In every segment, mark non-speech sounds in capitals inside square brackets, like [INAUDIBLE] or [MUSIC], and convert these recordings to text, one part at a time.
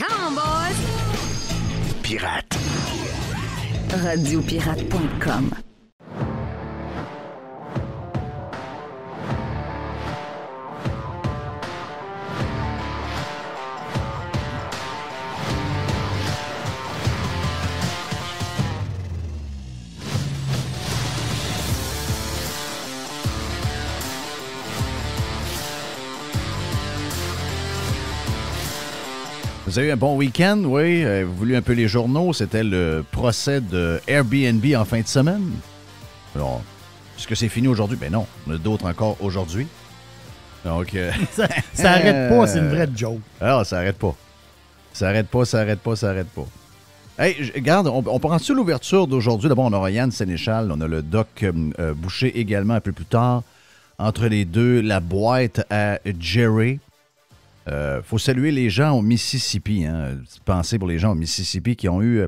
Come on, boys! Pirate. Radiopirate.com Vous avez eu un bon week-end, oui. Euh, vous lu un peu les journaux. C'était le procès de Airbnb en fin de semaine. est-ce que c'est fini aujourd'hui? Ben non, on a d'autres encore aujourd'hui. Donc. Euh, [LAUGHS] ça, n'arrête pas, c'est une vraie joke. Ah, ça n'arrête pas. Ça n'arrête pas, ça n'arrête pas, ça n'arrête pas. Hey, regarde, on, prend-tu l'ouverture d'aujourd'hui? D'abord, on aura Yann Sénéchal, on a le doc bouché euh, Boucher également un peu plus tard. Entre les deux, la boîte à Jerry. Il euh, faut saluer les gens au Mississippi. Hein. Pensez pour les gens au Mississippi qui ont eu. Euh,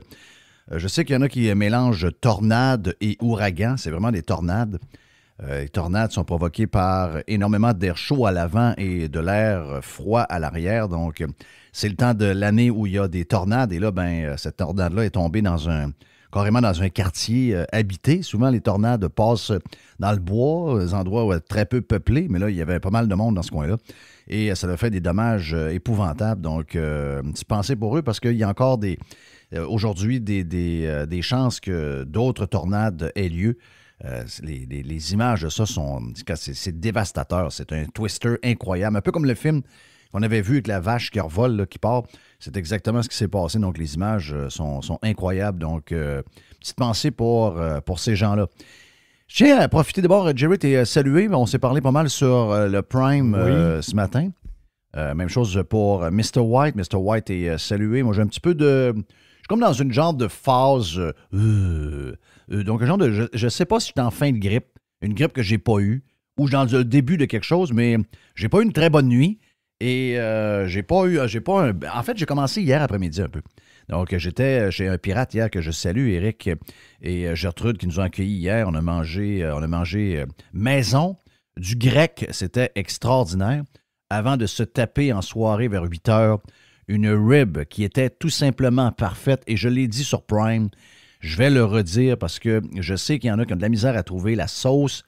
euh, je sais qu'il y en a qui mélangent tornades et ouragans. C'est vraiment des tornades. les tornades sont provoquées par énormément d'air chaud à l'avant et de l'air froid à l'arrière. Donc, c'est le temps de l'année où il y a des tornades. Et là, ben, cette tornade-là est tombée dans un, carrément dans un quartier habité. Souvent, les tornades passent dans le bois, des endroits très peu peuplés, mais là, il y avait pas mal de monde dans ce coin-là et ça leur fait des dommages euh, épouvantables. Donc, une euh, petite pensée pour eux parce qu'il y a encore des euh, aujourd'hui des, chances que d'autres tornades aient lieu. les, images de ça sont. C'est dévastateur. C'est un twister incroyable. Un peu comme le film qu'on avait vu avec la vache qui revole, qui part. C'est exactement ce qui s'est passé. Donc, les images sont, incroyables. Donc, petite pensée pour, pour ces gens-là tiens à profiter d'abord, Jerry, t'es salué. On s'est parlé pas mal sur euh, le Prime euh, ce matin. Euh, même chose pour Mr. White. Mr. White est salué. Moi, j'ai un petit peu de. Je suis comme dans une genre de phase. donc, un genre de. Je ne sais pas si je en fin de grippe, une grippe que j'ai pas eue, ou dans le début de quelque chose, mais j'ai pas eu une très bonne nuit. Et j'ai pas eu. j'ai pas En fait, j'ai commencé hier après-midi un peu. Donc, j'étais chez un pirate hier que je salue, Eric et euh, Gertrude, qui nous ont accueillis hier. On a mangé, euh, on a mangé euh, maison du grec. C'était extraordinaire. Avant de se taper en soirée vers 8 heures, une rib qui était tout simplement parfaite. Et je l'ai dit sur Prime. Je vais le redire parce que je sais qu'il y en a qui ont de la misère à trouver la sauce.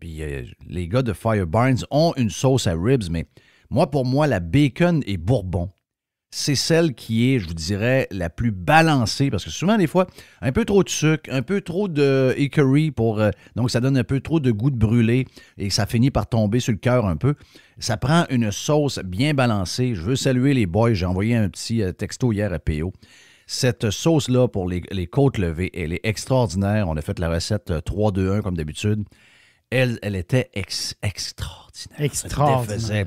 Puis les gars de Firebinds ont une sauce à ribs, mais moi, pour moi, la bacon est bourbon c'est celle qui est, je vous dirais, la plus balancée, parce que souvent, des fois, un peu trop de sucre, un peu trop de hickory pour. Euh, donc, ça donne un peu trop de goût de brûlé et ça finit par tomber sur le cœur un peu. Ça prend une sauce bien balancée. Je veux saluer les boys. J'ai envoyé un petit euh, texto hier à PO. Cette sauce-là pour les, côtes levées, elle est extraordinaire. On a fait la recette 3-2-1 euh, comme d'habitude. Elle, elle était ex extraordinaire. Extraordinaire.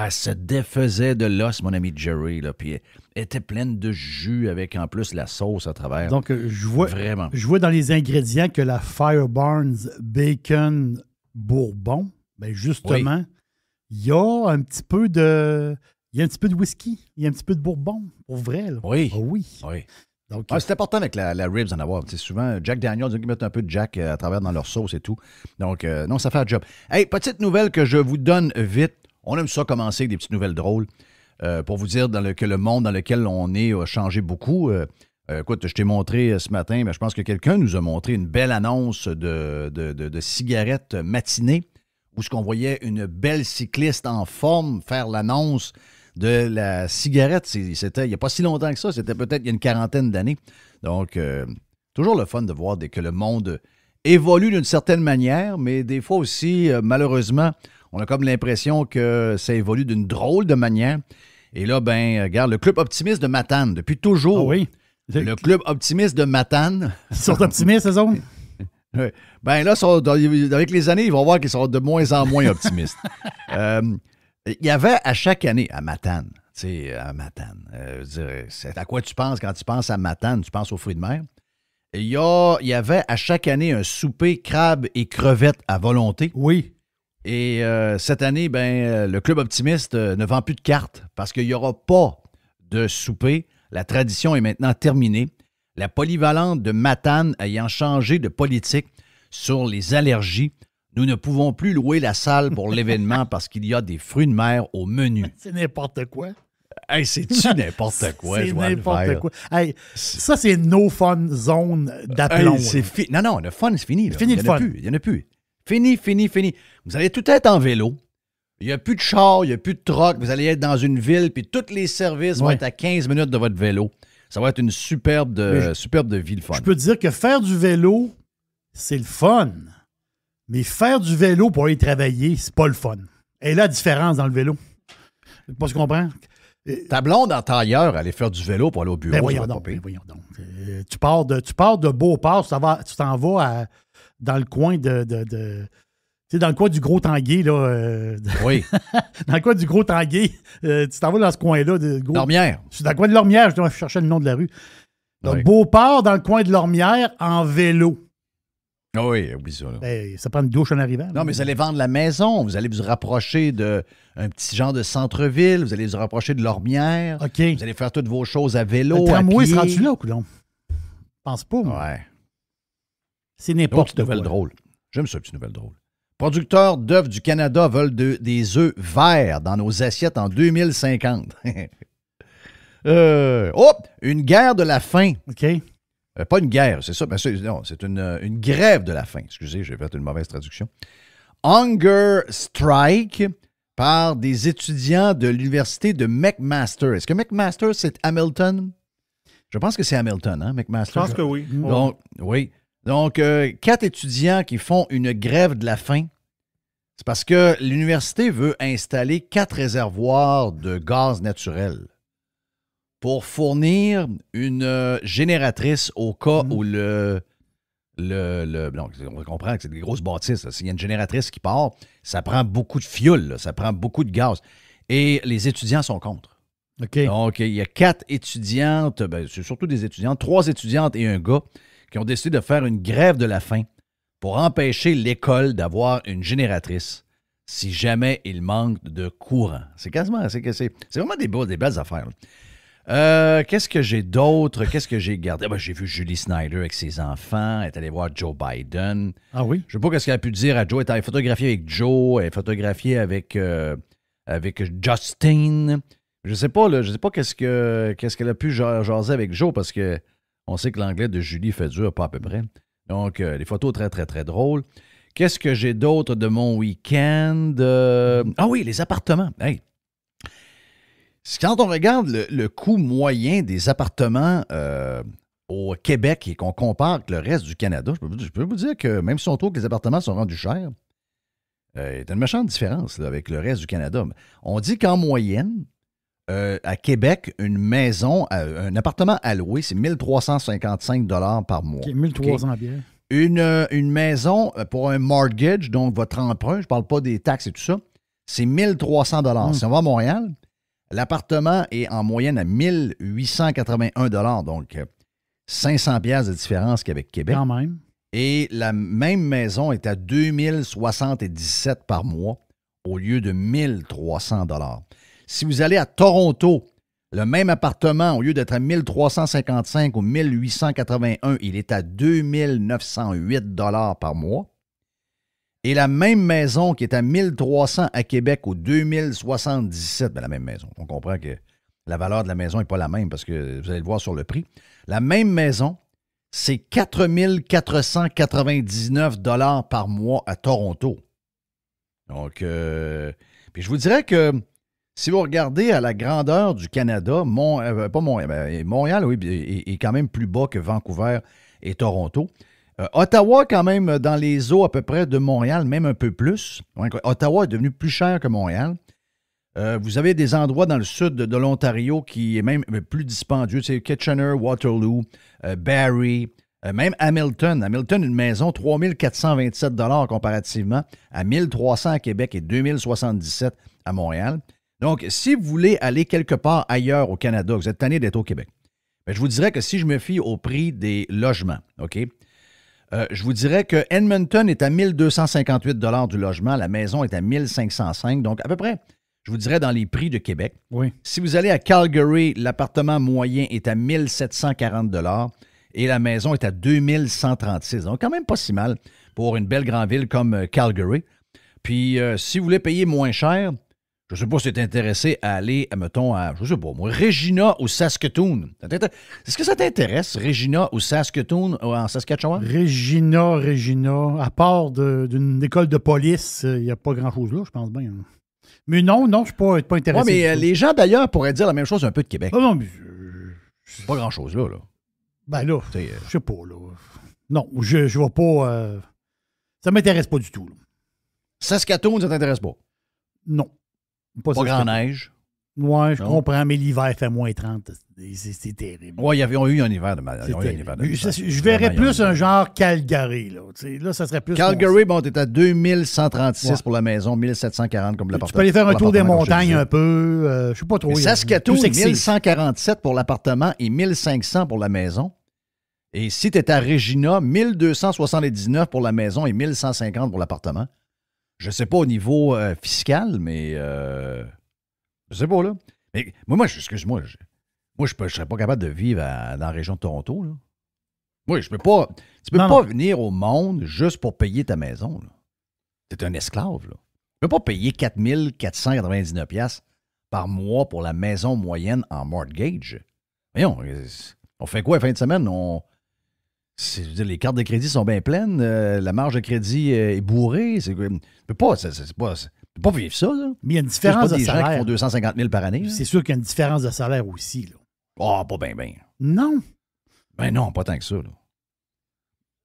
Elle se défaisait de l'os, mon ami Jerry, là, puis elle était pleine de jus avec en plus la sauce à travers. Donc, euh, je vois, Vraiment. Je dans les ingrédients que la Firebarns Bacon Bourbon, ben justement, il y a un petit peu de. Il y a un petit peu de whisky, il y a un petit peu de bourbon, pour vrai. Ah oui. oui. Ah, c'est important avec la, ribs en avoir. C'est souvent, Jack Daniels, ils mettent un peu de Jack euh, à travers dans leur sauce et tout. Donc, euh, non, ça fait un job. Hey, petite nouvelle que je vous donne vite. On aime ça commencer avec des petites nouvelles drôles euh, pour vous dire que le monde dans lequel on est a changé beaucoup. Euh, euh, écoute, je t'ai montré ce matin, mais ben, je pense que quelqu'un nous a montré une belle annonce de, de, de, cigarettes matinées où ce qu'on voyait une belle cycliste en forme faire l'annonce de la cigarette. C'était il n'y a pas si longtemps que ça, c'était peut-être il y a une quarantaine d'années. Donc, toujours le fun de voir que le monde évolue d'une certaine manière, mais des fois aussi, malheureusement, on a comme l'impression que ça évolue d'une drôle de manière. Et là, ben, regarde, le club optimiste de Matane, depuis toujours. Ah oui. Le club optimiste de Matane. Ils sont optimistes, eux autres? [LAUGHS] Ben là, avec les années, ils vont voir qu'ils sont de moins en moins optimistes. [LAUGHS] Euh, il y avait à chaque année, à Matane, tu sais, à Matane, euh, c'est à quoi tu penses quand tu penses à Matane, tu penses aux fruits de mer. Il y, il y avait à chaque année un souper crabe et crevette à volonté. Oui. Et euh, cette année, ben, euh, le Club Optimiste euh, ne vend plus de cartes parce qu'il n'y aura pas de souper. La tradition est maintenant terminée. La polyvalente de Matane ayant changé de politique sur les allergies, nous ne pouvons plus louer la salle pour l'événement [LAUGHS] parce qu'il y a des fruits de mer au menu. [LAUGHS] C'est n'importe quoi. c'est-tu [LAUGHS] n'importe quoi, C'est n'importe quoi. ça, c'est no fun zone d'appelons. non, non, le fun, c'est fini. Fini il n'y le fun. Plus, il n'y en a plus. Fini, fini, fini. Vous allez tout être en vélo. Il n'y a plus de char, il n'y a plus de troc. Vous allez être dans une ville, puis tous les services vont être à 15 minutes de votre vélo. Ça va être une superbe de, superbe fun. Je peux dire que faire du vélo, c'est le fun. Mais faire du vélo pour aller travailler, c'est pas le fun. Et la différence dans le vélo. Je pas se comprendre. Euh, Ta blonde en tailleur aller faire du vélo pour aller au ben bureau. Ben voyons, donc, euh, tu pars de, tu pars de Beauport, tu t'en vas à dans le coin de. de, de dans le coin du gros tanguay, là. Euh, oui. [LAUGHS] dans le coin du gros tanguay, euh, tu t'en vas dans ce coin-là. de gros, Lormière. Dans le coin de Lormière, je dois chercher le nom de la rue. Donc, Beauport, dans le coin de Lormière, en vélo. Ah oui, oublie ça. Ben, ça prend une douche en arrivant. Non, mais vous allez vendre la maison. Vous allez vous rapprocher d'un petit genre de centre-ville. Vous allez vous rapprocher de l'ormière. OK. Vous allez faire toutes vos choses à vélo. Le tramway, là, Coulomb? Je pense pas. Ouais. C'est n'importe quoi. nouvelle drôle. J'aime ça, petite nouvelle drôle. Producteurs d'œufs du Canada veulent des œufs verts dans nos assiettes en 2050. [LAUGHS] Euh, oh, une guerre de la faim. OK. Euh, pas une guerre, c'est ça. Ben, non, c'est euh, une, grève de la faim. Excusez, j'ai fait une mauvaise traduction. Hunger Strike par des étudiants de l'université de McMaster. Est-ce que McMaster, c'est Hamilton? Je pense que c'est Hamilton, hein, McMaster? Je pense que oui. Donc, oui. Donc, euh, quatre étudiants qui font une grève de la faim, c'est parce que l'université veut installer quatre réservoirs de gaz naturel pour fournir une euh, génératrice au cas mmh. où le, le, on comprend que c'est des grosses bâtisses. S'il y a une génératrice qui part, ça prend beaucoup de fioul, ça prend beaucoup de gaz. Et les étudiants sont contre. Donc, il y a quatre étudiantes, ben, c'est surtout des étudiantes, trois étudiantes et un gars qui ont décidé de faire une grève de la faim pour empêcher l'école d'avoir une génératrice si jamais il manque de courant. C'est quasiment, c'est, c'est, vraiment des, beaux, des belles affaires. Euh, qu'est-ce que j'ai d'autre? Qu'est-ce que j'ai gardé? Ah ben, j'ai vu Julie Snyder avec ses enfants. Elle est allée voir Joe Biden. Ah oui? Je ne sais pas ce qu'elle a pu dire à Joe. Elle est photographié avec Joe. Elle est photographiée avec, euh, avec Justin. Je ne sais pas, là, je sais pas qu'est-ce, que, qu'est-ce qu'elle a pu jaser avec Joe parce que on sait que l'anglais de Julie fait dur, pas à peu près. Donc, euh, les photos très, très, très drôles. Qu'est-ce que j'ai d'autre de mon week-end? Euh? Ah oui, les appartements. Quand on regarde le, coût moyen des appartements euh, au Québec et qu'on compare avec le reste du Canada, je peux, vous, dire que même si on trouve que les appartements sont rendus chers, il y a une méchante différence avec le reste du Canada. On dit qu'en moyenne, euh, à Québec, une maison, euh, un appartement à louer, c'est 1355 par mois. 1300 euh, Une, maison pour un mortgage, donc votre emprunt, je ne parle pas des taxes et tout ça, c'est 1300 dollars. Hmm. Si on va à Montréal, l'appartement est en moyenne à 1881 donc 500 de différence qu'avec Québec. Quand même. Et la même maison est à 2077 par mois au lieu de 1300 dollars. Si vous allez à Toronto, le même appartement, au lieu d'être à 1355 ou 1881, il est à 2908 dollars par mois. Et la même maison qui est à 1300 à Québec ou 2077, ben la même maison. On comprend que la valeur de la maison n'est pas la même parce que vous allez le voir sur le prix. La même maison, c'est 4499 dollars par mois à Toronto. Donc, euh, puis je vous dirais que si vous regardez à la grandeur du Canada, euh, euh, euh, Montréal, oui, est, quand même plus bas que Vancouver et Toronto. Ottawa, quand même, dans les eaux à peu près de Montréal, même un peu plus. Ottawa est devenu plus cher que Montréal. vous avez des endroits dans le sud de, l'Ontario qui est même plus dispendieux. C'est Kitchener, Waterloo, Barrie, même Hamilton. Hamilton, une maison, 3427 comparativement à 1300 à Québec et 2077 à Montréal. Donc, si vous voulez aller quelque part ailleurs au Canada, vous êtes tanné d'être au Québec, Mais ben, je vous dirais que si je me fie au prix des logements, OK? Euh, je vous dirais que Edmonton est à 1258 du logement, la maison est à 1505, donc à peu près, je vous dirais, dans les prix de Québec. Oui. Si vous allez à Calgary, l'appartement moyen est à 1740 et la maison est à 2136. Donc, quand même pas si mal pour une belle grande ville comme euh, Calgary. Puis, euh, si vous voulez payer moins cher, je sais pas si es intéressé à aller, à, mettons, à, je sais pas moi, Regina ou Saskatoon. Est-ce que ça t'intéresse, Regina ou Saskatoon euh, en Saskatchewan? Regina, Regina, à part d'une école de police, euh, il n'y a pas grand-chose là, je pense bien. Mais non, non, je ne suis pas, intéressé. mais euh, les gens d'ailleurs pourraient dire la même chose un peu de Québec. Ah non, mais. pas grand-chose là, là. Ben là, je sais pas, là. Non, je ne vais pas. ça m'intéresse pas du tout. Saskatoon, ça t'intéresse pas? Non. Pas, grand neige. Oui, je comprends, mais l'hiver fait moins 30. C'est terrible. Ouais, ils ont eu un hiver de malade. Je, verrais plus un genre Calgary. Calgary, bon, t'es à 2136 pour la maison, 1740 comme l'appartement. Tu peux aller faire un tour des montagnes un peu. Je euh, je sais pas trop. Saskatoon, 1147 pour l'appartement et 1500 pour la maison. Et si tu es à Regina, 1279 pour la maison et 1150 pour l'appartement je ne sais pas au niveau euh, fiscal, mais euh, je sais pas, là. Mais moi, moi excuse-moi, moi, je ne serais pas capable de vivre dans la région de Toronto, là. Oui, je peux pas. Tu peux pas venir au monde juste pour payer ta maison, là. es un esclave, là. Tu peux pas payer 4499 par mois pour la maison moyenne en mortgage. Voyons, euh, on fait quoi la fin de semaine? On, les cartes de crédit sont bien pleines, euh, la marge de crédit euh, est bourrée. C'est pas, c'est pas, pas vivre ça. Mais il y a une différence de des salaire. gens qui font 250 000 par année. C'est sûr qu'il y a une différence de salaire aussi. Ah, oh, pas bien, bien. Non. Ben non, pas tant que ça.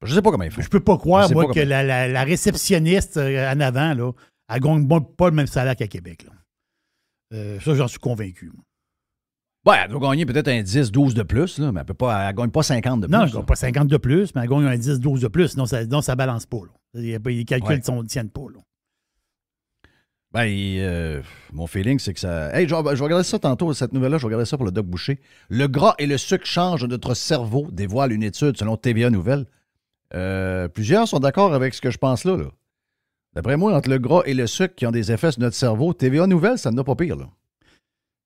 Je Je sais pas comment il fait. Je peux pas croire, moi, que la, réceptionniste euh, en avant, là, elle gagne pas le même salaire qu'à Québec. ça, j'en suis convaincu bah elle doit gagner peut-être un 10, 12 de plus, mais elle ne gagne pas 50 de plus. Non, elle gagne pas 50 de plus, mais elle gagne un 10, 12 de plus. Non, ça, ne balance pas. Là. Les calculs ne tiennent pas. Là. Ben, euh, mon feeling, c'est que ça. Hey, je, vais regardais ça tantôt, cette nouvelle-là, je regardais ça pour le Doc Boucher. Le gras et le sucre changent notre cerveau, dévoile une étude selon TVA Nouvelle. Euh, plusieurs sont d'accord avec ce que je pense là. D'après moi, entre le gras et le sucre qui ont des effets sur notre cerveau, TVA Nouvelle, ça n'a pas pire. Là.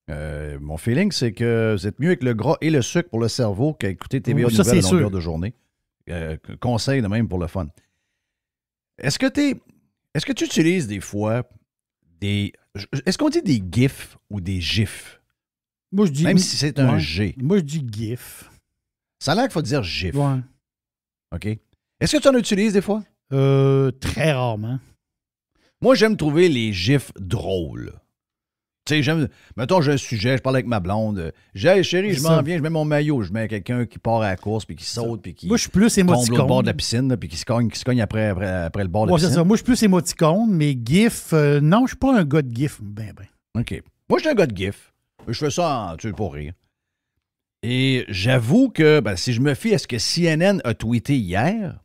Euh, mon feeling, c'est que vous êtes mieux avec le gras et le sucre pour le cerveau qu'à écouter TVA oui, Nouvelle à longueur de journée. Euh, conseil de même pour le fun. Est-ce que, es, est que tu utilises des fois des. Est-ce qu'on dit des GIFs ou des GIFs? Moi, je dis. Même si c'est un G. Moi, je dis GIF. Ça a l'air qu'il faut dire GIF. Ouais. OK. Est-ce que tu en utilises des fois? Euh, très rarement. Moi, j'aime trouver les GIFs drôles. Tu sais, j'aime. Mettons, j'ai un sujet, je parle avec ma blonde. J'ai, chérie, je m'en viens, je mets mon maillot, je mets quelqu'un qui part à la course, puis qui saute, puis qui. Moi, je suis plus émoticône. Tombe au bord de la piscine, puis qui se cogne, qui se cogne après, après, le bord de la piscine. Moi, je suis plus émoticône, mais GIF, euh, non, je suis pas un gars de GIF. Ben, ben. OK. Moi, je suis un gars de GIF. Je fais ça tu pour rire. Et j'avoue que, ben, si je me fie à ce que CNN a tweeté hier,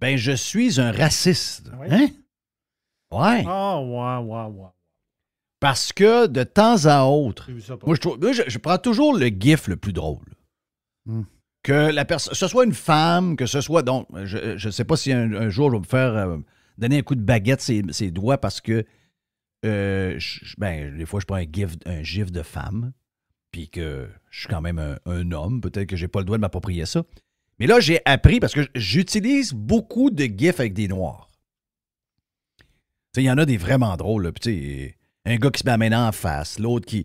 ben, je suis un raciste. Ah hein? Ouais. Ah, ouais, ouais, ouais. Parce que de temps à autre, moi, je, prends toujours le gif le plus drôle. Hmm. Que la personne, ce soit une femme, que ce soit. Donc, je ne sais pas si un, jour je vais me faire euh, donner un coup de baguette ses, ses doigts parce que. Euh, ben, des fois, je prends un gif, un gif de femme, puis que je suis quand même un, homme. Peut-être que j'ai pas le droit de m'approprier ça. Mais là, j'ai appris parce que j'utilise beaucoup de gifs avec des noirs. Il y en a des vraiment drôles. sais... Un gars qui se met en face, l'autre qui.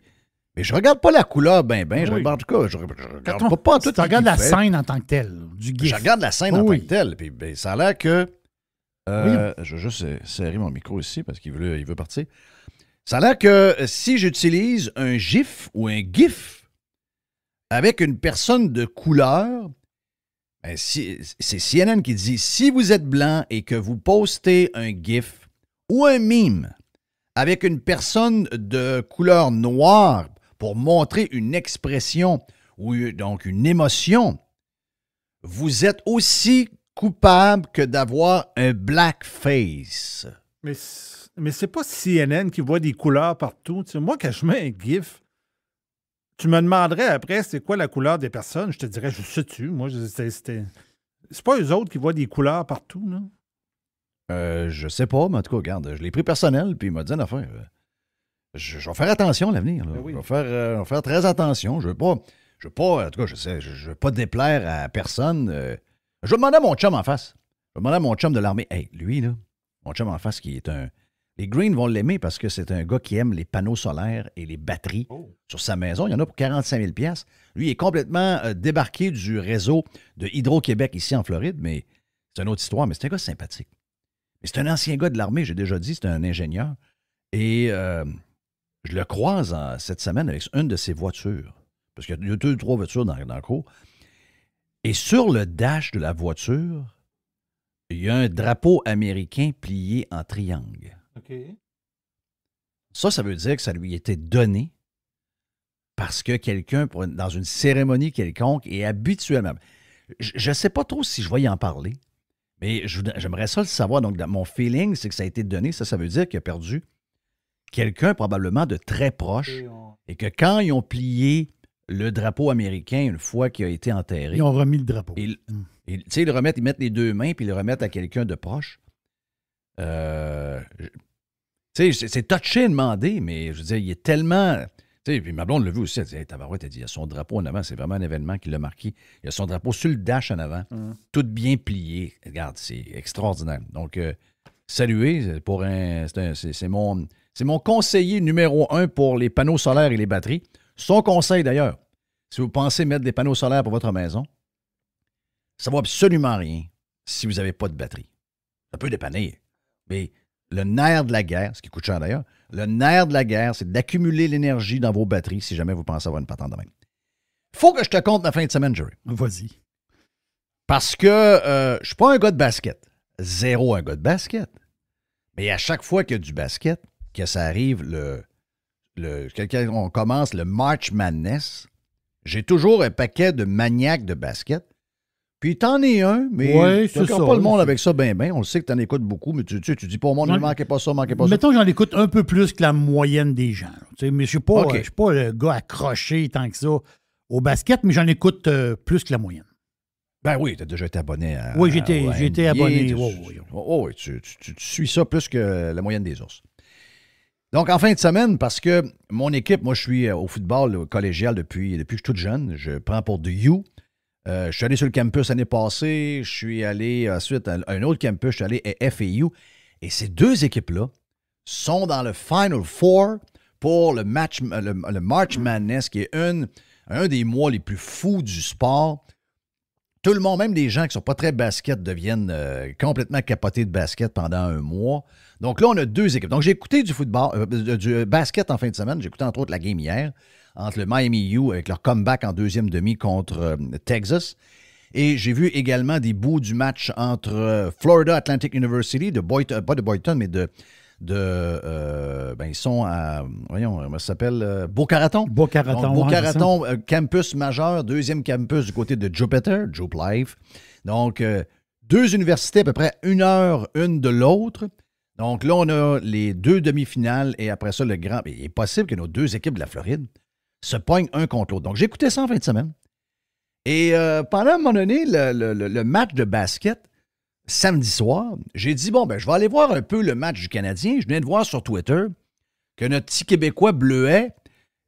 Mais je regarde pas la couleur ben ben, je regarde en tout cas, je, regarde pas, Tu regardes la scène en tant que telle, du gif. Je regarde la scène en tant que telle, puis ben, ça a l'air que. Euh, je vais juste serrer mon micro ici parce qu'il veut, il veut partir. Ça a l'air que euh, si j'utilise un gif ou un gif avec une personne de couleur, ben, c'est CNN qui dit si vous êtes blanc et que vous postez un gif ou un mime avec une personne de couleur noire pour montrer une expression ou donc une émotion, vous êtes aussi coupable que d'avoir un blackface. Mais, mais c'est pas CNN qui voit des couleurs partout. moi, quand je mets un GIF, tu me demanderais après c'est quoi la couleur des personnes. Je te dirais, je sais-tu. Moi, c'était. C'est pas eux autres qui voient des couleurs partout, non? je euh, je sais pas, mais en tout cas, regarde, je l'ai pris personnel, puis il m'a dit enfin, Je, vais faire attention à l'avenir. on ben euh, Je, vais faire très attention. Je ne veux pas, je veux pas, en tout cas, je sais, je, veux pas déplaire à personne. Euh. je vais demander à mon chum en face. Je vais demander à mon chum de l'armée. Hey, lui, là, mon chum en face, qui est un. Les Greens vont l'aimer parce que c'est un gars qui aime les panneaux solaires et les batteries oh. sur sa maison. Il y en a pour 45 000 Lui, il est complètement débarqué du réseau de Hydro-Québec ici en Floride, mais c'est une autre histoire. Mais c'est un gars sympathique c'est un ancien gars de l'armée, j'ai déjà dit, c'est un ingénieur. Et euh, je le croise cette semaine avec une de ses voitures. Parce qu'il y a deux ou trois voitures dans, le Et sur le dash de la voiture, il y a un drapeau américain plié en triangle. Ça, ça veut dire que ça lui était donné parce que quelqu'un, dans une cérémonie quelconque, est habituellement. Je ne sais pas trop si je vais y en parler. Mais j'aimerais ça le savoir. Donc, mon feeling, c'est que ça a été donné. Ça, ça veut dire qu'il a perdu quelqu'un probablement de très proche. Et que quand ils ont plié le drapeau américain une fois qu'il a été enterré. Ils ont remis le drapeau. Ils, hmm. le ils mettent les deux mains puis ils le remettent à quelqu'un de proche. Euh, c'est touché demandé demander, mais je veux dire, il est tellement puis ma blonde l'a vu aussi, elle dit dit, il y a son drapeau en avant, c'est vraiment un événement qui l'a marqué. Il y a son drapeau sur le dash en avant, mm. tout bien plié. Regarde, c'est extraordinaire. Donc, euh, saluer, pour un, c'est, mon, c'est mon conseiller numéro un pour les panneaux solaires et les batteries. Son conseil d'ailleurs, si vous pensez mettre des panneaux solaires pour votre maison, ça ne vaut absolument rien si vous n'avez pas de batterie. Ça peut dépanner, mais le nerf de la guerre, ce qui coûte cher d'ailleurs, le nerf de la guerre, c'est d'accumuler l'énergie dans vos batteries si jamais vous pensez avoir une patente demain, Faut que je te compte la fin de semaine, Jerry. Vas-y. Parce que euh, je ne suis pas un gars de basket. Zéro un gars de basket. Mais à chaque fois qu'il y a du basket, que ça arrive, le, le, on commence le March Madness, j'ai toujours un paquet de maniaques de basket puis t'en es un, mais tu pas le monde avec ça ben ben. On le sait que t'en écoutes beaucoup, mais tu, tu, dis pas au monde, ne manquez pas ça, manquez pas ça. Mettons que j'en écoute un peu plus que la moyenne des gens. mais je suis pas, suis pas le gars accroché tant que ça au basket, mais j'en écoute euh, plus que la moyenne. Ben oui, t'as déjà été abonné à. Oui, j'étais été abonné. Oh, oui, tu, suis ça plus que la moyenne des ours. Donc, en fin de semaine, parce que mon équipe, moi, je suis euh, au football collégial depuis, depuis que je suis toute jeune. Je prends pour du You. Euh, je suis allé sur le campus l'année passée. Je suis allé ensuite euh, à un autre campus. Je suis allé à FAU. Et ces deux équipes-là sont dans le Final Four pour le, le, March Madness, qui est un des mois les plus fous du sport. Tout le monde, même des gens qui ne sont pas très basket, deviennent euh, complètement capotés de basket pendant un mois. Donc là, on a deux équipes. Donc j'ai écouté du football, du basket en fin de semaine. J'ai écouté entre autres la game hier entre le Miami U avec leur comeback en deuxième demi contre euh, Texas. Et j'ai vu également des bouts du match entre euh, Florida Atlantic University, de euh, pas de Boyton, mais de. de ben ils sont à. Voyons, comment ça s'appelle Boca Raton. Boca Raton. campus majeur, deuxième campus du côté de Jupiter, Jupe Life. Donc, deux universités à peu près une heure, une de l'autre. Donc là, on a les deux demi-finales et après ça, le grand. Il est possible que nos deux équipes de la Floride se pognent un contre l'autre. Donc, j'écoutais ça en fin de semaine. Et euh, pendant un moment donné, le, match de basket, samedi soir, j'ai dit bon, ben, je vais aller voir un peu le match du Canadien. Je venais de voir sur Twitter que notre petit Québécois bleuet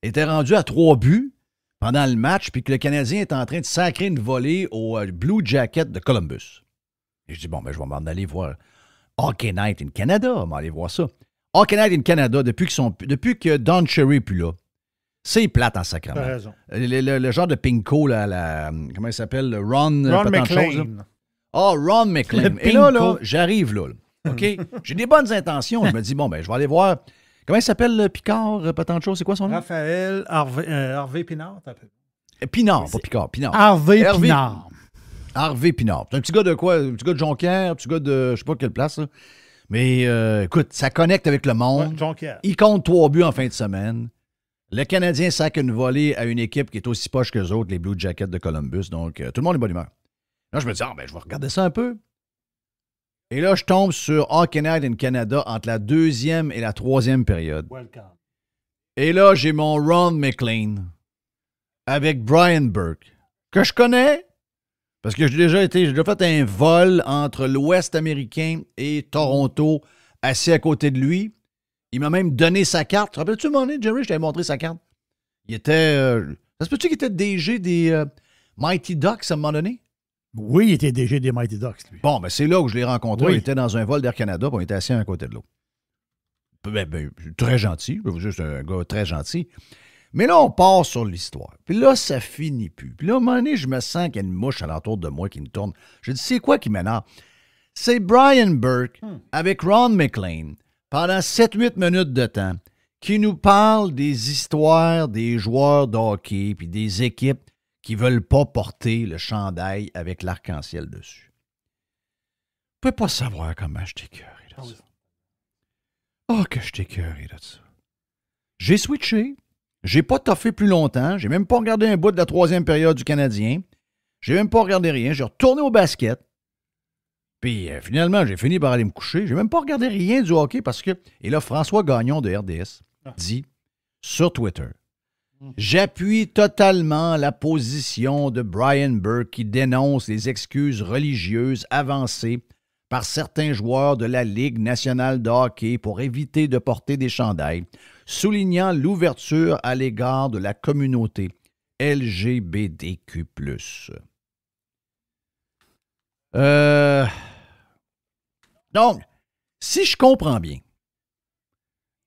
était rendu à trois buts pendant le match, puis que le Canadien est en train de sacrer une volée au euh, Blue Jacket de Columbus. Et je dis bon, ben, je vais m'en aller voir Hockey Night in Canada. On va aller voir ça. Hockey Night in Canada, depuis, depuis que Don Cherry est plus là, c'est plate en sacrement. Le, genre de pinko, là, comment il s'appelle? Ron... Euh, ah, Ron McLean. Ah, oh, Ron McLean. Et là, j'arrive là. OK? [LAUGHS] J'ai des bonnes intentions. Je me dis, bon, ben, je vais aller voir... Comment il s'appelle, le Picard, pas tant de choses? C'est quoi son nom? Raphaël Harvey, euh, Pinard. Euh, Pinard, pas Picard, Pinard. Harvey, Pinard. Harvey Pinard. C'est un petit gars de quoi? Un petit gars de Jonquière, un petit gars de je sais pas quelle place. Mais écoute, ça connecte avec le monde. Jonquière. Il compte trois buts en fin de semaine. Le Canadien sac une volée à une équipe qui est aussi poche que les autres, les Blue Jackets de Columbus. Donc, euh, tout le monde est bonne humeur. Là, je me dis, ah, ben, je vais regarder ça un peu. Et là, je tombe sur Hockey Night in Canada entre la deuxième et la troisième période. Et là, j'ai mon Ron McLean avec Brian Burke, que je connais parce que j'ai déjà été, j'ai déjà fait un vol entre l'Ouest américain et Toronto, assis à côté de lui. Il m'a même donné sa carte. Rappelles-tu mon nom, Jerry? Je t'avais montré sa carte. Il était. Euh, ça se peut-tu qu'il était DG des euh, Mighty Ducks à un moment donné? Oui, il était DG des Mighty Ducks, lui. Bon, mais ben, c'est là où je l'ai rencontré. Il était dans un vol d'Air Canada, puis on était assis à un côté de l'eau. Ben, ben très gentil. Je veux dire, un gars très gentil. Mais là, on part sur l'histoire. Puis là, ça finit plus. Puis là, à un moment donné, je me sens qu'il y a une mouche alentour de moi qui me tourne. Je dis, c'est quoi qui m'énerve? C'est Brian Burke hmm. avec Ron McLean pendant 7-8 minutes de temps qui nous parle des histoires des joueurs de hockey puis des équipes qui ne veulent pas porter le chandail avec l'arc-en-ciel dessus. Vous ne pouvez pas savoir comment je de ah ça. Oh, que je t'écœurais de ça. J'ai switché. J'ai pas toffé plus longtemps. J'ai même pas regardé un bout de la troisième période du Canadien. J'ai même pas regardé rien. J'ai retourné au basket. Puis euh, finalement, j'ai fini par aller me coucher. J'ai même pas regardé rien du hockey parce que. Et là, François Gagnon de RDS ah. dit sur Twitter hmm. J'appuie totalement la position de Brian Burke qui dénonce les excuses religieuses avancées par certains joueurs de la Ligue nationale de hockey pour éviter de porter des chandails, soulignant l'ouverture à l'égard de la communauté LGBTQ. Euh, donc, si je comprends bien,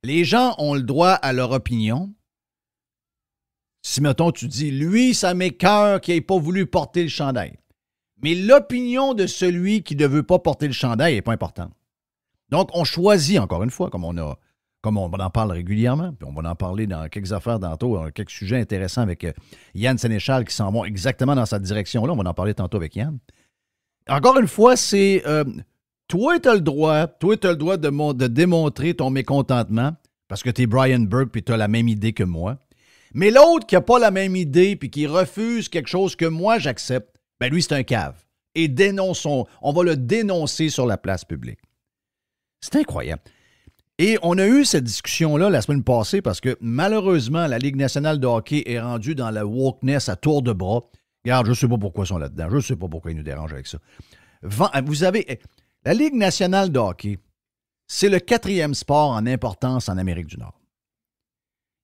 les gens ont le droit à leur opinion. Si, mettons, tu dis, lui, ça m'écœure qu'il n'ait pas voulu porter le chandail. Mais l'opinion de celui qui ne veut pas porter le chandail n'est pas importante. Donc, on choisit, encore une fois, comme on a comme on en parle régulièrement, puis on va en parler dans quelques affaires tantôt, euh, quelques sujets intéressants avec euh, Yann Sénéchal qui s'en vont exactement dans cette direction-là. On va en parler tantôt avec Yann. Encore une fois, c'est euh, toi, tu as le droit, toi, tu as le droit de, démontrer ton mécontentement parce que tu es Brian Burke puis tu as la même idée que moi. Mais l'autre qui n'a pas la même idée puis qui refuse quelque chose que moi j'accepte, ben lui, c'est un cave. Et dénonçons, on va le dénoncer sur la place publique. C'est incroyable. Et on a eu cette discussion-là la semaine passée parce que malheureusement, la Ligue nationale de hockey est rendue dans la walkness à tour de bras. Regarde, je ne sais pas pourquoi ils sont là-dedans. Je ne sais pas pourquoi ils nous dérangent avec ça. Vous avez. La Ligue nationale de hockey, c'est le quatrième sport en importance en Amérique du Nord.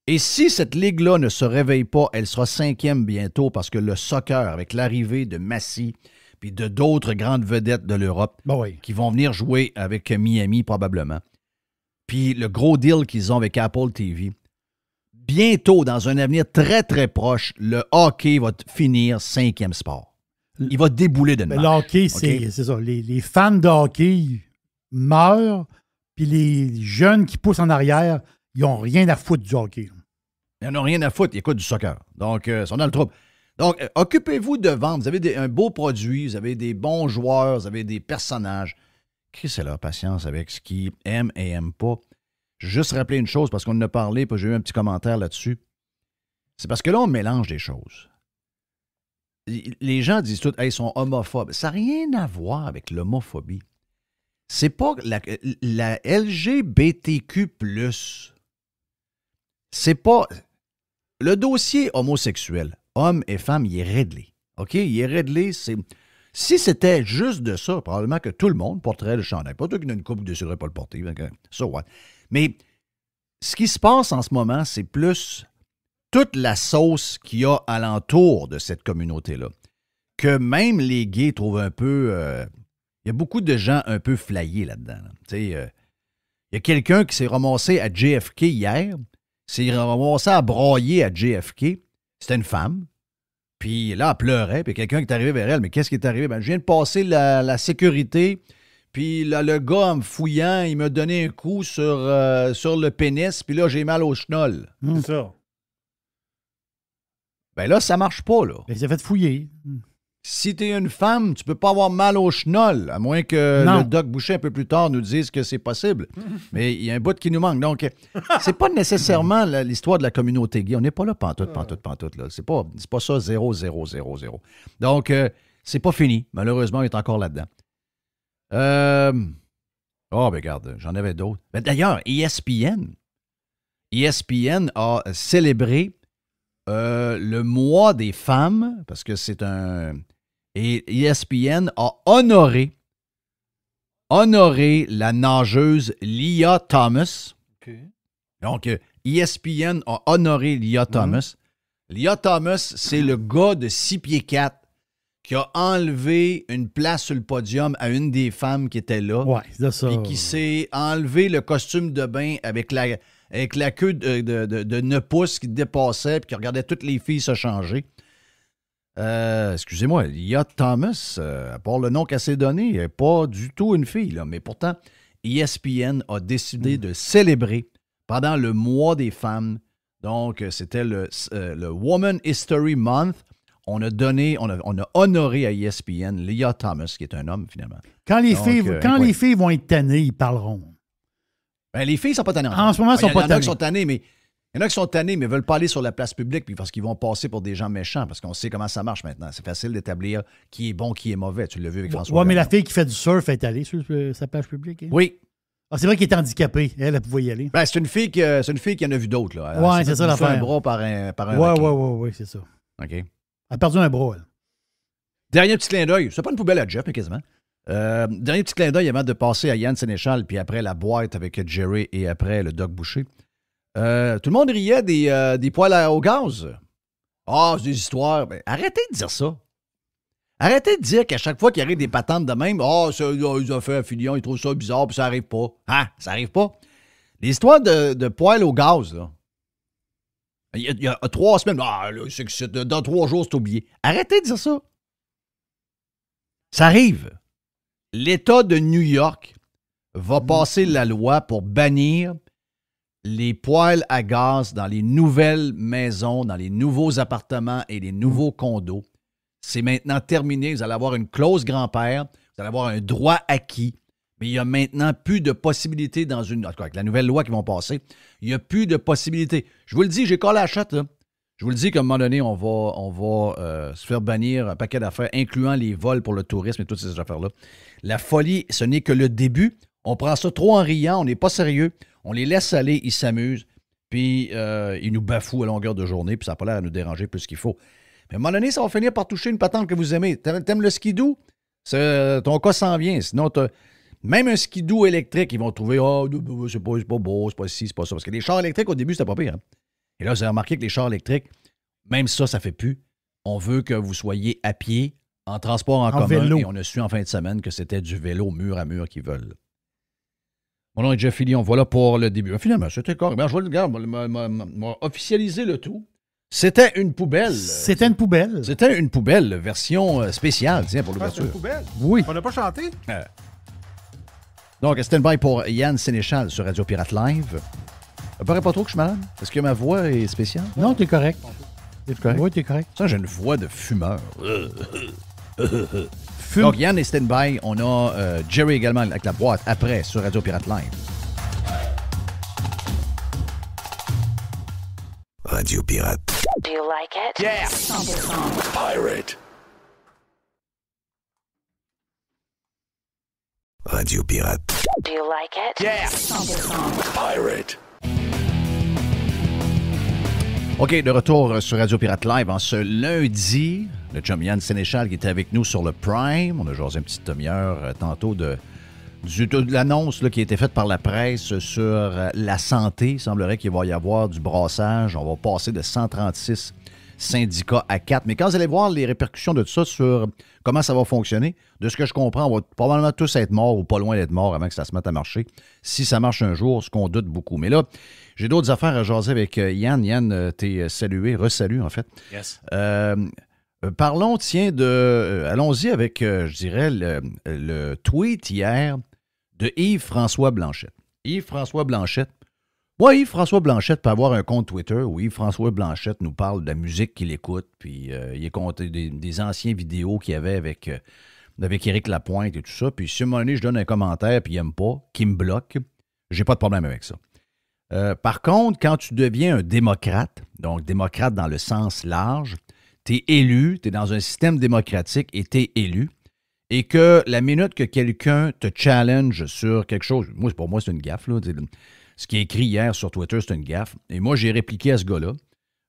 Et si cette ligue-là ne se réveille pas, elle sera cinquième bientôt parce que le soccer, avec l'arrivée de Massy puis de d'autres grandes vedettes de l'Europe ben qui vont venir jouer avec Miami probablement, puis le gros deal qu'ils ont avec Apple TV, bientôt, dans un avenir très très proche, le hockey va finir cinquième sport. Il va débouler de ben, Le hockey, c'est ça. Les, fans de hockey meurent, puis les jeunes qui poussent en arrière, ils n'ont rien à foutre du hockey. Ils n'ont rien à foutre, ils écoutent du soccer. Donc, euh, on a le trouble. Donc, euh, occupez-vous de vendre. Vous avez un beau produit, vous avez des bons joueurs, vous avez des personnages. c'est leur patience avec ce qu'ils aiment et n'aiment pas. Je juste rappeler une chose parce qu'on en a parlé, puis j'ai eu un petit commentaire là-dessus. C'est parce que là, on mélange des choses les gens disent tout, ils sont homophobes. Ça n'a rien à voir avec l'homophobie. C'est pas la, la LGBTQ. C'est pas. Le dossier homosexuel, homme et femme, il est réglé. OK? Il est réglé. Si c'était juste de ça, probablement que tout le monde porterait le chandail. Pas toi qui n'as une coupe ne pas le porter. Mais ce qui se passe en ce moment, c'est plus toute la sauce qu'il y a alentour de cette communauté-là. Que même les gays trouvent un peu. Euh, il y a beaucoup de gens un peu flayés là-dedans. Euh, il y a quelqu'un qui s'est ramassé à JFK hier, s'est ramassé à broyer à JFK. C'était une femme. Puis là, elle pleurait. Puis quelqu'un qui est arrivé vers elle. Mais qu'est-ce qui est arrivé? Ben, je viens de passer la, sécurité. Puis là, le gars, en me fouillant, il m'a donné un coup sur, euh, sur le pénis. Puis là, j'ai mal au chenol. C'est ça. Ben là, ça marche pas, là. Ben, fait fouiller. Si t'es une femme, tu peux pas avoir mal au chenol, à moins que le Doc Boucher un peu plus tard nous dise que c'est possible. [LAUGHS] Mais il y a un bout qui nous manque. Donc, c'est pas nécessairement l'histoire de la communauté gay. On n'est pas là pantoute, ah. pantoute, pantoute. Là. C'est, pas, c'est pas ça 0, 0, 0, 0. Donc, euh, c'est pas fini. Malheureusement, il est encore là-dedans. Euh, oh, ben regarde, j'en avais d'autres. Ben, d'ailleurs, ESPN. ESPN a célébré euh, le mois des femmes, parce que c'est un. Et ESPN a honoré, honoré la nageuse Lia Thomas. Donc, ESPN a honoré Lia mhm. Thomas. Lia Thomas, c'est le gars de 6 pieds 4 qui a enlevé une place sur le podium à une des femmes qui était là. Et qui s'est enlevé le costume de bain avec la, avec la queue de, de, pouces qui dépassait puis qui regardait toutes les filles se changer. Euh, excusez-moi, Lia Thomas, euh, à part le nom qu'elle s'est donné, n'est pas du tout une fille, là. mais pourtant, ESPN a décidé mm. de célébrer pendant le mois des femmes. Donc, euh, c'était le, Woman History Month. On a donné, on a, honoré à ESPN Lia Thomas, qui est un homme finalement. Quand les, filles, les filles vont être tannées, ils parleront. Ben, les filles sont pas tannées. En, ce moment, elles ben, sont pas tannées. Il y en a qui sont tannées, mais il sont mais ne veulent pas aller sur la place publique puis parce qu'ils vont passer pour des gens méchants, parce qu'on sait comment ça marche maintenant. C'est facile d'établir qui est bon, qui est mauvais. Tu l'as vu avec François. Oui, mais la fille qui fait du surf est allée sur euh, sa page publique. Hein? Oui. Ah, c'est vrai qu'elle est handicapée. Elle, elle pouvait y aller. Ben, c'est une fille qui, une fille en a vu d'autres. Oui, c'est ça l'affaire. un bras par un. Par un oui, oui, oui, c'est ça. OK. Elle a perdu un bras, elle. Dernier petit clin d'œil. C'est pas une poubelle à Jeff, mais quasiment. Euh, dernier petit clin d'œil avant de passer à Yann Sénéchal, puis après la boîte avec Jerry et après le Doc Boucher. Euh, tout le monde riait des, euh, poils au gaz. Ah, c'est des histoires. Ben, arrêtez de dire ça. Arrêtez de dire qu'à chaque fois qu'il arrive des patentes de même, ah, ils ont fait un filion, ils trouvent ça bizarre, puis ça arrive pas. hein, ça arrive pas. Les histoires de, de poils au gaz, Il y, a, trois semaines, ah, là, dans trois jours, c'est oublié. Arrêtez de dire ça. Ça arrive l'État de New York va mm. passer la loi pour bannir les poêles à gaz dans les nouvelles maisons, dans les nouveaux appartements et les nouveaux condos. C'est maintenant terminé. Vous allez avoir une clause grand-père, vous allez avoir un droit acquis, mais il n'y a maintenant plus de possibilités dans une. avec la nouvelle loi qui vont passer, il n'y a plus de possibilités. Je vous le dis, j'ai collé la chatte. Je vous le dis qu'à un moment donné, on va, on va euh, se faire bannir un paquet d'affaires, incluant les vols pour le tourisme et toutes ces affaires-là. La folie, ce n'est que le début. On prend ça trop en riant, on n'est pas sérieux. On les laisse aller, ils s'amusent, puis euh, ils nous bafouent à longueur de journée, puis ça n'a pas l'air à nous déranger plus qu'il faut. Mais à un moment donné, ça va finir par toucher une patente que vous aimez. T'aimes le doux? Ton cas s'en vient. Sinon, même un skidoo électrique, ils vont trouver Ah, c'est pas, beau, c'est pas ci, c'est pas ça. Parce que les chars électriques, au début, c'était pas pire. Hein. Et là, vous avez remarqué que les chars électriques, même ça, ça fait plus. On veut que vous soyez à pied, en transport en, commun. Et on a su en fin de semaine que c'était du vélo mur à mur qu'ils veulent. Mon nom est Jeff Fillion. Voilà pour le début. Ah, finalement, c'était correct. Bien, je vais le garder. officialiser le tout. C'était une poubelle. C'était une poubelle. C'était une poubelle, version euh, spéciale, tiens, pour ah, l'ouverture. C'était une poubelle? Oui. On n'a pas chanté? Euh. Donc, Donc, stand-by pour Yann Sénéchal sur Radio Pirate Live. Ça paraît pas trop que je suis malade? Est-ce que ma voix est spéciale? Non, t'es correct. T'es correct? Oui, t'es correct. Ça, j'ai une voix de fumeur. [LAUGHS] Fumeur. Donc, Yann est stand On a euh, Jerry également avec la boîte après sur Radio Pirate Live. Radio Pirate. Do you like it? Yeah! Pirate. Radio Pirate. Do you like it? Yeah! Pirate. OK, de retour euh, sur Radio Pirate Live en ce lundi. Le chum Yann Sénéchal qui était avec nous sur le Prime. On a joué un petit demi-heure euh, tantôt de, de, de l'annonce qui a été faite par la presse sur euh, la santé. Il semblerait qu'il va y avoir du brassage. On va passer de 136 syndicats à 4. Mais quand vous allez voir les répercussions de tout ça sur comment ça va fonctionner, de ce que je comprends, on va probablement tous être morts ou pas loin d'être morts avant que ça se mette à marcher. Si ça marche un jour, ce qu'on doute beaucoup. Mais là, j'ai d'autres affaires à jaser avec euh, Yann. Yann, euh, t'es euh, salué, re-salue, en fait. Yes. parlons, tiens, de. Allons-y avec, je dirais, le, tweet hier de Yves-François Blanchette. Yves-François Blanchette. Moi, Yves-François Blanchette peut avoir un compte Twitter où Yves-François Blanchette nous parle de la musique qu'il écoute, puis il est compté des, anciennes anciens vidéos qu'il y avait avec, avec Éric Lapointe et tout ça. Puis si à moment donné, je donne un commentaire, puis il n'aime pas, qui me bloque, j'ai pas de problème avec ça. Euh, par contre, quand tu deviens un démocrate, donc démocrate dans le sens large, tu es élu, tu es dans un système démocratique et tu es élu, et que la minute que quelqu'un te challenge sur quelque chose, moi, pour moi, c'est une gaffe, ce qui est écrit hier sur Twitter, c'est une gaffe, et moi, j'ai répliqué à ce gars-là,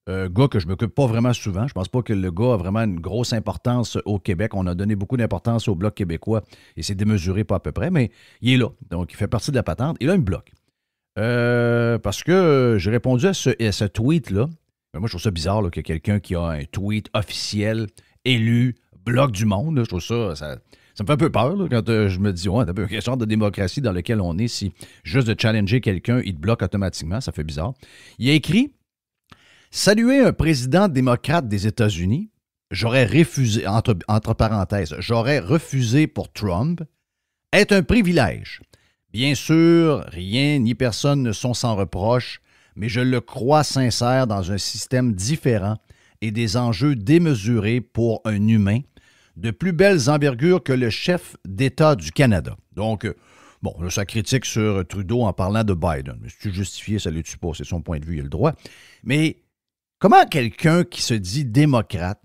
euh, gars que je m'occupe pas vraiment souvent. Je pense pas que le gars a vraiment une grosse importance au Québec. On a donné beaucoup d'importance au Bloc québécois et c'est démesuré pas à peu près, mais il est là. Donc, il fait partie de la patente. il a un bloc. Euh, parce que euh, j'ai répondu à ce, tweet-là. Ben, moi, je trouve ça bizarre que quelqu'un qui a un tweet officiel, élu, bloc du monde, je trouve ça, ça, me fait un peu peur quand euh, je me dis, ouais, t'as peu une sorte de démocratie dans laquelle on est si juste de challenger quelqu'un, il te bloque automatiquement, ça fait bizarre. Il a écrit Saluer un président démocrate des États-Unis, j'aurais refusé, entre parenthèses, j'aurais refusé pour Trump, est un privilège. Bien sûr, rien ni personne ne sont sans reproche, mais je le crois sincère dans un système différent et des enjeux démesurés pour un humain, de plus belles envergures que le chef d'État du Canada. Donc, euh, bon, là, ça critique sur Trudeau en parlant de Biden. Mais si justifié, ça lest l'est pas, c'est son point de vue, il a le droit. Mais comment quelqu'un qui se dit démocrate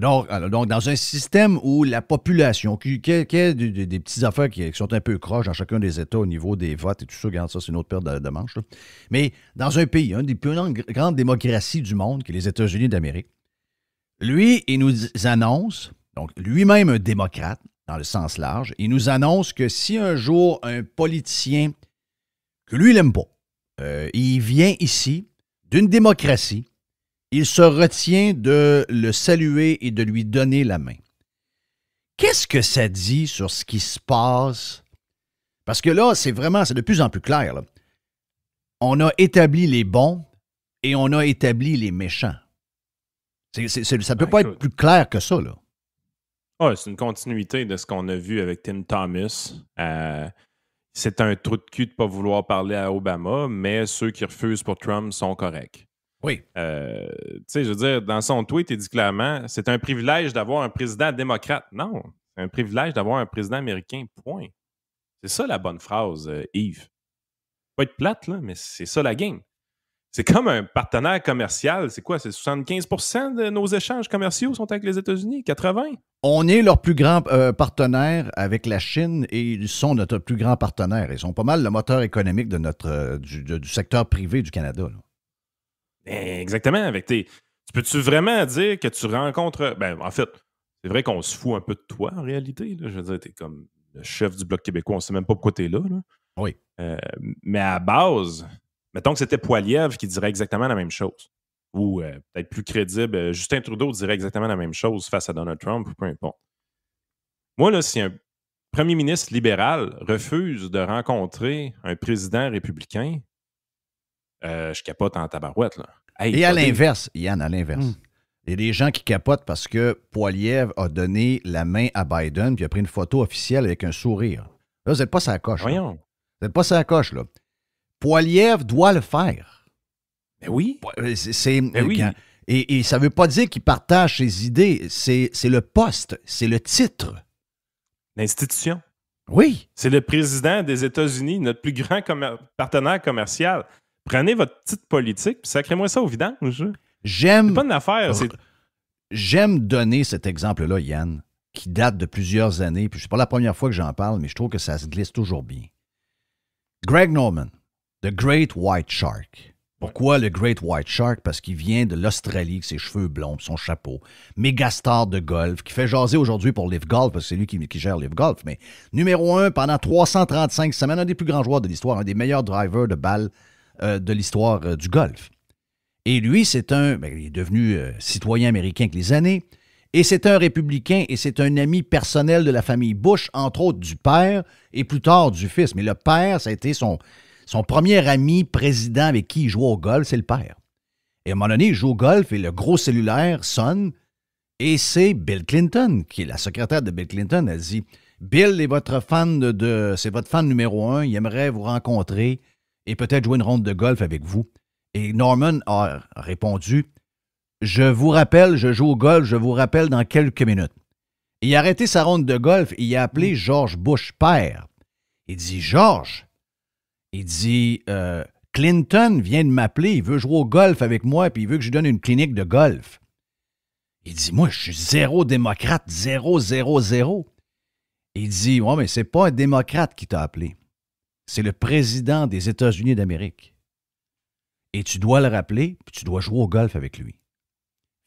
donc, dans un système où la population, qui, a des, petites affaires qui, sont un peu croches dans chacun des États au niveau des votes et tout ça, regarde ça, c'est une autre perte de, la manches. Mais dans un pays, une des plus grandes démocraties du monde, qui est les États-Unis d'Amérique, lui, il nous annonce, donc lui-même un démocrate, dans le sens large, il nous annonce que si un jour un politicien que lui, il n'aime pas, euh, il vient ici d'une démocratie il se retient de le saluer et de lui donner la main. Qu'est-ce que ça dit sur ce qui se passe? Parce que là, c'est vraiment, c'est de plus en plus clair. On a établi les bons et on a établi les méchants. ça ne peut ben, pas être plus clair que ça. Là. c'est une continuité de ce qu'on a vu avec Tim Thomas. Euh, c'est un trou de cul de ne pas vouloir parler à Obama, mais ceux qui refusent pour Trump sont corrects. Oui. Euh, tu sais, je veux dire, dans son tweet, il dit clairement c'est un privilège d'avoir un président démocrate. Non, c'est un privilège d'avoir un président américain, point. C'est ça la bonne phrase, euh, Yves. Pas être plate, là, mais c'est ça la game. C'est comme un partenaire commercial. C'est quoi? C'est 75 de nos échanges commerciaux sont avec les États-Unis? 80? On est leur plus grand euh, partenaire avec la Chine et ils sont notre plus grand partenaire. Ils sont pas mal le moteur économique de notre, du, secteur privé du Canada. Exactement. Avec tes... Tu peux-tu vraiment dire que tu rencontres. Ben, en fait, c'est vrai qu'on se fout un peu de toi en réalité. Je veux dire, t'es comme le chef du Bloc québécois, on sait même pas pourquoi t'es là, là. Oui. Euh, mais à base, mettons que c'était Poiliev qui dirait exactement la même chose. Ou euh, peut-être plus crédible, euh, Justin Trudeau dirait exactement la même chose face à Donald Trump, peu importe. Moi, là, si un premier ministre libéral refuse de rencontrer un président républicain, euh, je capote en tabarouette. Et à l'inverse, Yann, à l'inverse. Hmm. Il y a des gens qui capotent parce que Poiliev a donné la main à Biden puis a pris une photo officielle avec un sourire. Là, vous n'êtes pas sa coche. Voyons. Vous n'êtes pas sa coche, là. Poiliev doit le faire. Mais ben oui. Euh, c'est. Ben eh et, ça ne veut pas dire qu'il partage ses idées. C'est le poste, c'est le titre. L'institution. Oui. C'est le président des États-Unis, notre plus grand partenaire commercial. Prenez votre petite politique, puis sacrez-moi ça au vidange. J'aime. pas une affaire. J'aime donner cet exemple-là, Yann, qui date de plusieurs années, puis c'est pas la première fois que j'en parle, mais je trouve que ça se glisse toujours bien. Greg Norman, The Great White Shark. Pourquoi le Great White Shark? Parce qu'il vient de l'Australie, avec ses cheveux blonds, son chapeau. Méga star de golf, qui fait jaser aujourd'hui pour Live Golf, parce que c'est lui qui, gère Live Golf. Mais numéro un pendant 335 semaines, un des plus grands joueurs de l'histoire, un des meilleurs drivers de balles euh, de l'histoire euh, du golf. Et lui, c'est un, ben, il est devenu euh, citoyen américain avec les années, et c'est un républicain, et c'est un ami personnel de la famille Bush, entre autres du père et plus tard du fils. Mais le père, ça a été son, son premier ami président avec qui il joue au golf, c'est le père. Et à un il joue au golf et le gros cellulaire sonne, et c'est Bill Clinton, qui est la secrétaire de Bill Clinton, elle dit Bill est votre fan de. c'est votre fan numéro un, il aimerait vous rencontrer et peut-être jouer une ronde de golf avec vous. Et Norman a répondu Je vous rappelle, je joue au golf, je vous rappelle dans quelques minutes. il a arrêté sa ronde de golf il a appelé George Bush père. Il dit George, il dit euh, Clinton vient de m'appeler, il veut jouer au golf avec moi, puis il veut que je donne une clinique de golf. Il dit Moi, je suis zéro démocrate, zéro, zéro, zéro. Il dit Ouais, mais c'est pas un démocrate qui t'a appelé c'est le président des États-Unis d'Amérique. Et tu dois le rappeler, puis tu dois jouer au golf avec lui.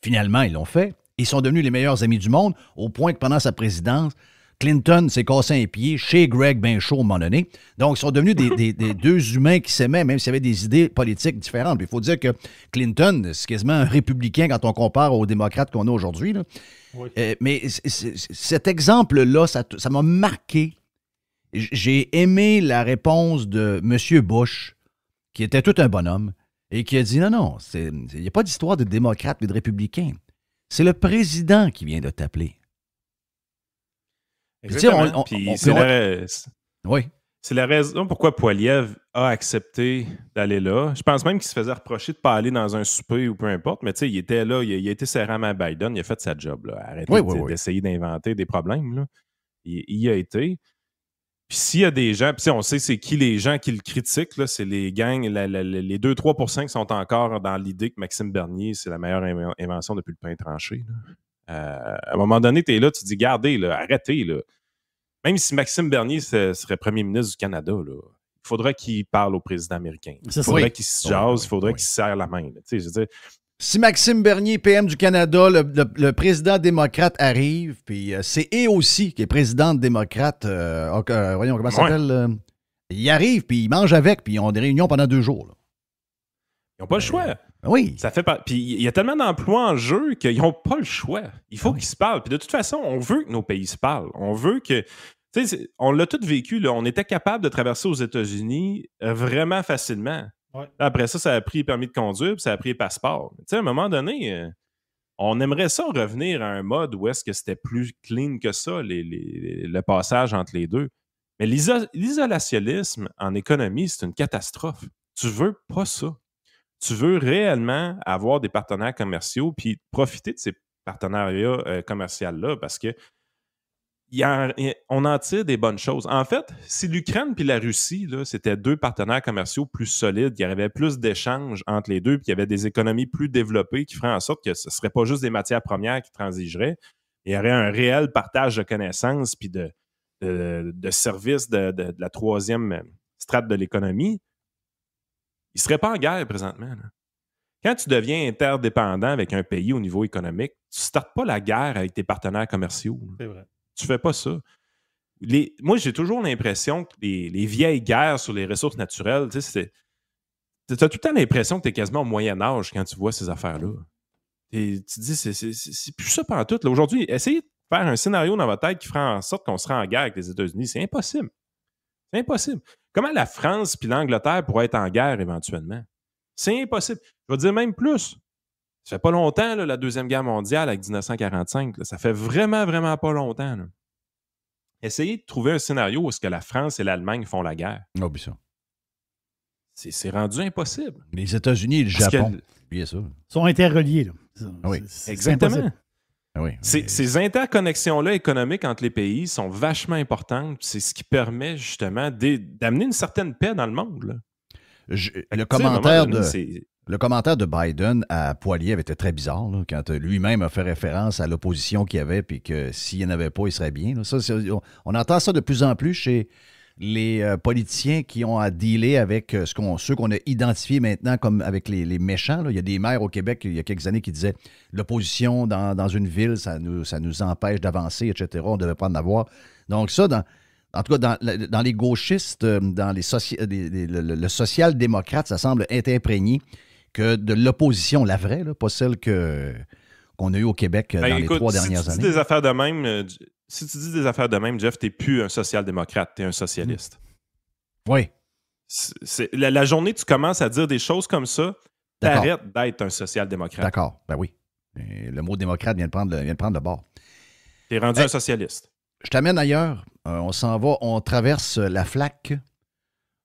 Finalement, ils l'ont fait. Ils sont devenus les meilleurs amis du monde, au point que pendant sa présidence, Clinton s'est cassé un pied chez Greg Bencho à un moment donné. Donc, ils sont devenus des, [LAUGHS] deux humains qui s'aimaient, même s'ils avaient des idées politiques différentes. il faut dire que Clinton, c'est quasiment un républicain quand on compare aux démocrates qu'on a aujourd'hui. Euh, mais cet exemple-là, ça, ça m'a marqué j'ai aimé la réponse de M. Bush, qui était tout un bonhomme, et qui a dit non, non, il n'y a pas d'histoire de démocrate mais de républicain. C'est le président qui vient de t'appeler. C'est la, oui. la raison pourquoi Poiliev a accepté d'aller là. Je pense même qu'il se faisait reprocher de ne pas aller dans un souper ou peu importe, mais tu sais, il était là, il a, été serrant à Biden, il a fait sa job. Là. Arrêtez d'essayer d'inventer des problèmes. Il, y a été. Puis s'il y a des gens, puis on sait c'est qui les gens qui le critiquent, c'est les gangs, les 2-3 qui sont encore dans l'idée que Maxime Bernier, c'est la meilleure invention depuis le pain tranché. Euh, à un moment donné, tu es là, tu dis, gardez, arrêtez. Même si Maxime Bernier serait premier ministre du Canada, il faudrait qu'il parle au président américain. Il faudrait qu'il se jase, il faudrait qu'il serre la main. Je si Maxime Bernier, PM du Canada, le, président démocrate arrive, puis euh, c'est et aussi qui est président démocrate, euh, euh, voyons comment s'appelle, il arrive, puis il mange avec, puis ils ont des réunions pendant deux jours. Ils n'ont pas le choix. Oui. Ça fait Puis il y a tellement d'emplois en jeu qu'ils n'ont pas le choix. Il faut ah qu'ils se parlent. Puis de toute façon, on veut que nos pays se parlent. On veut que. sais, on l'a tout vécu, on était capable de traverser aux États-Unis vraiment facilement. Après ça, ça a pris le permis de conduire, puis ça a pris le passeport. Tu sais, à un moment donné, euh, on aimerait ça revenir à un mode où est-ce que c'était plus clean que ça, le passage entre les deux. Mais l'isolationnisme en économie, c'est une catastrophe. Tu veux pas ça. Tu veux réellement avoir des partenaires commerciaux puis profiter de ces partenariats euh, commerciaux-là parce que on en tire des bonnes choses. En fait, si l'Ukraine puis la Russie, c'était deux partenaires commerciaux plus solides, il y avait plus d'échanges entre les deux, puis qu'il y avait des économies plus développées qui feraient en sorte que ce ne serait pas juste des matières premières qui transigeraient, il y aurait un réel partage de connaissances puis de, de, services de, la troisième strate de l'économie, il ne seraient pas en guerre présentement. Quand tu deviens interdépendant avec un pays au niveau économique, tu ne startes pas la guerre avec tes partenaires commerciaux. C'est vrai. Tu fais pas ça. moi, j'ai toujours l'impression que les, vieilles guerres sur les ressources naturelles, tu as tout le temps l'impression que tu es quasiment au Moyen Âge quand tu vois ces affaires-là. Et tu te dis, c'est plus ça par tout. Aujourd'hui, essayez de faire un scénario dans votre tête qui fera en sorte qu'on sera en guerre avec les États-Unis. C'est impossible. C'est impossible. Comment la France puis l'Angleterre pourraient être en guerre éventuellement? C'est impossible. Je vais dire même plus. Ça fait pas longtemps, la Deuxième Guerre mondiale avec 1945. ça fait vraiment, vraiment pas longtemps. Essayez de trouver un scénario où est-ce que la France et l'Allemagne font la guerre. Oh, bien ça. C'est rendu impossible. Les États-Unis et le Japon, bien sûr. Sont interreliés. Ah oui. Exactement. Ah ces, interconnexions-là économiques entre les pays sont vachement importantes. C'est ce qui permet justement d'amener une certaine paix dans le monde. le, commentaire de, le commentaire de Biden à Poilier avait été très bizarre, quand lui-même a fait référence à l'opposition qu'il y avait, puis que s'il n'y en avait pas, il serait bien. on, entend ça de plus en plus chez les euh, politiciens qui ont à dealer avec euh, ce qu'on, ceux qu'on a identifiés maintenant comme avec les, méchants. Il y a des maires au Québec, il y a quelques années, qui disaient l'opposition dans, une ville, ça nous, empêche d'avancer, etc. On ne devait pas en avoir. Donc ça, dans, en tout cas, dans, les gauchistes, euh, dans les, soci, le social-démocrate, ça semble être imprégné que de l'opposition, la vraie, pas celle que, qu'on a eue au Québec euh, ben, dans les trois dernières années. des affaires de même, euh, si tu dis des affaires de même, Jeff, t'es plus un social-démocrate, es un socialiste. Mmh. Oui. la, journée tu commences à dire des choses comme ça, t'arrêtes d'être un social-démocrate. D'accord, ben oui. le mot démocrate vient de prendre le, vient de prendre bord. T'es rendu un socialiste. Je t'amène ailleurs. Euh, on s'en va, on traverse la flaque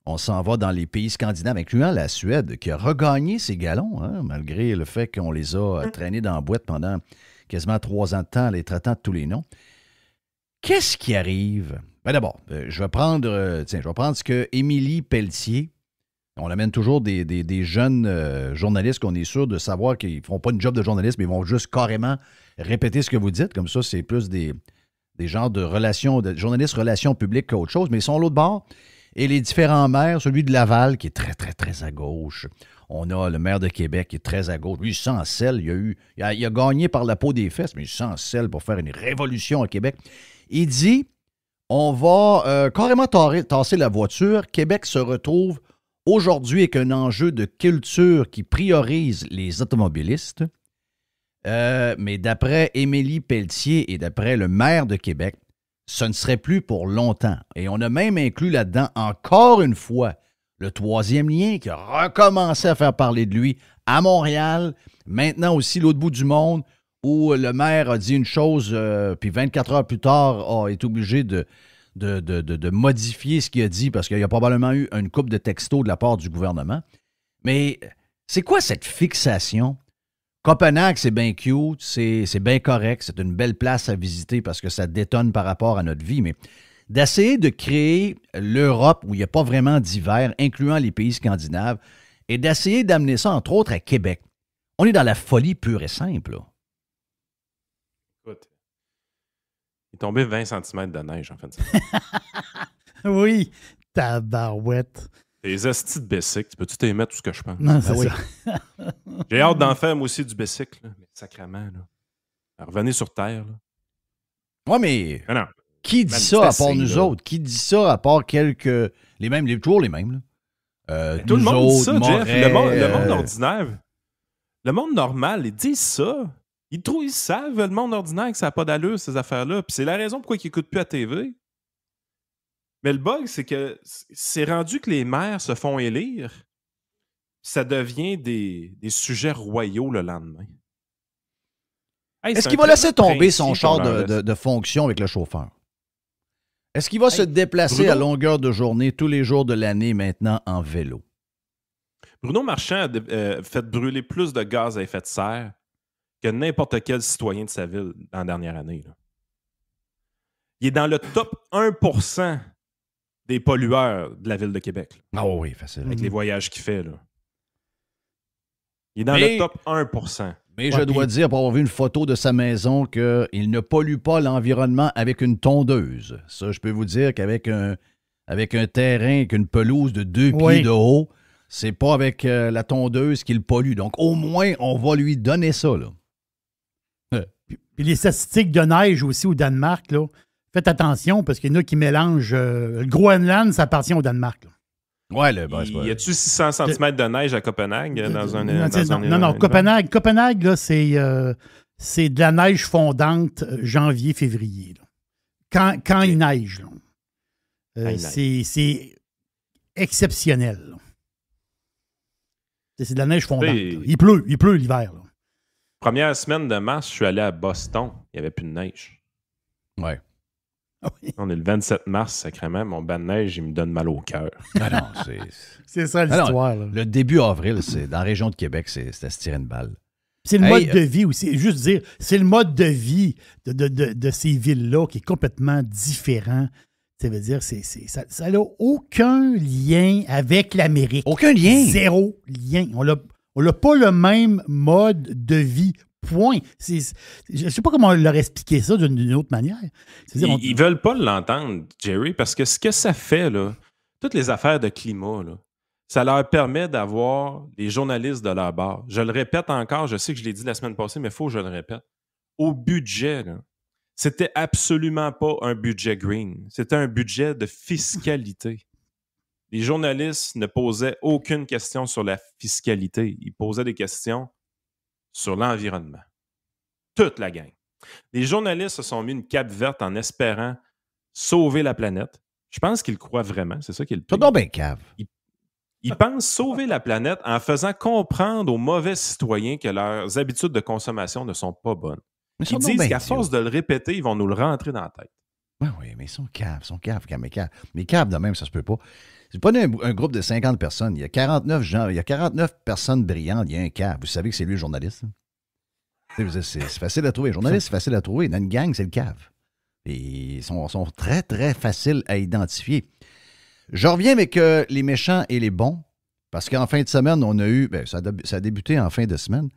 on s'en va dans les pays scandinaves, incluant la Suède, qui a regagné ses galons, hein, malgré le fait qu'on les a hein? traînés dans la boîte pendant quasiment trois ans de temps, les traitant de tous les noms. Qu'est-ce qui arrive? Ben D'abord, euh, je vais prendre euh, je ce que Émilie Pelletier, on amène toujours des, jeunes euh, journalistes qu'on est sûr de savoir qu'ils ne font pas une job de journaliste, mais ils vont juste carrément répéter ce que vous dites. Comme ça, c'est plus des, des genres de relations, de journalistes relations publiques qu'autre chose, mais ils sont à l'autre bord et les différents maires, celui de Laval qui est très, très, très à gauche. On a le maire de Québec qui est très à gauche. Lui, sans sel, il a, eu, il a, il a gagné par la peau des fesses, mais sans sel pour faire une révolution à Québec. Il dit on va euh, carrément tasser la voiture. Québec se retrouve aujourd'hui avec un enjeu de culture qui priorise les automobilistes. Euh, mais d'après Émilie Pelletier et d'après le maire de Québec, ce ne serait plus pour longtemps. Et on a même inclus là-dedans, encore une fois, le troisième lien qui a recommencé à faire parler de lui à Montréal, maintenant aussi l'autre bout du monde, où le maire a dit une chose, euh, puis 24 heures plus tard, a est obligé de, de modifier ce qu'il a dit parce qu'il y a probablement eu une coupe de textos de la part du gouvernement. Mais c'est quoi cette fixation Copenhague, c'est bien cute, c'est bien correct, c'est une belle place à visiter parce que ça détonne par rapport à notre vie, mais d'essayer de créer l'Europe où il n'y a pas vraiment d'hiver, incluant les pays scandinaves, et d'essayer d'amener ça, entre autres, à Québec. On est dans la folie pure et simple. Écoute, il est tombé 20 cm de neige en fin de semaine. [LAUGHS] oui, tabarouette. Les astis de Bessic, tu peux-tu t'aimer tout ce que je pense? Non, ben [LAUGHS] J'ai hâte d'en faire, moi aussi, du Bessic, Mais sacrement, là. Alors, revenez sur Terre, là. Ouais, mais. Qui dit ça à part nous autres? Qui dit ça à part quelques. Les mêmes, les, toujours les mêmes, là. Euh, tout le monde dit ça, Jeff. Le monde, euh, ordinaire. Le monde normal, ils disent ça. Ils, trouvent, ils savent, le monde ordinaire, que ça n'a pas d'allure, ces affaires-là. Puis c'est la raison pourquoi ils n'écoutent plus à TV. Mais le bug, c'est que c'est rendu que les maires se font élire, ça devient des, sujets royaux le lendemain. Est-ce qu'il va laisser tomber son char hein, de, fonction avec le chauffeur? Est-ce qu'il va se déplacer à longueur de journée tous les jours de l'année maintenant en vélo? Bruno Marchand a euh, fait brûler plus de gaz à effet de serre que n'importe quel citoyen de sa ville en dernière année. Il est dans le top 1% des pollueurs de la ville de Québec. Ah oui, facile. Avec les voyages qu'il fait. Là. Il est dans le top 1 Mais je dois dire, pour avoir vu une photo de sa maison, qu'il ne pollue pas l'environnement avec une tondeuse. Ça, je peux vous dire qu'avec un, avec un terrain, avec une pelouse de deux pieds de haut, c'est pas avec euh, la tondeuse qu'il pollue. Donc, au moins, on va lui donner ça. Là. Puis les statistiques de neige aussi au Danemark, là, Faites attention parce qu'il y en a qui mélangent. Euh, le Groenland, ça appartient au Danemark. Ouais, le ben, Y a-tu 600 cm de neige à Copenhague euh, dans, un, non, non, non, Copenhague, Copenhague euh, c'est, c'est de la neige fondante janvier-février. Quand, il neige. c'est, exceptionnel. C'est, de la neige fondante. Il pleut, il pleut l'hiver. Première semaine de mars, je suis allé à Boston. Il n'y avait plus de neige. Ouais. Ah on est le 27 mars, sacrément. Mon bain de neige, il me donne mal au cœur. [LAUGHS] Ah c'est... ça ah l'histoire. le début avril, c'est dans la région de Québec, c'est, à se tirer une balle. C'est le mode de euh, vie aussi. Juste dire, c'est le mode de vie de, ces villes-là qui est complètement différent. Ça veut dire, c'est, ça n'a aucun lien avec l'Amérique. Aucun lien. Zéro lien. On n'a pas le même mode de vie point. je ne sais pas comment leur expliquer ça d'une autre manière. Ils, ne veulent pas l'entendre, Jerry, parce que ce que ça fait, là, toutes les affaires de climat, ça leur permet d'avoir les journalistes de leur bord. Je le répète encore, je sais que je l'ai dit la semaine passée, mais il faut que je le répète. Au budget, c'était absolument pas un budget green. C'était un budget de fiscalité. Les journalistes ne posaient aucune question sur la fiscalité. Ils posaient des questions sur l'environnement. Toute la gang. Les journalistes se sont mis une cape verte en espérant sauver la planète. Je pense qu'ils croient vraiment. C'est ça qu'ils pensent. le ils pensent sauver la planète en faisant comprendre aux mauvais citoyens que leurs habitudes de consommation ne sont pas bonnes. Ils disent qu'à force de le répéter, ils vont nous le rentrer dans la tête. Oui, oui, mais ils sont caves, ils sont caves, mais caves. Mais de même, ça se peut pas. C'est pas un, un, groupe de 50 personnes. Il y a 49 gens, il y a 49 personnes brillantes, il y a un cave. Vous savez que c'est lui le journaliste. C'est facile à trouver. Journaliste, c'est facile à trouver. Dans une gang, c'est le cave. Et ils sont, très, très faciles à identifier. Je reviens avec que euh, les méchants et les bons, parce qu'en fin de semaine, on a eu, ben, ça, a, débuté en fin de semaine,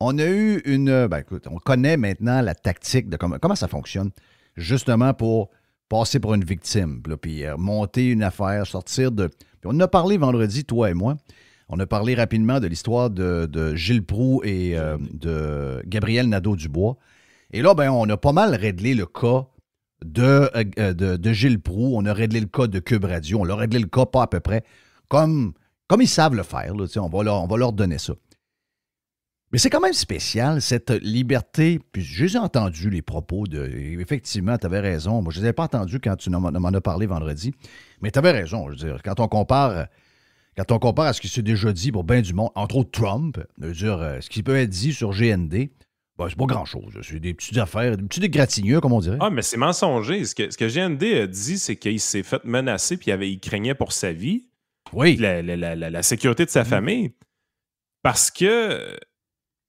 on a eu une, ben, écoute, on connaît maintenant la tactique de comment ça fonctionne justement pour passer pour une victime, puis euh, monter une affaire, sortir de... on a parlé vendredi, toi et moi. On a parlé rapidement de l'histoire de, Gilles Proux et euh, de Gabriel Nadeau-Dubois. Et là, ben, on a pas mal réglé le cas de, euh, de, Gilles Proux. On a réglé le cas de Cube Radio. On a réglé le cas pas à peu près comme, comme ils savent le faire. on, on va leur donner ça. Mais c'est quand même spécial, cette liberté. Puis j'ai entendu les propos de. Effectivement, tu avais raison. Moi, je ne les avais pas entendus quand tu m'en as parlé vendredi. Mais tu avais raison. Je veux dire, quand on compare. Quand on compare à ce qui s'est déjà dit pour bien du monde, entre autres Trump, je dire, euh, ce qui peut être dit sur GND, ben, c'est pas grand-chose. C'est des petites affaires, des petits gratigneux, comme on dirait. Ah, mais c'est mensonger. Ce que, ce que GND a dit, c'est qu'il s'est fait menacer puis il, craignait pour sa vie. Oui. La, sécurité de sa mmh. famille. Parce que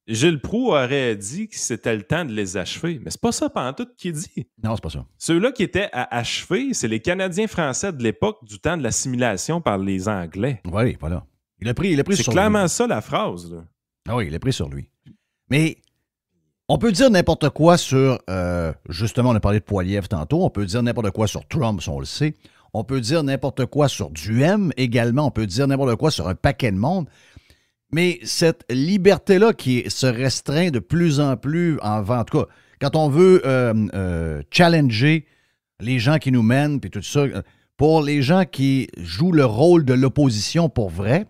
Gilles Proux aurait dit que c'était le temps de les achever, mais c'est pas ça tout qui dit. Non, c'est pas ça. Ceux-là qui étaient à achever, c'est les Canadiens français de l'époque du temps de l'assimilation par les Anglais. Oui, voilà. Il a pris, il a pris sur lui. C'est clairement ça la phrase. Là. Ah oui, il a pris sur lui. Mais on peut dire n'importe quoi sur, euh, justement, on a parlé de Poiliev tantôt, on peut dire n'importe quoi sur Trump, si on le sait. On peut dire n'importe quoi sur Duhem également, on peut dire n'importe quoi sur un paquet de monde. Mais cette liberté-là qui se restreint de plus en plus, en, en tout cas, quand on veut euh, euh, challenger les gens qui nous mènent, puis tout ça, euh, pour les gens qui jouent le rôle de l'opposition pour vrai,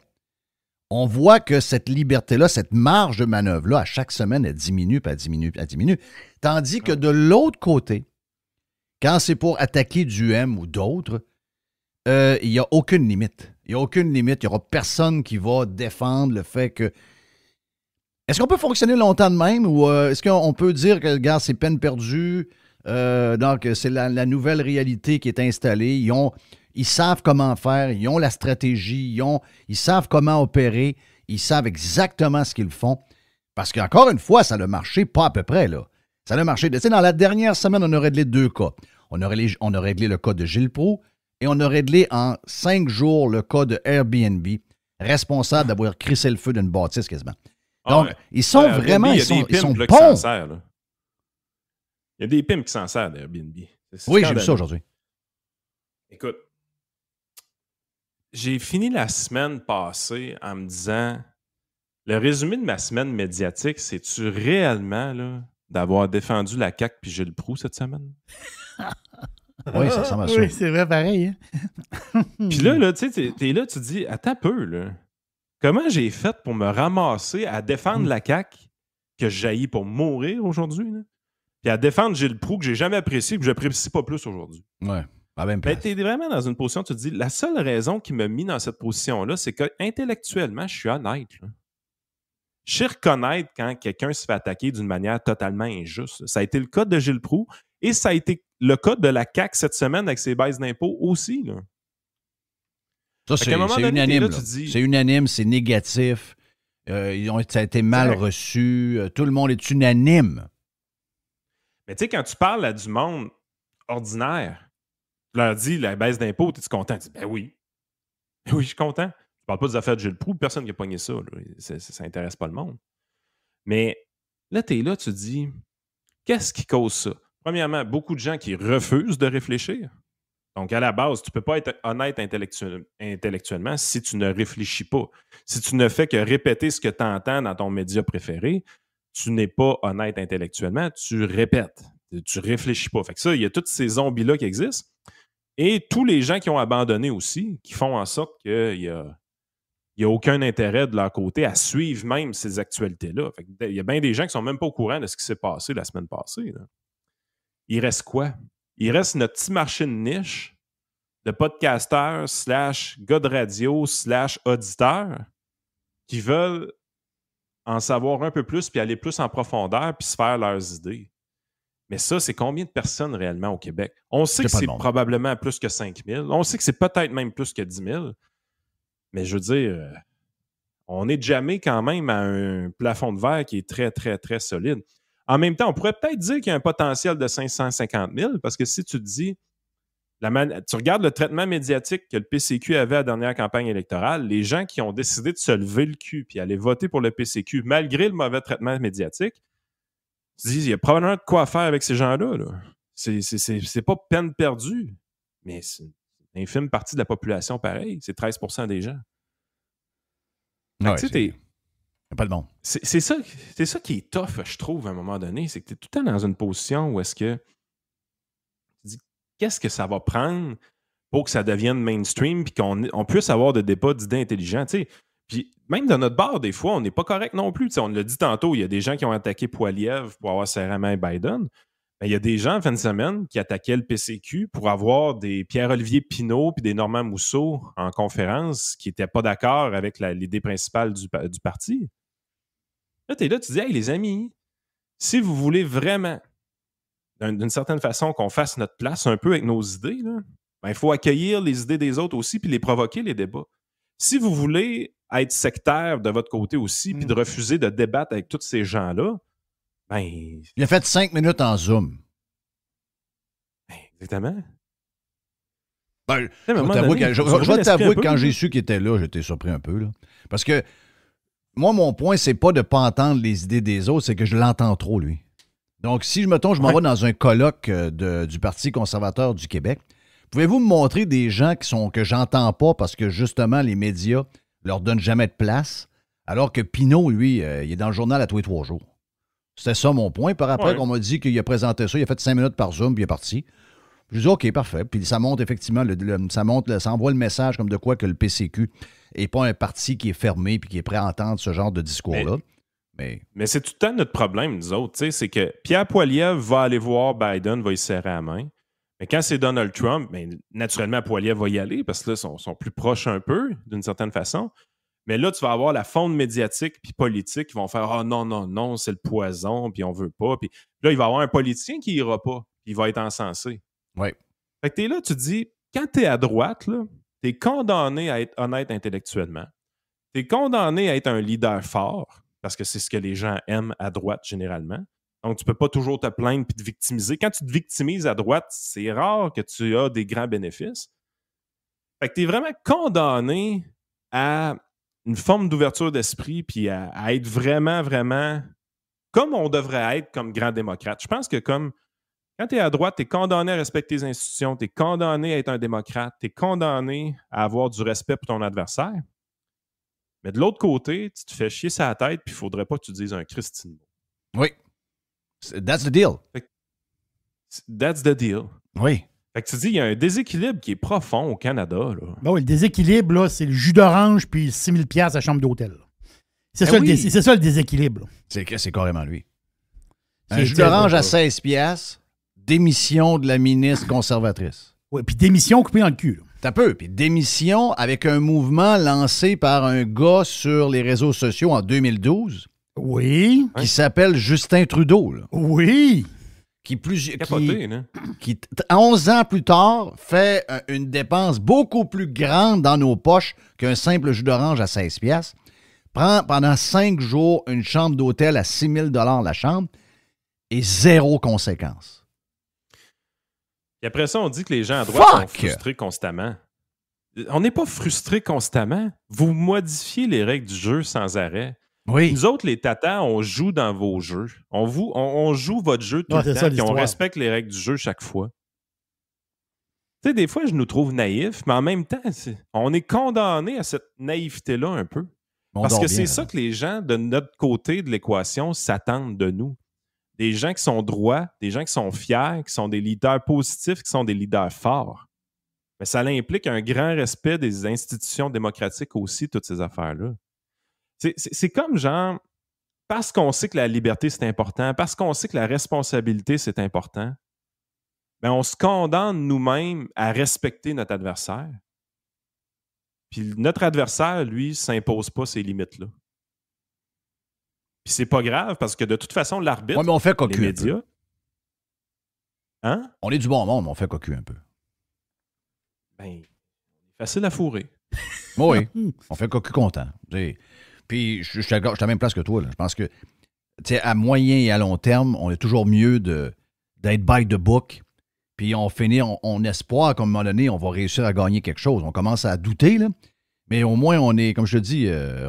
on voit que cette liberté-là, cette marge de manœuvre-là, à chaque semaine, elle diminue, puis elle diminue, puis elle diminue. Tandis que de l'autre côté, quand c'est pour attaquer du M ou d'autres, il n'y a aucune limite. Il n'y a aucune limite. Il n'y aura personne qui va défendre le fait que. Est-ce qu'on peut fonctionner longtemps de même ou euh, est-ce qu'on peut dire que, gars, c'est peine perdue? Euh, donc, euh, c'est la, nouvelle réalité qui est installée. Ils, ont, ils savent comment faire, ils ont la stratégie, ils, ont, ils savent comment opérer, ils savent exactement ce qu'ils font. Parce qu'encore une fois, ça a marché pas à peu près, là. Ça a marché. Tu dans la dernière semaine, on a réglé deux cas. On a réglé, on réglé le cas de Gilles Proulx et on a réglé en cinq jours le cas de Airbnb, responsable d'avoir crissé le feu d'une bâtisse quasiment. Ah Donc, ils sont vraiment. ils sont, ils sont bons. Il y a des pimes qui s'en servent d'Airbnb. Oui, j'ai vu ça aujourd'hui. Écoute, j'ai fini la semaine passée en me disant le résumé de ma semaine médiatique, c'est-tu réellement d'avoir défendu la CAQ puis Gilles Proux cette semaine? [LAUGHS] Oui, ça ressemble à Oui, c'est vrai, pareil. Hein. Puis là, là tu sais, t'es là, tu dis, attends un peu, là. Comment j'ai fait pour me ramasser à défendre hmm. la CAQ que j'ai pour mourir aujourd'hui, là? Puis à défendre Gilles Proux que j'ai jamais apprécié que je n'apprécie pas plus aujourd'hui. Ouais. même ben, tu es vraiment dans une position, tu te dis, la seule raison qui m'a mis dans cette position-là, c'est que intellectuellement, je suis honnête. Je suis reconnaître quand quelqu'un se fait attaquer d'une manière totalement injuste. Ça a été le cas de Gilles Proux et ça a été le cas de la CAC cette semaine avec ses baisses d'impôts aussi. Là. Ça, c'est unanime. C'est unanime, c'est négatif. Euh, ils ont, ça a été mal reçu. Euh, tout le monde est unanime. Mais tu sais, quand tu parles à du monde ordinaire, tu leur dis la baisse d'impôts, es-tu content? ben oui. Ben oui, je suis content. Je parle pas des affaires de Jules Proux, personne qui a pogné ça. Ça n'intéresse pas le monde. Mais là, tu es là, tu dis, qu'est-ce qui cause ça? Premièrement, beaucoup de gens qui refusent de réfléchir. Donc, à la base, tu ne peux pas être honnête intellectuellement si tu ne réfléchis pas. Si tu ne fais que répéter ce que tu entends dans ton média préféré, tu n'es pas honnête intellectuellement, tu répètes, tu ne réfléchis pas. Fait que ça, il y a toutes ces zombies-là qui existent. Et tous les gens qui ont abandonné aussi, qui font en sorte qu'il n'y a aucun intérêt de leur côté à suivre même ces actualités-là. Il y a bien des gens qui ne sont même pas au courant de ce qui s'est passé la semaine passée il reste quoi? Il reste notre petit marché de niche de podcasteurs slash gars de radio slash auditeurs qui veulent en savoir un peu plus puis aller plus en profondeur puis se faire leurs idées. Mais ça, c'est combien de personnes réellement au Québec? On sait que c'est probablement plus que 5 000. On sait que c'est peut-être même plus que 10 000. Mais je veux dire, euh, on est jamais quand même à un plafond de verre qui est très, très, très solide. En même temps, on pourrait peut-être dire qu'il y a un potentiel de 550 000 parce que si tu te dis, tu regardes le traitement médiatique que le PCQ avait à la dernière campagne électorale, les gens qui ont décidé de se lever le cul puis aller voter pour le PCQ malgré le mauvais traitement médiatique, tu dis, il y a probablement de quoi faire avec ces gens-là. Là. C'est pas peine perdue, mais c'est une infime partie de la population pareil. C'est 13 des gens. Ouais, tu il n'y a pas de monde. C'est ça, qui est tough, je trouve, à un moment donné. C'est que tu es tout le temps dans une position où est-ce que tu dis qu'est-ce que ça va prendre pour que ça devienne mainstream puis qu'on puisse avoir des débats d'idées intelligentes. Puis même dans notre bar, des fois, on n'est pas correct non plus. on l'a dit tantôt, il y a des gens qui ont attaqué Poiliev pour avoir serré à Biden. Ben, il y a des gens fin de semaine qui attaquaient le PCQ pour avoir des Pierre-Olivier Pinault et des Normand Mousseau en conférence qui n'étaient pas d'accord avec l'idée principale du, parti. Là, tu es là, tu dis, hey, les amis, si vous voulez vraiment, d'une certaine façon, qu'on fasse notre place un peu avec nos idées, ben, il faut accueillir les idées des autres aussi puis les provoquer, les débats. Si vous voulez être sectaire de votre côté aussi, puis mm. de refuser de débattre avec tous ces gens-là, ben, il a fait cinq minutes en zoom. Ben, exactement. Ben, je, vais t'avouer que quand j'ai su qu'il était là, j'étais surpris un peu. Parce que moi, mon point, c'est pas de ne pas entendre les idées des autres, c'est que je l'entends trop, lui. Donc, si je me tombe, je m'en vais dans un colloque euh, du Parti conservateur du Québec. Pouvez-vous me montrer des gens qui sont que j'entends pas parce que justement les médias leur donnent jamais de place, alors que Pinault, lui, euh, il est dans le journal à tous les trois jours. C'était ça mon point. Par après, on qu'on m'a dit qu'il a présenté ça, il a fait cinq minutes par Zoom, puis il est parti. Je dit « OK, parfait. Puis ça monte effectivement, le, ça, monte, ça envoie le message comme de quoi que le PCQ n'est pas un parti qui est fermé puis qui est prêt à entendre ce genre de discours-là. Mais, mais c'est tout le temps notre problème, nous autres. C'est que Pierre Poiliev va aller voir Biden, va y serrer la main. Mais quand c'est Donald Trump, ben, naturellement, Poiliev va y aller parce que là, ils sont, plus proches un peu, d'une certaine façon. Mais là, tu vas avoir la fonte médiatique puis politique qui vont faire Ah oh, non, non, non, c'est le poison, puis on veut pas. Puis là, il va y avoir un politicien qui ira pas, puis il va être encensé. Oui. Fait que es là, tu te dis, quand tu es à droite, là, es condamné à être honnête intellectuellement. Tu es condamné à être un leader fort, parce que c'est ce que les gens aiment à droite généralement. Donc, tu peux pas toujours te plaindre puis te victimiser. Quand tu te victimises à droite, c'est rare que tu aies des grands bénéfices. Fait que es vraiment condamné à une forme d'ouverture d'esprit, puis à, être vraiment, vraiment comme on devrait être comme grand démocrate. Je pense que comme quand tu es à droite, tu es condamné à respecter les institutions, tu es condamné à être un démocrate, tu es condamné à avoir du respect pour ton adversaire. Mais de l'autre côté, tu te fais chier sa tête, puis il faudrait pas que tu dises un Christine. Oui. That's the deal. That's the deal. Oui tu dis, il y a un déséquilibre qui est profond au Canada. Ben oui, le déséquilibre, c'est le jus d'orange puis 6000 pièces à chambre d'hôtel. Ben c'est, ça, le déséquilibre. C'est, carrément lui. Un jus d'orange à 16 démission de la ministre conservatrice. Oui, puis démission coupée dans le cul. T'as peu. Puis démission avec un mouvement lancé par un gars sur les réseaux sociaux en 2012. Oui. Qui s'appelle Justin Trudeau. Oui qui, plus, 11 ans plus tard, fait euh, une dépense beaucoup plus grande dans nos poches qu'un simple jus d'orange à 16 pièces prend pendant 5 jours une chambre d'hôtel à 6 000 la chambre et zéro conséquence. Et après ça, on dit que les gens à droite sont frustrés constamment. On n'est pas frustrés constamment. Vous modifiez les règles du jeu sans arrêt. Nous autres, les tatas, on joue dans vos jeux. On, vous, on, joue votre jeu tout le temps, et on respecte les règles du jeu chaque fois. Tu sais, des fois, je nous trouve naïfs, mais en même temps, on est condamné à cette naïveté-là un peu. Parce que c'est ça hein. que les gens de notre côté de l'équation s'attendent de nous. Des gens qui sont droits, des gens qui sont fiers, qui sont des leaders positifs, qui sont des leaders forts. Mais ça implique un grand respect des institutions démocratiques aussi, toutes ces affaires-là. C'est comme genre, parce qu'on sait que la liberté c'est important, parce qu'on sait que la responsabilité c'est important, mais ben, on se condamne nous-mêmes à respecter notre adversaire. Puis notre adversaire, lui, s'impose pas ces limites-là. Puis c'est pas grave parce que de toute façon, l'arbitre, on les médias. Hein? On est du bon monde, mais on fait cocu un peu. Ben, facile à fourrer. oui, [LAUGHS] on fait cocu content. Puis je, suis à la même place que toi. Je pense que tu sais, à moyen et à long terme, on est toujours mieux d'être by the book. Puis on finit, on, espère espoir qu'à un moment donné, on va réussir à gagner quelque chose. On commence à douter, là. Mais au moins, on est, comme je te dis, euh,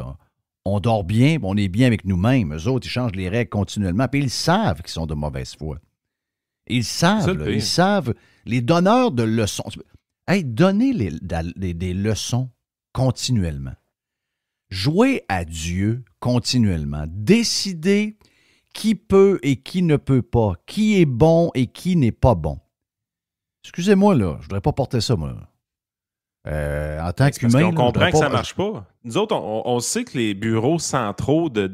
on dort bien, on est bien avec nous-mêmes. Eux autres, ils changent les règles continuellement. Puis ils savent qu'ils sont de mauvaise foi. Ils savent, ils savent. Les donneurs de leçons. Hey, donner des leçons continuellement jouer à Dieu continuellement, décider qui peut et qui ne peut pas, qui est bon et qui n'est pas bon. Excusez-moi, là, je ne voudrais pas porter ça, moi. Euh, en tant qu'humain. On comprend que ça ne marche pas. Nous autres, on, sait que les bureaux centraux de,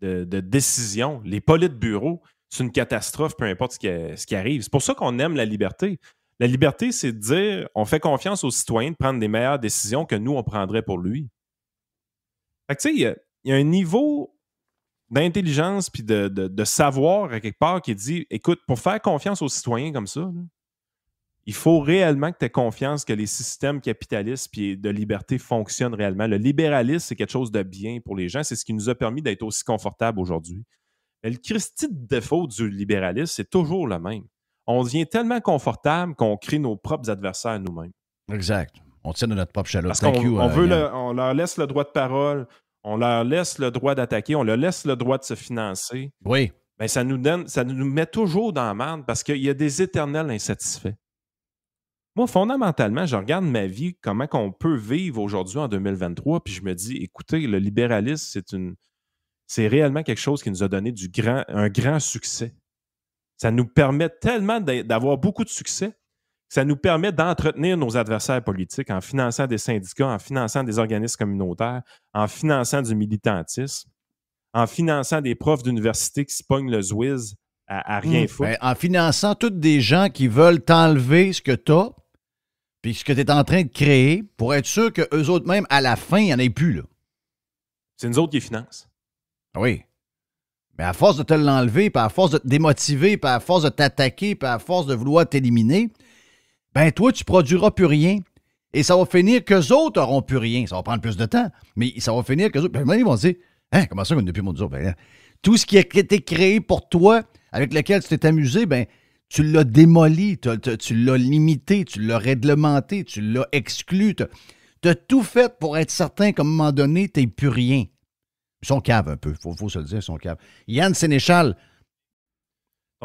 de, décision, les bureaux, c'est une catastrophe, peu importe ce qui, ce qui arrive. C'est pour ça qu'on aime la liberté. La liberté, c'est de dire on fait confiance aux citoyens de prendre des meilleures décisions que nous, on prendrait pour lui. Fait que tu sais, il y, a un niveau d'intelligence puis de, savoir à quelque part qui dit écoute, pour faire confiance aux citoyens comme ça, il faut réellement que tu aies confiance que les systèmes capitalistes puis de liberté fonctionnent réellement. Le libéralisme, c'est quelque chose de bien pour les gens. C'est ce qui nous a permis d'être aussi confortables aujourd'hui. Mais le Christi de défaut du libéralisme, c'est toujours le même. On devient tellement confortable qu'on crée nos propres adversaires nous-mêmes. Exact on tient de notre propre chalot. on, euh, veut on leur laisse le droit de parole, on leur laisse le droit d'attaquer, on leur laisse le droit de se financer. Oui. Mais ben, ça nous donne, ça nous met toujours dans la merde parce qu'il y a des éternels insatisfaits. Moi, fondamentalement, je regarde ma vie, comment qu'on peut vivre aujourd'hui en 2023, puis je me dis, écoutez, le libéralisme, c'est une, c'est réellement quelque chose qui nous a donné du grand, un grand succès. Ça nous permet tellement d'avoir beaucoup de succès ça nous permet d'entretenir nos adversaires politiques en finançant des syndicats, en finançant des organismes communautaires, en finançant du militantisme, en finançant des profs d'université qui se pognent le zouiz à, rien hmm. ben, en finançant toutes des gens qui veulent t'enlever ce que tu as, puis ce que tu es en train de créer, pour être sûr qu'eux autres même, à la fin, il n'y en ait plus. là. C'est nous autres qui les financent. Ah oui. Mais à force de te l'enlever, par à force de te démotiver, à force de t'attaquer, par à force de vouloir t'éliminer, ben toi, tu produiras plus rien. Et ça va finir qu'eux autres n'auront plus rien. Ça va prendre plus de temps, mais ça va finir qu'eux autres. Ben, ils vont dire Hein, comment ça qu'on n'a plus mon jour Ben, tout ce qui a été créé pour toi, avec lequel tu t'es amusé, ben tu l'as démoli, tu, l'as limité, tu l'as réglementé, tu l'as exclu. Tu as, tout fait pour être certain qu'à un moment donné, tu n'es plus rien. Ils sont caves un peu, il faut, se le dire, ils sont caves. Yann Sénéchal,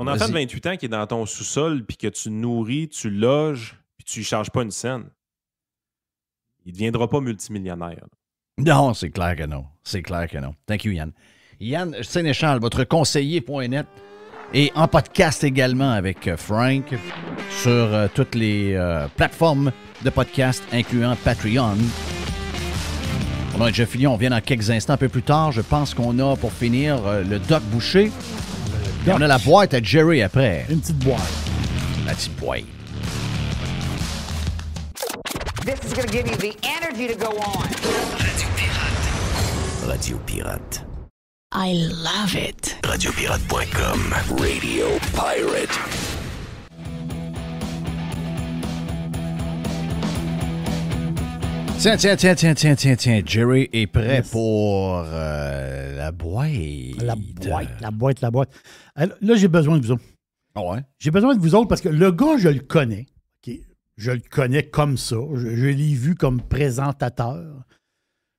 on entend de 28 ans qui est dans ton sous-sol, puis que tu nourris, tu loges, puis tu ne charges pas une scène, il ne deviendra pas multimillionnaire. Non, c'est clair que non. C'est clair que non. Thank you, Yann. Yann Sénéchal, votre conseiller.net et en podcast également avec euh, Frank sur euh, toutes les euh, plateformes de podcast, incluant Patreon. On a déjà fini, on vient dans quelques instants un peu plus tard. Je pense qu'on a pour finir le Doc Boucher on a la boîte à Jerry après. Une petite boîte. La petite boîte. This is gonna give you the energy to go on. Radio Pirate. Radio Pirate. I love it. Radiopirate.com. Radio Pirate. Tiens, tiens, tiens, tiens, tiens, tiens, tiens. Jerry est prêt pour euh, la boîte. La boîte, la boîte, la boîte. là, j'ai besoin de vous autres. Ah ouais? J'ai besoin de vous autres parce que le gars, je le connais. Je le connais comme ça. Je, l'ai vu comme présentateur.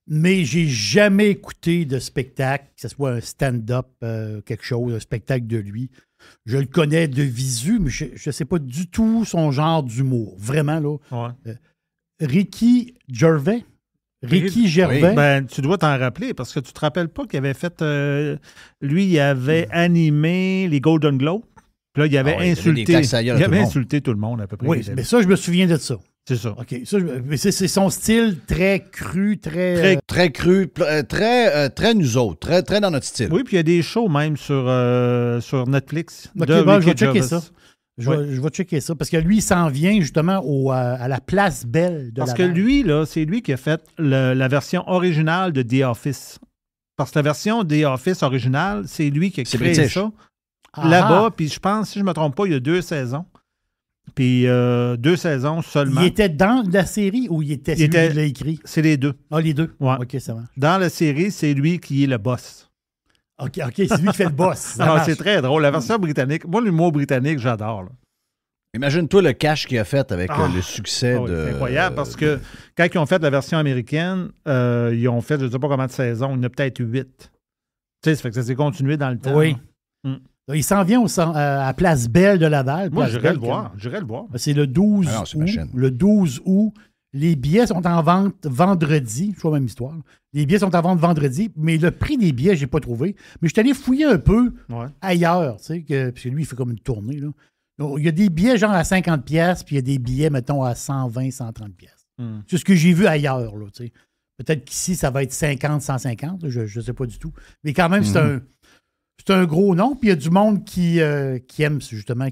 Mais j'ai jamais écouté de spectacle, que ce soit un stand-up, euh, quelque chose, un spectacle de lui. Je le connais de visu, mais je ne sais pas du tout son genre d'humour. Vraiment, là. Ouais. Euh, Ricky Gervais. Ricky Gervais. ben, tu dois t'en rappeler parce que tu te rappelles pas qu'il avait fait. Euh, lui, il avait hmm. animé les Golden Globes. là, il avait ah insulté. Il insulté tout le monde à peu près. Oui, mais ça, je me souviens de ça. C'est ça. mais c'est son style très cru, très. Très, cru, euh, très, euh, très nous autres, très, très dans notre style. Oui, puis il y a des shows même sur, sur Netflix. de ben, je ça. Je, vais, checker ça. Parce que lui, il s'en vient justement euh, à la place belle de Parce que lui, là, c'est lui qui a fait la version originale de The Office. Parce que la version The Office originale, c'est lui qui a créé ça. Ah. Là-bas, puis je pense, si je ne me trompe pas, il y a deux saisons. Puis euh, deux saisons seulement. Il était dans la série ou il était il qui l'a écrit? C'est les deux. Ah, les deux? OK, ça va. Dans la série, c'est lui qui est le boss. OK, OK, c'est lui qui fait le boss. [LAUGHS] Ah, c'est très drôle. La version britannique, moi, l'humour britannique, j'adore. Imagine-toi le cash qu'il a fait avec euh, ah. le succès ah de. C'est incroyable parce que quand ils ont fait la version américaine, euh, ils ont fait, je ne sais pas combien de saisons, il y en a peut-être huit. Tu sais, ça fait que ça s'est continué dans le temps. Oui. Mm. Il s'en vient au, euh, à Place Belle de Laval. Moi, j'irai le, le voir. le voir. C'est le 12 Le 12 août, les billets sont en vente vendredi, soit même histoire. Les billets sont en vente vendredi, mais le prix des billets, je n'ai pas trouvé. Mais je suis allé fouiller un peu ailleurs, tu sais, que, parce que lui, il fait comme une tournée. il y a des billets genre à 50 pièces, puis il y a des billets, mettons, à 120, 130 pièces. C'est ce que j'ai vu ailleurs, là, tu sais. Peut-être qu'ici, ça va être 50, 150, je ne sais pas du tout. Mais quand même, c'est hmm. un, c'est un gros nom, puis il y a du monde qui, euh, qui aime, justement,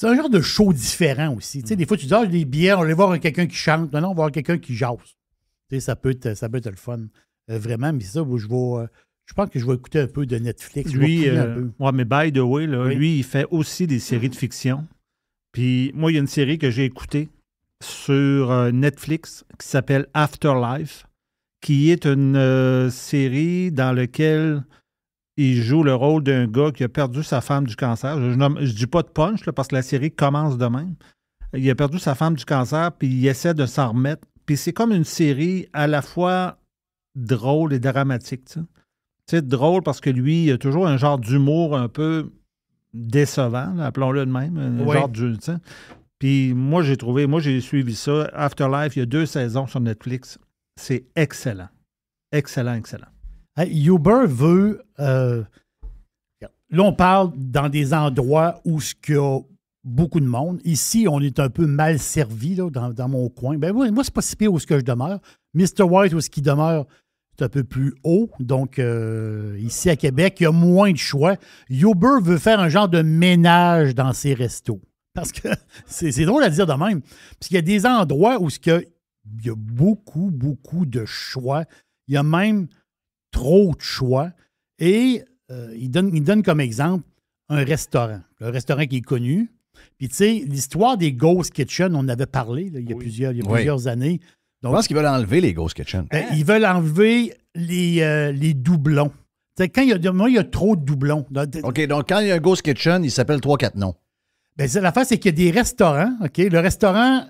c'est un genre de show différent aussi. Mm. des fois, tu dis, ah, les billets, on va voir quelqu'un qui chante. Non, non, on va voir quelqu'un qui jase. ça peut être, ça peut être le fun. Euh, vraiment, mais ça, je vais. Euh, je pense que je vais écouter un peu de Netflix. Lui, euh, mais by the way, lui, il fait aussi des séries de fiction. Puis moi, il y a une série que j'ai écoutée sur Netflix qui s'appelle Afterlife, qui est une série dans laquelle il joue le rôle d'un gars qui a perdu sa femme du cancer. Je ne dis pas de punch parce que la série commence demain. Il a perdu sa femme du cancer, puis il essaie de s'en remettre. Puis c'est comme une série à la fois drôle et dramatique. C'est drôle parce que lui, il a toujours un genre d'humour un peu décevant, appelons-le de même, un genre Puis moi, j'ai trouvé, moi, j'ai suivi ça. Afterlife, il y a deux saisons sur Netflix. C'est excellent. Excellent, excellent. Uber veut. Euh, là, on parle dans des endroits où ce y a beaucoup de monde. Ici, on est un peu mal servi dans, mon coin. Ben, moi, moi c'est pas si pire où ce que je demeure. Mr. White, où ce qui demeure, c'est un peu plus haut. Donc, euh, ici à Québec, il y a moins de choix. Uber veut faire un genre de ménage dans ses restos. Parce que [LAUGHS] c'est drôle à dire de même. Parce qu'il y a des endroits où ce il y a beaucoup, beaucoup de choix. Il y a même trop de choix. Et euh, il, donne, il donne comme exemple un restaurant, un restaurant qui est connu. Puis, tu sais, l'histoire des Ghost Kitchen, on avait parlé il y a, plusieurs, plusieurs années. Donc, Je pense qu'ils veulent enlever les Ghost Kitchen. Euh, ils veulent enlever les, euh, les doublons. quand il y, a, moi, il y a trop de doublons. OK, donc quand il y a un Ghost Kitchen, il s'appelle 3-4 noms. Bien, l'affaire, c'est qu'il y a des restaurants. OK, le restaurant,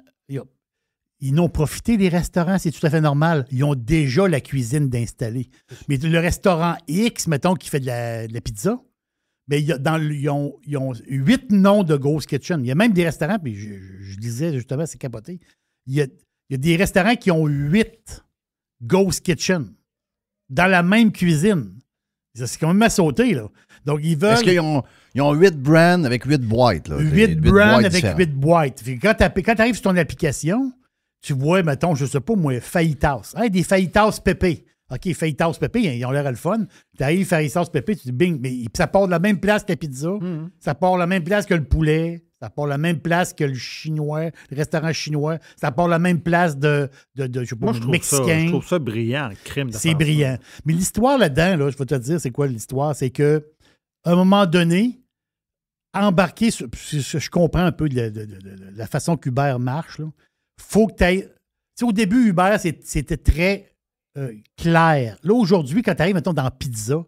ils n'ont profité des restaurants, c'est tout à fait normal. Ils ont déjà la cuisine d'installer. Mais le restaurant X, mettons, qui fait de la, pizza, mais ben, ils, ont, huit noms de Ghost Kitchen. Il y a même des restaurants, puis je, disais justement, c'est capoté. Il y, a, des restaurants qui ont huit Ghost Kitchen dans la même cuisine. C'est quand même à sauter, là. Donc, ils veulent. est qu'ils ont, ils ont huit brands avec huit boîtes, Huit brands avec huit boîtes. Quand tu arrives sur ton application, tu vois, mettons, je sais pas, moi, faillitas. Hein, des faillitas pépé. OK, faillitas pépé, ils ont l'air le fun. Tu arrives, faillitas pépé, tu dis bing, mais ça part de la même place que la pizza, mm-hmm. ça part de la même place que le poulet, ça part de la même place que le chinois, le restaurant chinois, ça part de la même place de, de, je sais pas, mexicain. je trouve ça brillant, le crime de C'est brillant. Mais l'histoire là-dedans, là, je vais te dire, c'est quoi l'histoire? C'est que, à un moment donné, embarqué, je comprends un peu la, façon qu'Uber marche, là, faut que tu ailles. au début, Hubert, c'était très euh, clair. Là, aujourd'hui, quand tu arrives, mettons, dans pizza,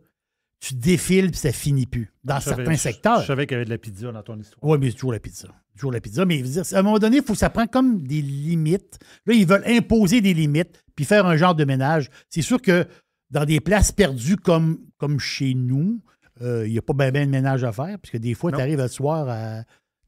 tu défiles puis ça finit plus. Dans certains secteurs. Je, savais qu'il y avait de la pizza dans ton histoire. Oui, mais toujours la pizza. Toujours la pizza. Mais dire, à un moment donné, il faut ça prend comme des limites. Là, ils veulent imposer des limites puis faire un genre de ménage. C'est sûr que dans des places perdues comme, comme chez nous, euh, il n'y a pas bien de ménage à faire, puisque des fois, tu arrives à soir à.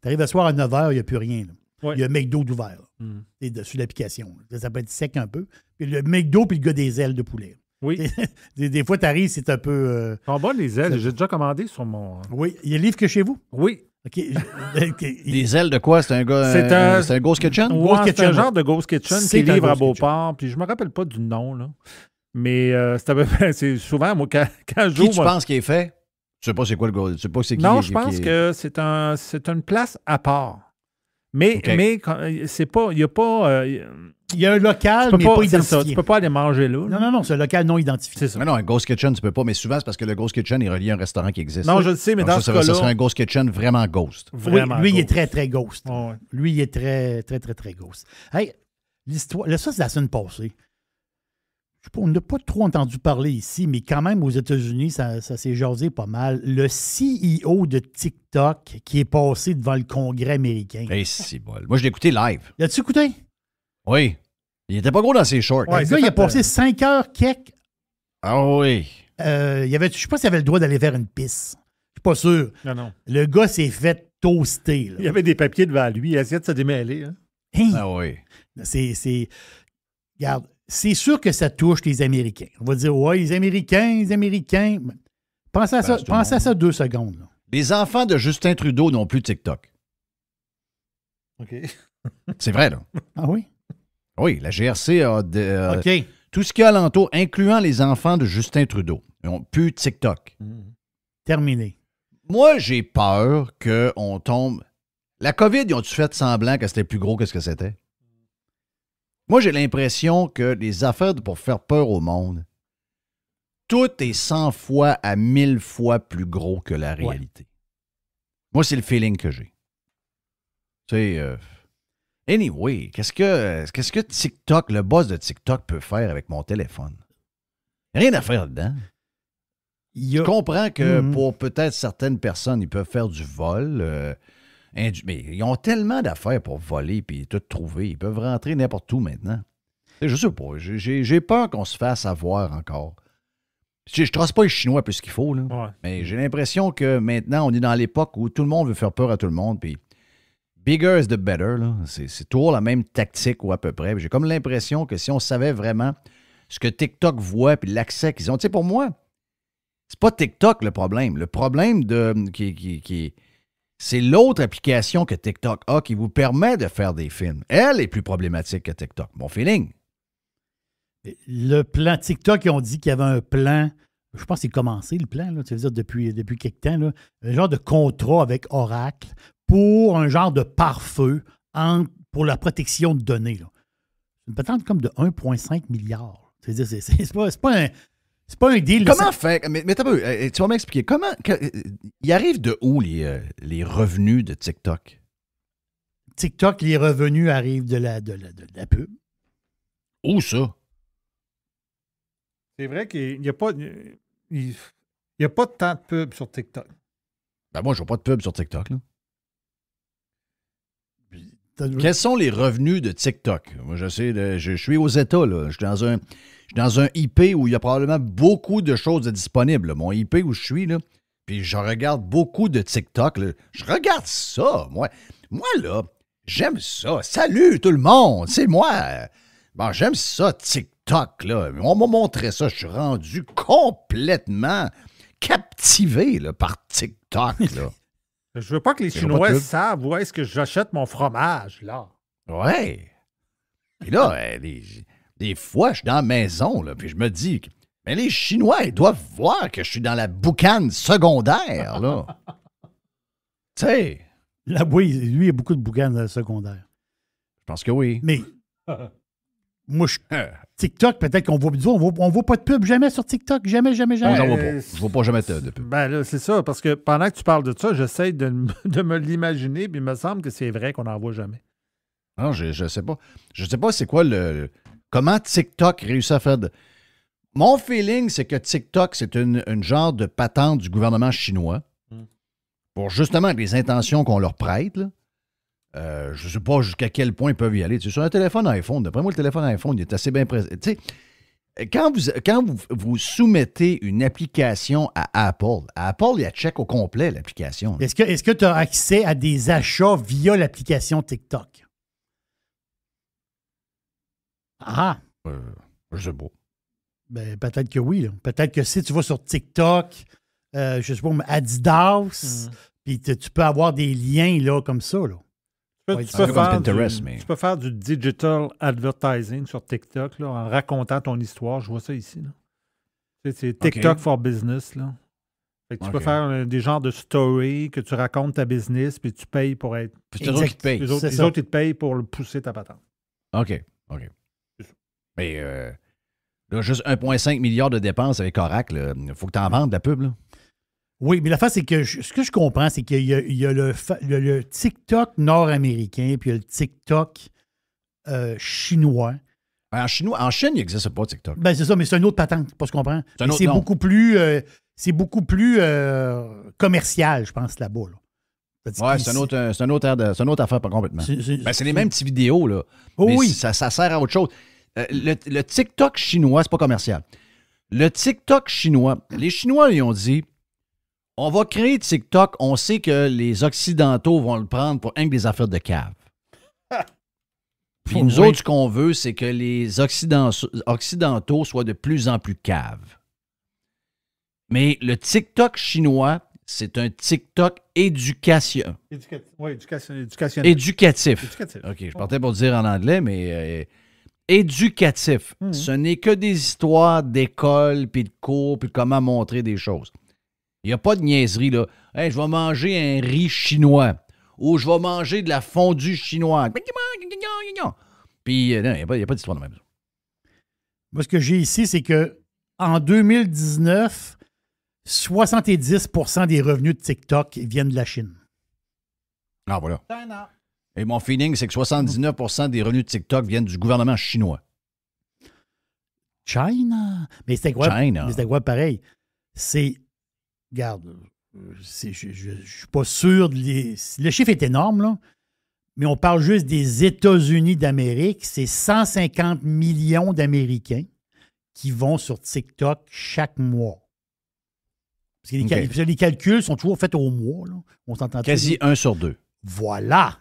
arrives le soir à 9 h, il n'y a plus rien. Il y a McDo d'ouvert. Mm. C'est dessus l'application. Ça peut être sec un peu. Puis le McDo, puis le gars des ailes de poulet. Oui. [LAUGHS] des, fois, tu arrives, c'est un peu. en euh, ah, bas, les ailes. J'ai déjà commandé sur mon. Euh, oui. Il y a le livre que chez vous? Oui. Les [LAUGHS] ailes de quoi? C'est un gars. C'est euh, un, un, Ghost Kitchen? c'est un genre de Ghost Kitchen qui livre à Beauport. Puis je me rappelle pas du nom, là. Mais [LAUGHS] c'est souvent, moi, quand, quand je Qui tu penses qu'il est fait? Je sais pas c'est quoi le gars? Je sais pas c'est qui. Non, je pense que c'est une place à part. Mais, mais c'est pas. Il n'y a pas. Euh, il y a un local, mais pas, identifié. tu peux pas aller manger là. Non, non, non, c'est un local non identifié. C'est ça. Mais non, un ghost kitchen, tu peux pas. Mais souvent, c'est parce que le ghost kitchen est relié à un restaurant qui existe. Non, je le sais, mais dans ça, ce cas-là... Ça serait un ghost kitchen vraiment ghost. Vraiment lui, il est très, très ghost. Lui, il est très, très, très, très ghost. Hey, l'histoire... Là, ça, c'est la semaine passée on n'a pas trop entendu parler ici, mais quand même aux États-Unis, ça, s'est jasé pas mal. Le CEO de TikTok qui est passé devant le Congrès américain. Hey, c'est bol. Moi, je l'ai écouté live. L'as-tu écouté? Oui. Il n'était pas gros dans ses shorts. Le gars, il a passé euh, cinq 5 heures kek. Ah oui. Euh, il avait, je sais pas s'il avait le droit d'aller vers une pisse. Je suis pas sûr. Non, non. Le gars s'est fait toaster. Il y avait des papiers devant lui. Il essayait de se démêler. Hein. Hein? Ah oui. C'est. Regarde, c'est sûr que ça touche les Américains. On va dire, ouais, les Américains, les Américains. Pensez à, ben, ça, à ça deux secondes. Les enfants de Justin Trudeau n'ont plus TikTok. OK. c'est vrai, là. [LAUGHS] Ah oui? Oui, la GRC a. Euh, euh, OK. Tout ce qui a alentour, incluant les enfants de Justin Trudeau, n'ont plus TikTok. Mm-hmm. Terminé. Moi, j'ai peur qu'on tombe. La COVID, ils ont-tu fait semblant que c'était plus gros que ce que c'était? Moi, j'ai l'impression que les affaires pour faire peur au monde, tout est 100 fois à 1000 fois plus gros que la réalité. Moi, c'est le feeling que j'ai. Tu sais, euh, anyway, qu'est-ce que, que TikTok, le boss de TikTok peut faire avec mon téléphone? Rien à faire dedans. Je comprends que mm-hmm. pour peut-être certaines personnes, ils peuvent faire du vol. Euh, mais ils ont tellement d'affaires pour voler puis tout trouver. Ils peuvent rentrer n'importe où maintenant. Je sais pas. J'ai peur qu'on se fasse avoir encore. Je ne trace pas les Chinois plus qu'il faut, mais j'ai l'impression que maintenant, on est dans l'époque où tout le monde veut faire peur à tout le monde. Puis bigger is the better. C'est toujours la même tactique ou à peu près. J'ai comme l'impression que si on savait vraiment ce que TikTok voit puis l'accès qu'ils ont, tu sais, pour moi, c'est pas TikTok le problème. Le problème de, qui, qui, c'est l'autre application que TikTok a qui vous permet de faire des films. Elle est plus problématique que TikTok. Mon feeling. Le plan TikTok, ils ont dit qu'il y avait un plan. Je pense que c'est commencé le plan, tu veux dire depuis, depuis quelque temps, un genre de contrat avec Oracle pour un genre de pare-feu pour la protection de données. Là. Une patente comme de 1,5 milliard. C'est pas, pas, un, c'est pas un deal. Comment fait. Mais, euh, tu vas m'expliquer. Comment. Euh, il arrive de où les, euh, les revenus de TikTok? TikTok, les revenus arrivent de la, de la, pub. Où ça? C'est vrai qu'il n'y a pas. Il y a pas tant de pub sur TikTok. Ben moi, je vois pas de pub sur TikTok, là. Quels sont les revenus de TikTok? Moi, je sais, je, suis aux États, là. Je suis dans un. Je suis dans un IP où il y a probablement beaucoup de choses disponibles. Mon IP où je suis, là, puis je regarde beaucoup de TikTok. Je regarde ça, moi. Moi, là, j'aime ça. Salut tout le monde, c'est moi. Bon, j'aime ça, TikTok, là. On m'a montré ça, je suis rendu complètement captivé là, par TikTok, là. [LAUGHS] Je veux pas que les Chinois savent où est-ce que j'achète mon fromage, là. Ouais. Et là, euh, des, fois, je suis dans la maison, là, puis je me dis, mais les Chinois, doivent voir que je suis dans la boucane secondaire, là. [LAUGHS] tu sais. lui, il y a beaucoup de boucane secondaire. Je pense que oui. Mais, [LAUGHS] moi, hein. TikTok, peut-être qu'on voit, on voit, pas de pub jamais sur TikTok, jamais, jamais, jamais. On n'en voit euh, pas. vois pas jamais de, pub. Ben là, c'est ça, parce que pendant que tu parles de ça, j'essaie de, [LAUGHS] me l'imaginer, puis il me semble que c'est vrai qu'on n'en voit jamais. Non, je, ne sais pas. Je sais pas c'est quoi le. Comment TikTok réussit à faire Mon feeling, c'est que TikTok, c'est une, genre de patente du gouvernement chinois hmm. pour justement les intentions qu'on leur prête. Là. Euh, je ne sais pas jusqu'à quel point ils peuvent y aller. Tu sur un téléphone iPhone, d'après moi, le téléphone iPhone, il est assez bien présent. Tu sais, quand vous, quand vous, soumettez une application à Apple, Apple, il y a check au complet l'application. Est-ce que tu as accès à des achats via l'application TikTok? Ah! Euh, je sais pas. Ben, peut-être que oui. Peut-être que si tu vas sur TikTok, je euh, je sais pas, Adidas, mm. puis tu peux avoir des liens là, comme ça. Là. Tu peux, faire du, digital advertising sur TikTok là, en racontant ton histoire. Je vois ça ici. C'est TikTok for Business. tu peux faire euh, des genres de story que tu racontes ta business puis tu payes pour être. Puis autres, payent. Les autres, ils te payent pour pousser ta patente. OK. OK. Mais euh, là, juste 1,5 milliard de dépenses avec Oracle, il faut que tu en vendes la pub. Là. Oui, mais la face, c'est que ce que je comprends, c'est qu'il y a, il y a le, TikTok nord-américain, puis il y a le TikTok euh, chinois. Ben, en, en Chine, il n'existe pas TikTok. Ben, c'est ça, mais c'est une autre patente, pas ce qu'on prend. C'est beaucoup plus, euh, c'est beaucoup plus euh, commercial, je pense, là-bas. Là. Ouais, c'est un autre, autre, autre affaire pas complètement. C'est ben, les mêmes petites vidéos, là. Oh oui. Ça, sert à autre chose. le, TikTok chinois, c'est pas commercial. Le TikTok chinois, les Chinois, ils ont dit on va créer TikTok. On sait que les Occidentaux vont le prendre pour un des affaires de cave. [LAUGHS] Puis nous autres, ce qu'on veut, c'est que les Occidentaux soient de plus en plus caves. Mais le TikTok chinois, c'est un TikTok éducation. oui, éducation, Éducatif. OK, je partais pour dire en anglais, mais euh, éducatif. Hmm. Ce n'est que des histoires d'école, puis de cours, puis comment montrer des choses. Il n'y a pas de niaiserie, là. je vais manger un riz chinois ou je vais manger de la fondue chinoise. Puis, euh, il n'y a pas, pas d'histoire de même. Moi, ce que j'ai ici, c'est que en 2019, 70 des revenus de TikTok viennent de la Chine. Ah, voilà. Et mon feeling, c'est que 79 des revenus de TikTok viennent du gouvernement chinois. China. Mais c'est quoi? c'est quoi pareil? C'est regarde, euh, je ne suis pas sûr. Le chiffre est énorme, mais on parle juste des États-Unis d'Amérique. C'est 150 millions d'Américains qui vont sur TikTok chaque mois. Parce que les, calculs sont toujours faits au mois. Quasi un sur deux. Voilà.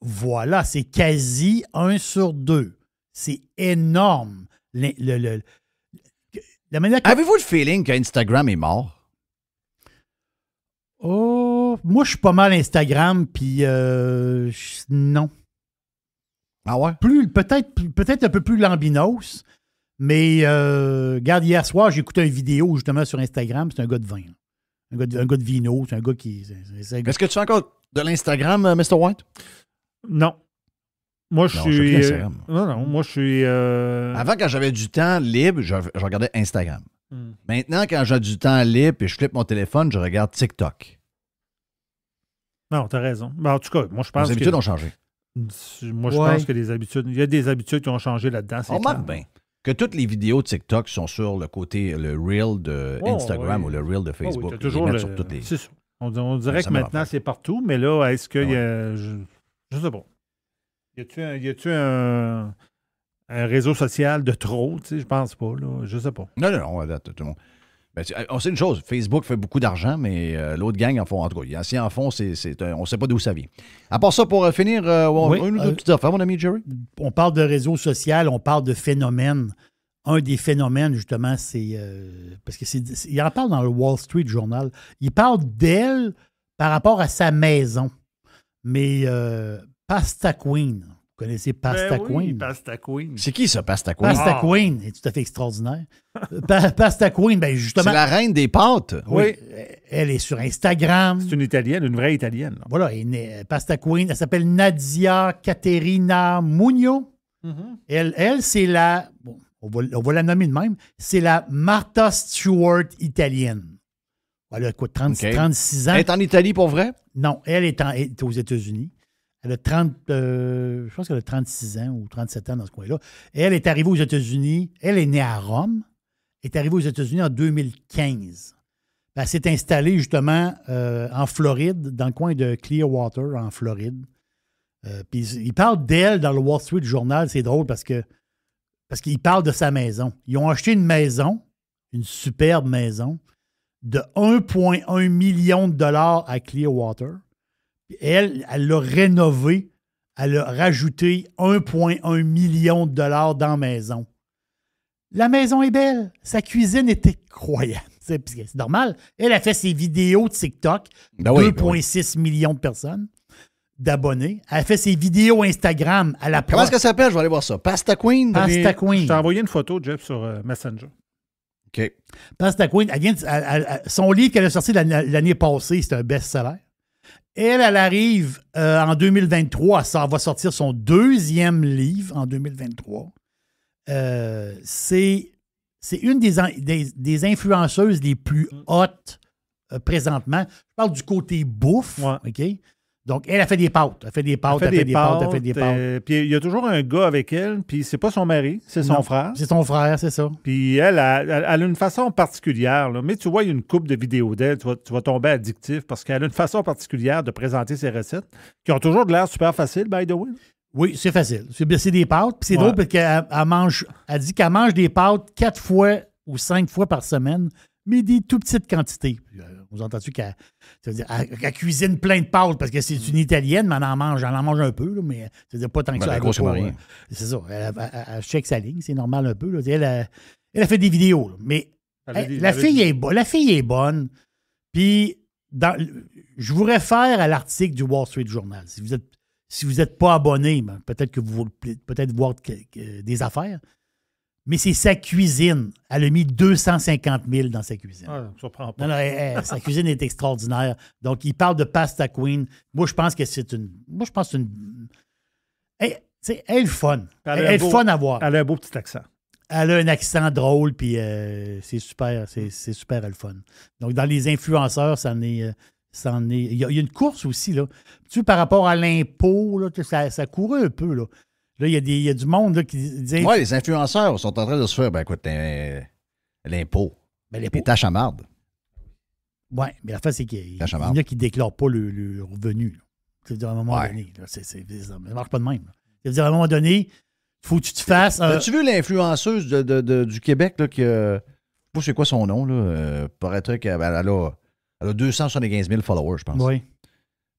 Voilà. C'est quasi un sur deux. C'est énorme. la manière Avez-vous le feeling qu'Instagram est mort? Oh, moi, je suis pas mal Instagram, puis euh, non. Ah ouais? Plus, peut-être, peut-être un peu plus lambinos, mais euh, regarde, hier soir, j'ai écouté une vidéo justement sur Instagram, c'est un gars de vin. Un gars de, un vino, c'est un gars qui. Est-ce que tu fais encore de l'Instagram, euh, Mr. White? Non. Moi, je suis. Euh, non, non, moi, je suis. Avant, quand j'avais du temps libre, je regardais Instagram. Hmm. Maintenant, quand j'ai du temps libre et je flippe mon téléphone, je regarde TikTok. Non, t'as raison. Ben, en tout cas, moi, je pense que... Les habitudes ont changé. Moi, je pense que les habitudes... Il y a des habitudes qui ont changé là-dedans. On remarque bien que toutes les vidéos TikTok sont sur le côté, le Reel de oh, Instagram ou le Reel de Facebook. Oh, toujours sur On, dirait que maintenant, c'est partout, mais là, est-ce que y a... Ah je... ne sais pas. Y Y a-tu un un réseau social de trop, tu sais, je pense pas, là, je sais pas. Non, non, non, on va tout le monde. Ben, ah, on sait une chose, Facebook fait beaucoup d'argent, mais euh, l'autre gang en font, en tout cas, si en fond, c'est, on ne sait pas d'où ça vient. À part ça, pour euh, finir, euh, on, mon ami Jerry. On parle de réseau social, on parle de phénomène. Un des phénomènes, justement, c'est. parce que il en parle dans le Wall Street Journal. Il parle d'elle par rapport à sa maison. Mais Pasta Queen, connaissez Pasta ben Queen. Pasta Queen. C'est qui ça, Pasta Queen? Pasta ah. Queen est tout à fait extraordinaire. Euh, Pasta Queen, ben justement. C'est la reine des pâtes. Oui. Elle est sur Instagram. C'est une italienne, une vraie italienne. Voilà, et Pasta Queen, elle s'appelle Nadia Caterina Mugno. Mm-hmm. Elle, elle c'est la. on va, la nommer de même. C'est la Martha Stewart italienne. Elle a quoi, 36 ans. Elle est en Italie pour vrai? Non, elle est aux États-Unis. Elle a 30, euh, je pense qu'elle a 36 ans ou 37 ans dans ce coin-là. Elle est arrivée aux États-Unis. Elle est née à Rome. Est arrivée aux États-Unis en 2015. Ben, elle s'est installée justement euh, en Floride, dans le coin de Clearwater, en Floride. Euh, puis ils parlent d'elle dans le Wall Street Journal. C'est drôle parce que parce qu'ils parlent de sa maison. Ils ont acheté une maison, une superbe maison, de 1,1 million de dollars à Clearwater elle, elle l'a rénové. Elle a rajouté 1,1 million de dollars dans la maison. La maison est belle. Sa cuisine est incroyable. C'est normal. Elle a fait ses vidéos TikTok. 2,6 ben ben millions de personnes d'abonnés. Elle a fait ses vidéos Instagram à la Comment est-ce ça s'appelle? Je vais aller voir ça. Pasta Queen? Pasta Queen. Je t'ai envoyé une photo, Jeff, sur euh, Messenger. OK. Pasta Queen, son livre qu'elle a sorti l'année passée, c'est un best-seller. Elle, elle arrive euh, en 2023. Ça va sortir son deuxième livre en 2023. Euh, c'est une des, influenceuses les plus hautes euh, présentement. Je parle du côté bouffe, OK? Donc, elle a fait des pâtes. Elle fait des pâtes, elle a fait des, pâtes, elle fait des pâtes. Euh, puis il y a toujours un gars avec elle, puis c'est pas son mari, c'est son frère. C'est son frère, c'est ça. Puis elle, a, une façon particulière. Mais tu vois, il y a une coupe de vidéos d'elle, tu vas, tu tomber addictif parce qu'elle a une façon particulière de présenter ses recettes qui ont toujours de l'air super facile, by the way. Oui, c'est facile. C'est ben, des pâtes. Puis c'est drôle parce qu'elle mange, elle dit qu'elle mange des pâtes quatre fois ou cinq fois par semaine, mais des tout petites quantités. Euh, vous entendez qu'elle cuisine plein de pâtes parce que c'est une mm. italienne, mais elle en mange, elle mange un peu, mais cest pas tant que ça. Euh, c'est ça. Elle, check sa ligne, c'est normal un peu. elle, a, fait des vidéos, mais la, fille est la fille est bonne. Puis, je vous réfère à l'article du Wall Street Journal. Si vous êtes, si vous n'êtes pas abonné, ben, peut-être que vous voulez peut-être voir des affaires mais c'est sa cuisine. Elle a mis 250 000 dans sa cuisine. Ah, ça prend pas. sa cuisine est extraordinaire. Donc, il parle de Pasta Queen. Moi, je pense que c'est une. Moi, je pense que c'est une. Elle, est est fun. Elle, est beau, fun à voir. Elle a un beau petit accent. Elle a un accent drôle, puis euh, c'est super. C'est super, elle est fun. Donc, dans les influenceurs, ça en est. Euh, il, y a, une course aussi, là. Tu sais, par rapport à l'impôt, ça, ça courait un peu, là. Là, il y, y, a du monde là, qui dit. Oui, les influenceurs sont en train de se faire, ben écoute, euh, l'impôt. Ben, les tâches à marde. Oui, mais la fait, c'est qu'il y, en a qui ne déclarent pas le, revenu. C'est-à-dire, à un moment donné, ça ne marche pas de même. C'est-à-dire, à un moment donné, il faut que tu te fasses. As-tu vu l'influenceuse de, du Québec, là, qui. Euh, je ne sais pas c'est quoi son nom, là. Euh, elle a 275 000 followers, je pense. Oui.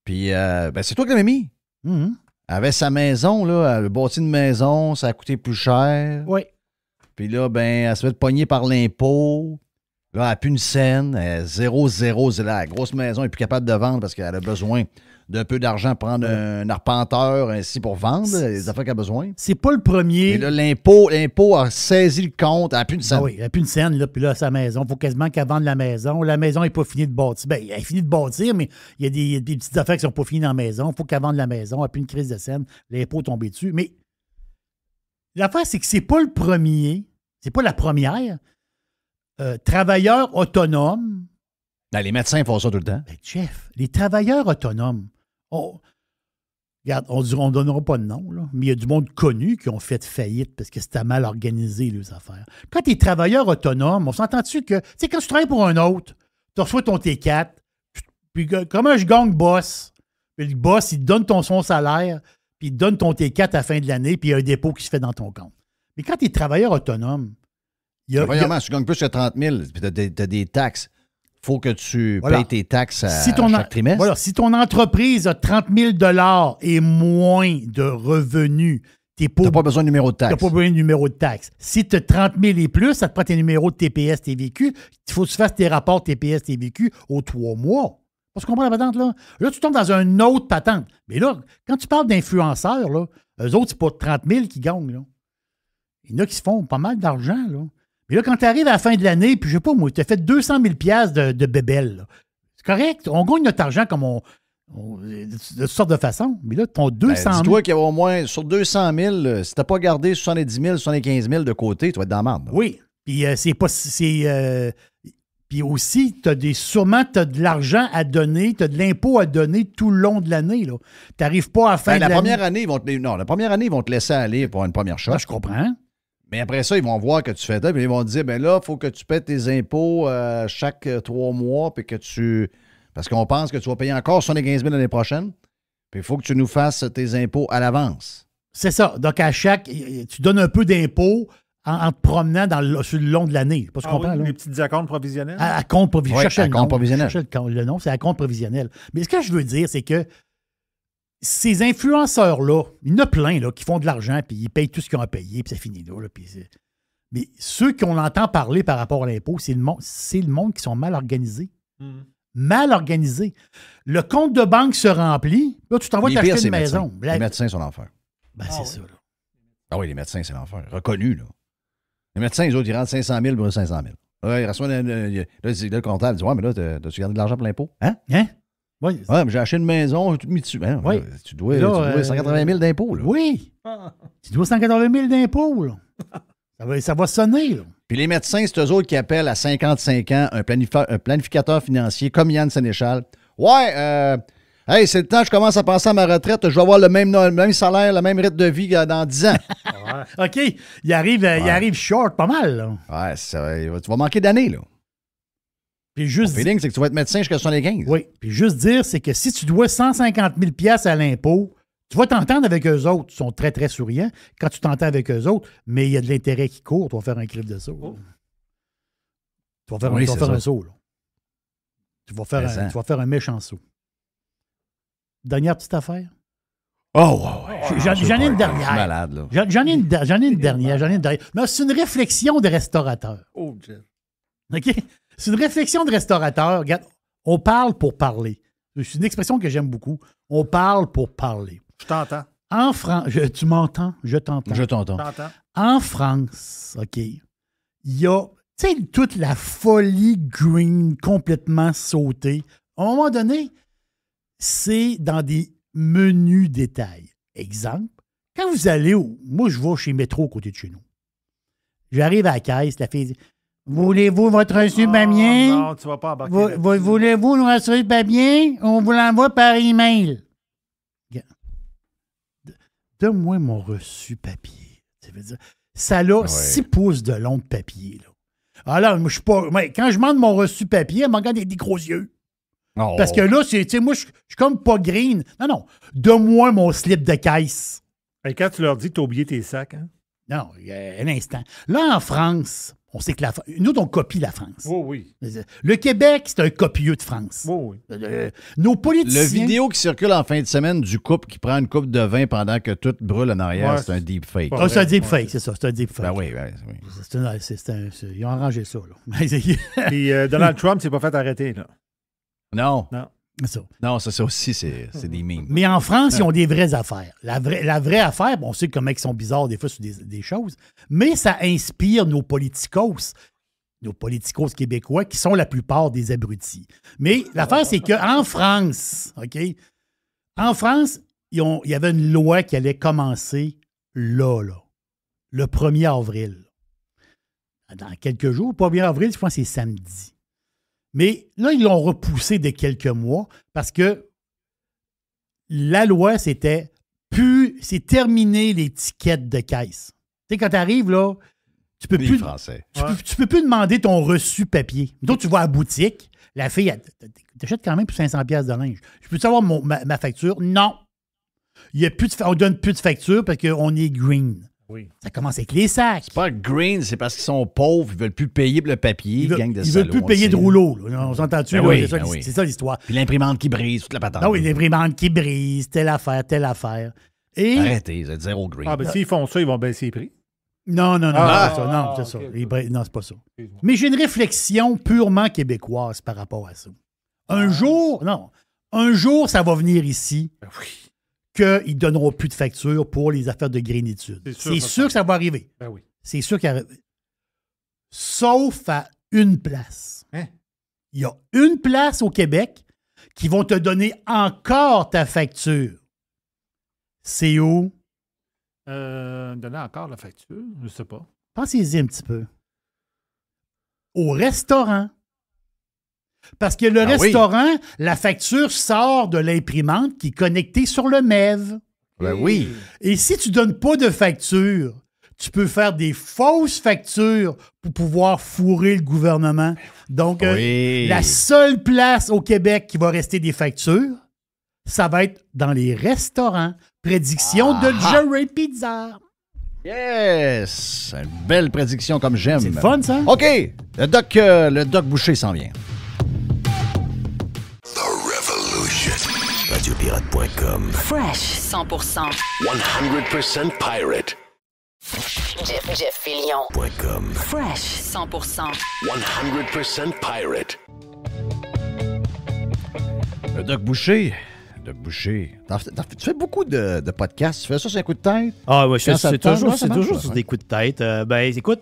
Puis, ben, c'est toi qui l'avais mis. Mm-hmm avait sa maison, là. Elle a bâti une maison, ça a coûté plus cher. Oui. Puis là, ben, elle se fait pogner par l'impôt. Là, elle n'a plus une scène. Elle zéro, zéro, La grosse maison, elle n'est plus capable de vendre parce qu'elle a besoin d'un peu d'argent, prendre un, arpenteur, ainsi pour vendre les affaires qu'il a besoin. C'est pas le premier. l'impôt, l'impôt a saisi le compte, elle n'a plus une scène. Oui, ah oui, elle a plus une scène, là, puis là, sa maison. Il faut quasiment qu'elle vende la maison. La maison n'est pas finie de bâtir. Ben, elle est finie de bâtir, mais il y, a des, petites affaires qui ne sont pas finies dans la maison. Il faut qu'elle vende la maison. Elle n'a plus une crise de scène. L'impôt tombé dessus. Mais l'affaire, c'est que c'est pas le premier, c'est pas la première. Euh, travailleurs travailleur autonome. Ben, les médecins font ça tout le temps. chef, ben, les travailleurs autonomes on, regarde, on ne donnera pas de nom, là, mais il y a du monde connu qui ont fait faillite parce que c'était mal organisé, les affaires. Quand tu es travailleur autonome, on s'entend-tu que, tu sais, quand tu travailles pour un autre, tu reçois ton T4, puis un euh, « je gagne boss? le boss, il donne ton son salaire, puis il te donne ton T4 à la fin de l'année, puis il y a un dépôt qui se fait dans ton compte. Mais quand tu es travailleur autonome, il y a. tu gagnes plus que 30 000, puis tu as, des taxes faut que tu payes tes taxes chaque trimestre. Voilà, si ton entreprise a 30 000 et moins de revenus, tu n'as pas besoin de numéro de taxe. pas besoin de numéro de taxe. Si tu as 30 000 et plus, ça te prend tes numéros de TPS, TVQ. Il faut que tu fasses tes rapports TPS, TVQ aux trois mois. Tu comprends la patente, là? Là, tu tombes dans un autre patente. Mais là, quand tu parles d'influenceurs, là, eux autres, c'est pas 30 000 qui gagnent, là. Il y en a qui se font pas mal d'argent, là. Et là, quand tu arrives à la fin de l'année, puis je sais pas, moi, tu as fait 200 000 de, de C'est correct. On gagne notre argent comme on, de toutes de façons. Mais là, ton 200 ben, 000. qu'il y a au moins, sur 200 000, euh, si t'as pas gardé 70 000, 75 000 de côté, tu vas être dans la merde. Oui. Puis euh, c'est pas. C'est, euh, puis aussi, t'as des, sûrement, tu as de l'argent à donner, tu as de l'impôt à donner tout le long de l'année. Tu n'arrives pas à faire. la, ben, première année, ils vont te, non, la première année, ils vont te laisser aller pour une première chose. Ah, je comprends. Mais après ça, ils vont voir que tu fais ça, puis ils vont dire ben là, il faut que tu paies tes impôts euh, chaque euh, trois mois, puis que tu. Parce qu'on pense que tu vas payer encore 75 000 l'année prochaine, puis il faut que tu nous fasses tes impôts à l'avance. C'est ça. Donc, à chaque. Tu donnes un peu d'impôts. En, te promenant sur le long de l'année. parce qu'on ah oui, les petits accounts provisionnels? À, provisionnel. Le nom, c'est à compte provisionnel. Mais ce que je veux dire, c'est que ces influenceurs-là, il y en a plein là, qui font de l'argent, puis ils payent tout ce qu'ils ont à payer, puis ça finit là. puis mais ceux qu'on entend parler par rapport à l'impôt, c'est le, le, monde qui sont mal organisés. Mhm. Mal organisés. Le compte de banque se remplit, là, tu t'envoies t'acheter une maison. Les médecins sont l'enfer. Ben, ah c'est ça. Ah oui, les médecins, c'est l'enfer. Reconnu, là. Les médecins, ils rendent 500 000 pour 500 000. ils reçoivent le, le, le, comptable. dit Ouais, mais là, as, as tu gardé de l'argent pour l'impôt Hein Hein oui. Ouais, ah, mais j'ai acheté une maison, dessus. Ben, euh, tu dois, tu dois 180 euh, 000 d'impôts. Oui. Ah. tu dois 180 000 d'impôts. Ça va, ça va sonner. Puis les médecins, c'est eux autres qui appellent à 55 ans un, planificateur financier comme Yann Sénéchal. Ouais, euh, hey, c'est le temps, que je commence à penser à ma retraite, je vais avoir le même, même salaire, le même rythme de vie dans 10 ans. [LAUGHS] OK. Il arrive, il arrive short pas mal. Ouais, ça, tu vas manquer d'années. là. Puis juste. feeling, c'est que tu vas être médecin jusqu'à 75. Oui. Puis juste dire, c'est que si tu dois 150 000 à l'impôt, tu vas t'entendre avec eux autres. Ils sont très, très souriants quand tu t'entends avec eux autres, mais il y a de l'intérêt qui court. Tu vas faire un clip de saut. Oh. Tu vas faire, un, saut. Là. Tu, vas faire un, méchant saut. Dernière petite affaire. Oh, oh ah, j'en ai une dernière. J'en ai une dernière. J'en ai une dernière. Mais c'est une réflexion de restaurateur. Oh, Jeff. OK? C'est une réflexion de restaurateur. Regarde, on parle pour parler. C'est une expression que j'aime beaucoup. On parle pour parler. Je t'entends. En France, tu m'entends? Je t'entends. Je t'entends. En France, OK, il y a, toute la folie green complètement sautée. À un moment donné, c'est dans des menus détails. Exemple, quand vous allez au. Moi, je vais chez Métro à côté de chez nous. J'arrive à la caisse, la fille Voulez-vous votre reçu papier? »« Non, tu vas pas embarquer. voulez-vous le reçu papier? »« On vous l'envoie par email. Donne-moi mon reçu papier. Ça veut dire, ça a ah six pouces de long de papier. Alors, je suis pas. quand je demande mon reçu papier, elle m'en regarde des gros yeux. Oh. Parce que là, c'est, moi, je suis comme pas green. Non, non. Donne-moi mon slip de caisse. Et quand tu leur dis que tu oublié tes sacs, hein? Non, euh, un instant. Là, en France, on sait que la Nous, on copie la France. Oh oui, oui. Euh, le Québec, c'est un copieux de France. Oh oui, oui. Euh, euh, nos politiciens. Le vidéo qui circule en fin de semaine du couple qui prend une coupe de vin pendant que tout brûle en arrière, c'est un deep fake. c'est ah, un deep fake, c'est ça. C'est un deep fake. Ben oui, oui. ils ont arrangé ça. Là. [LAUGHS] Puis Donald Trump s'est pas fait arrêter. Là. Non. Non. Non, ça, aussi, c'est des mimes. Mais en France, ils ont des vraies affaires. La, vraie, la vraie affaire, bon, on sait comment ils sont bizarres des fois sur des, choses, mais ça inspire nos politicos, nos politicos québécois, qui sont la plupart des abrutis. Mais l'affaire, c'est qu'en France, OK, en France, il y avait une loi qui allait commencer là, là, le 1er avril. Dans quelques jours, le 1er avril, je pense que c'est samedi. Mais là, ils l'ont repoussé de quelques mois parce que la loi, c'était plus, c'est terminer l'étiquette de caisse. Tu sais, quand tu arrives, là, tu peux plus. Tu, peux, plus demander ton reçu papier. Donc, tu vas à la boutique, la fille, t'achètes quand même plus 500 pièces de linge. Je peux savoir mon, ma, facture? Non. Il y a plus on donne plus de facture parce qu'on est green. Ça commence avec les sacs. C'est pas green, c'est parce qu'ils sont pauvres, ils veulent plus payer le papier, ils veulent, ils veulent plus payer de rouleau. On sentend ben ben c'est ça, l'histoire. Puis l'imprimante qui brise, toute la patate. Ben oui, l'imprimante qui brise, telle affaire, telle affaire. Arrêtez, vous êtes zéro green. Ah, ben s'ils font ça, ils vont baisser les prix. Non, non, non, ah. non, c'est ça. Non, c'est ah, pas ça. Mais j'ai une réflexion purement québécoise par rapport à ça. Un ah. jour, non, un jour, ça va venir ici. oui qu'ils donneront plus de factures pour les affaires de grénitude. C'est sûr, que ça va arriver. Ben oui. C'est sûr qu'il Sauf à une place. Hein? Il y a une place au Québec qui vont te donner encore ta facture. C'est où? Euh, donner encore la facture, je sais pas. Pensez-y un petit peu. Au restaurant, parce que le ah restaurant, la facture sort de l'imprimante qui est connectée sur le MEV. Ben oui. Et si tu donnes pas de facture, tu peux faire des fausses factures pour pouvoir fourrer le gouvernement. Donc, euh, la seule place au Québec qui va rester des factures, ça va être dans les restaurants. Prédiction de Jerry Pizza. Yes! Une belle prédiction comme j'aime. C'est fun, ça? OK! Le doc, euh, le doc Boucher s'en vient. Fresh. 100%. 100% pirate. Jeff, Jeff Fresh. 100%. pirate. Le euh, Doc Boucher. Doc Boucher. tu fais beaucoup de, podcasts. Tu fais ça sur un coup de tête? Ah oui, c'est toujours, toujours sur des coups de tête. Euh, ben écoute,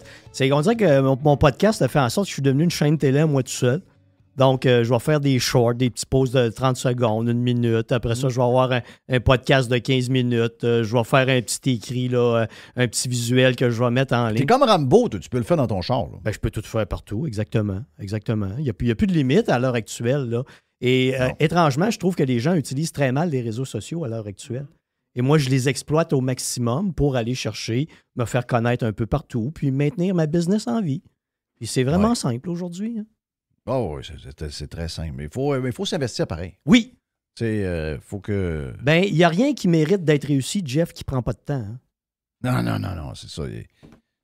on dirait que mon, podcast a fait en sorte que je suis devenu une chaîne télé, moi tout seul. Donc, euh, je vais faire des shorts, des petites pauses de 30 secondes, une minute. Après ça, mhm. je vais avoir un, podcast de 15 minutes. Euh, je vais faire un petit écrit, là, euh, un petit visuel que je vais mettre en ligne. C'est comme Rambo, tu peux le faire dans ton char. Ben, je peux tout faire partout, exactement. Exactement. Il n'y a, plus de limite à l'heure actuelle. Et étrangement, je trouve que les gens utilisent très mal les réseaux sociaux à l'heure actuelle. Et moi, je les exploite au maximum pour aller chercher, me faire connaître un peu partout, puis maintenir ma business en vie. Et c'est vraiment simple aujourd'hui. Hein. Ah c'est très simple. Mais il faut, euh, faut s'investir pareil. Oui. c'est euh, faut que. Ben, il n'y a rien qui mérite d'être réussi, Jeff, qui prend pas de temps. Hein. Non, non, non, non, c'est ça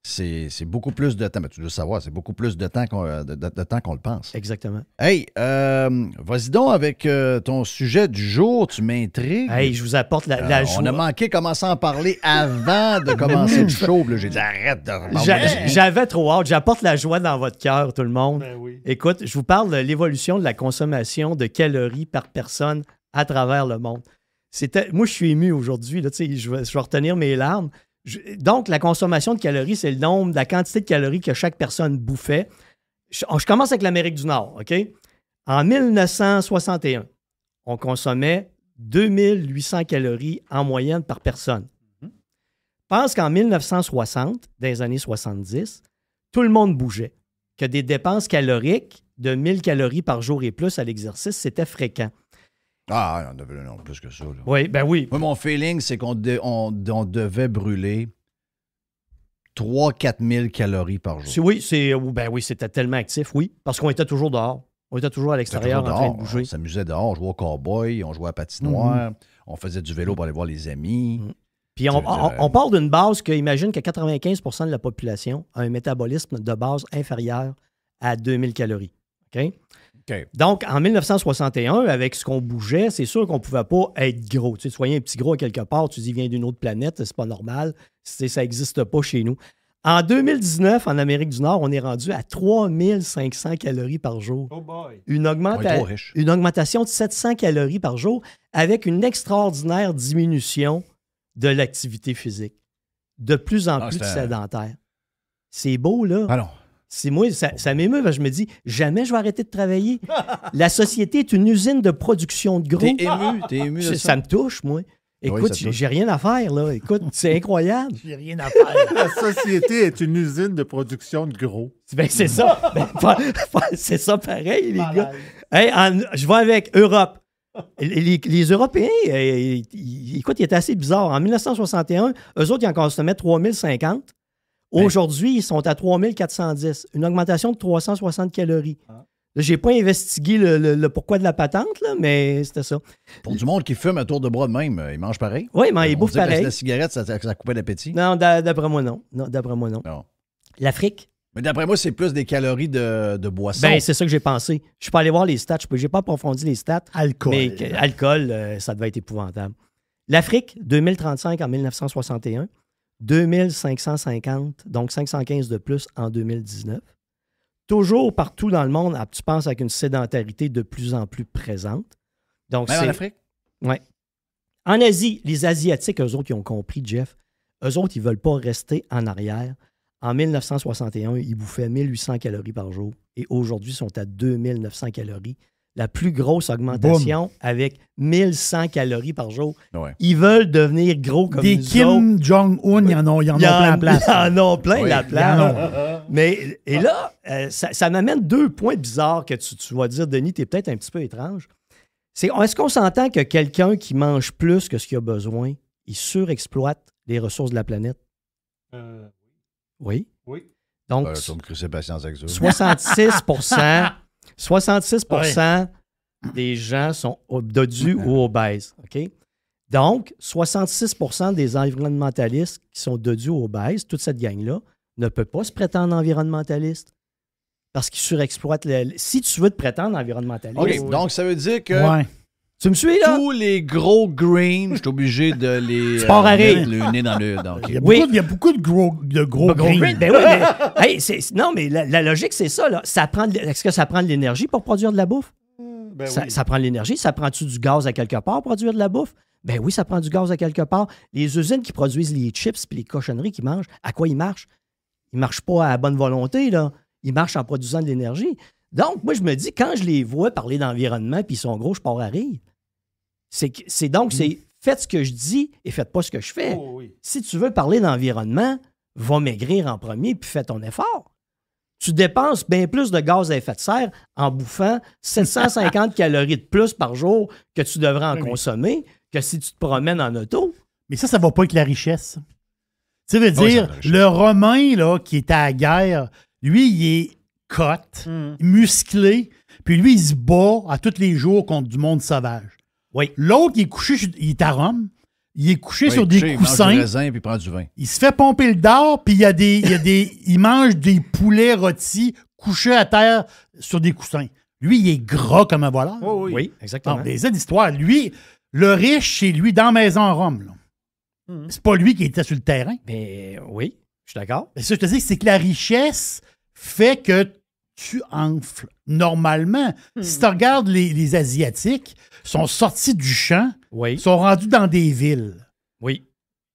c'est beaucoup plus de temps. Mais ben, tu dois savoir, c'est beaucoup plus de temps qu'on euh, le pense. Exactement. Hey, euh, vas-y donc avec euh, ton sujet du jour. Tu m'intrigues. Hey, je vous apporte la, joie. On a manqué commencer à en parler avant de commencer le show. J'ai dit arrête de J'avais trop hâte. J'apporte la joie dans votre cœur, tout le monde. Ben Écoute, je vous parle de l'évolution de la consommation de calories par personne à travers le monde. Moi, je suis ému aujourd'hui. je vais retenir mes larmes donc, la consommation de calories, c'est le nombre, la quantité de calories que chaque personne bouffait. Je, je commence avec l'Amérique du Nord, OK? En 1961, on consommait 2800 calories en moyenne par personne. Je mhm. pense qu'en 1960, dans les années 70, tout le monde bougeait. Que des dépenses caloriques de 1000 calories par jour et plus à l'exercice, c'était fréquent. Ah, non, plus que ça. Oui, ben oui. Moi, mon feeling, c'est qu'on devait brûler 3-4 000 calories par jour. Oui, c'est, ben oui, c'était tellement actif, oui, parce qu'on était toujours dehors. On était toujours à l'extérieur en train de bouger. On s'amusait dehors, on jouait au cowboy, on jouait à patinoire, mhm. on faisait du vélo pour aller voir les amis. Mhm. Puis on, euh, on, part d'une base que, imagine que 95 de la population a un métabolisme de base inférieur à 2000 calories. OK? Donc, en 1961, avec ce qu'on bougeait, c'est sûr qu'on ne pouvait pas être gros. Tu, sais, un petit gros à quelque part, tu dis, viens d'une autre planète, c'est pas normal, ça n'existe pas chez nous. En 2019, en Amérique du Nord, on est rendu à 3500 calories par jour. Oh boy. Une, une augmentation de 700 calories par jour avec une extraordinaire diminution de l'activité physique. De plus en ah, plus de sédentaire. C'est beau, là. Ah moi, ça, m'émeut, parce que je me dis, jamais je vais arrêter de travailler. La société est une usine de production de gros. T'es ému, t'es ému. ça. me touche, moi. Ah écoute, j'ai rien à faire, là. Écoute, [LAUGHS] c'est incroyable. J'ai rien à faire. La société est une usine de production de gros. Ben, c'est ça. Ben, c'est ça pareil, les gars. je vais avec Europe. Les, Européens, euh, écoute, il étaient assez bizarre. En 1961, eux autres, ils en consommaient 3050. Ben. Aujourd'hui, ils sont à 3410, une augmentation de 360 calories. Ah. J'ai pas investigué le, pourquoi de la patente, là, mais c'était ça. Pour du monde qui fume à tour de bras de même, euh, ils mangent pareil. Oui, mais ils bouffent pareil. Que la cigarette, ça, coupait l'appétit. Non, d'après moi, non. d'après moi, non. L'Afrique. Mais d'après moi, c'est plus des calories de, boisson. Ben, c'est ça que j'ai pensé. Je suis pas allé voir les stats. Je n'ai pas approfondi les stats. Alcool. Mais alcool, euh, ça devait être épouvantable. L'Afrique, 2035 en 1961. 2550, donc 515 de plus en 2019. Toujours partout dans le monde, ah, tu penses avec une sédentarité de plus en plus présente. Donc, Même en Afrique? Oui. En Asie, les Asiatiques, eux autres, ils ont compris, Jeff. Eux autres, ils ne veulent pas rester en arrière. En 1961, ils bouffaient 1800 calories par jour et aujourd'hui, ils sont à 2900 calories la plus grosse augmentation avec 1100 calories par jour. Ils veulent devenir gros comme Des Kim Jong-un, il y en a plein la place. [LAUGHS] y en a plein la place. Mais, et là, euh, ça, m'amène deux points bizarres que tu, vas dire, Denis, tu es peut-être un petit peu étrange. C'est, est-ce qu'on s'entend que quelqu'un qui mange plus que ce qu'il a besoin, il surexploite les ressources de la planète? Euh, oui. Oui. Donc, 66 euh, [LAUGHS] 66 des gens sont dodus ou obèses. OK? Donc, 66 des environnementalistes qui sont dodus ou obèses, toute cette gang-là, ne peut pas se prétendre environnementaliste parce qu'ils surexploitent. Le... Si tu veux te prétendre environnementaliste. OK, donc ça veut dire que tu me suis, là? Tous les gros greens, je suis obligé de les [LAUGHS] pars à euh, rire. dans le... Il y a beaucoup, de- gros, de gros, non, mais la, logique, c'est ça. ça Est-ce que ça prend de l'énergie pour produire de la bouffe? Mm, ben ça, prend de l'énergie. Ça prend-tu du gaz à quelque part pour produire de la bouffe? Ben oui, ça prend du gaz à quelque part. Les usines qui produisent les chips et les cochonneries qui mangent, à quoi ils marchent? Ils marchent pas à bonne volonté, là. Ils marchent en produisant de l'énergie. Donc, moi, je me dis, quand je les vois parler d'environnement, puis ils sont gros, je pars à rire. C'est donc, c'est mm-hmm. faites ce que je dis et faites pas ce que je fais. Oh, si tu veux parler d'environnement, va maigrir en premier, puis fais ton effort. Tu dépenses bien plus de gaz à effet de serre en bouffant 750 [LAUGHS] calories de plus par jour que tu devrais en consommer que si tu te promènes en auto. Mais ça, ça va pas avec la richesse. Tu veux ah dire, le Romain là, qui est à la guerre, lui, il est cote, mm. musclé, puis lui, il se bat à tous les jours contre du monde sauvage. L'autre, il est couché, est à Rome, il est couché sur des coussins. Il, prend du vin. il se fait pomper le dard, puis il, y a des, des, [LAUGHS] mange des poulets rôtis couchés à terre sur des coussins. Lui, il est gras comme un voilà. oui. exactement. des histoires. Lui, le riche, c'est lui dans Maison Rome. Mm. C'est pas lui qui était sur le terrain. Mais ben, oui, je suis d'accord. Mais ça, je te dis, c'est que la richesse, fait que tu enfles normalement. Hmm. Si tu regardes les, Asiatiques, sont sortis du champ, sont rendus dans des villes. Oui.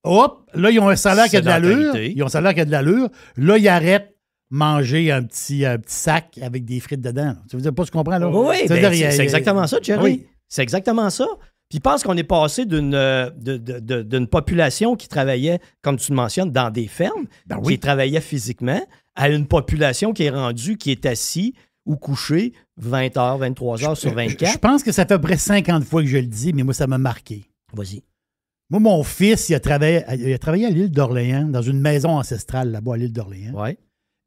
Hop, là, ils ont un salaire qui a de l'allure. ils ont un salaire qui a de l'allure. Là, ils arrêtent manger un petit, un petit sac avec des frites dedans. Tu veux pas ce qu'on là? Ben, oui, c'est exactement ça, Jerry. C'est exactement ça. Puis pense qu'on est passé d'une euh, d'une population qui travaillait, comme tu le mentionnes, dans des fermes, ben qui travaillait physiquement, à une population qui est rendue, qui est assise ou couchée 20 heures, 23 heures sur 24. Euh, je pense que ça fait à peu près 50 fois que je le dis, mais moi, ça m'a marqué. Vas-y. Moi, mon fils, il a travaillé, travaillé à l'île d'Orléans, dans une maison ancestrale là-bas à l'île d'Orléans. Ouais.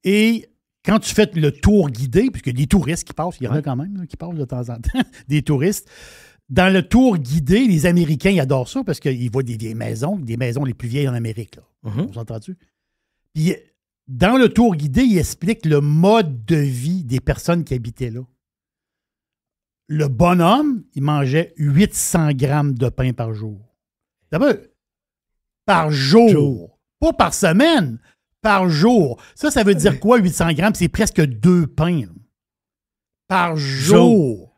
Et quand tu fais le tour guidé, puisque des touristes qui passent, il y en a quand même qui passent de temps en temps, [LAUGHS] des touristes. Dans le tour guidé, les Américains, ils adorent ça parce qu'ils voient des vieilles maisons, des maisons les plus vieilles en Amérique. Là. Mm-hmm. entendez Puis dans le tour guidé, il explique le mode de vie des personnes qui habitaient là. Le bonhomme, il mangeait 800 grammes de pain par jour. D'abord, par jour, pas par semaine, par jour. Ça, ça veut dire quoi, 800 grammes? C'est presque deux pains. Par jour.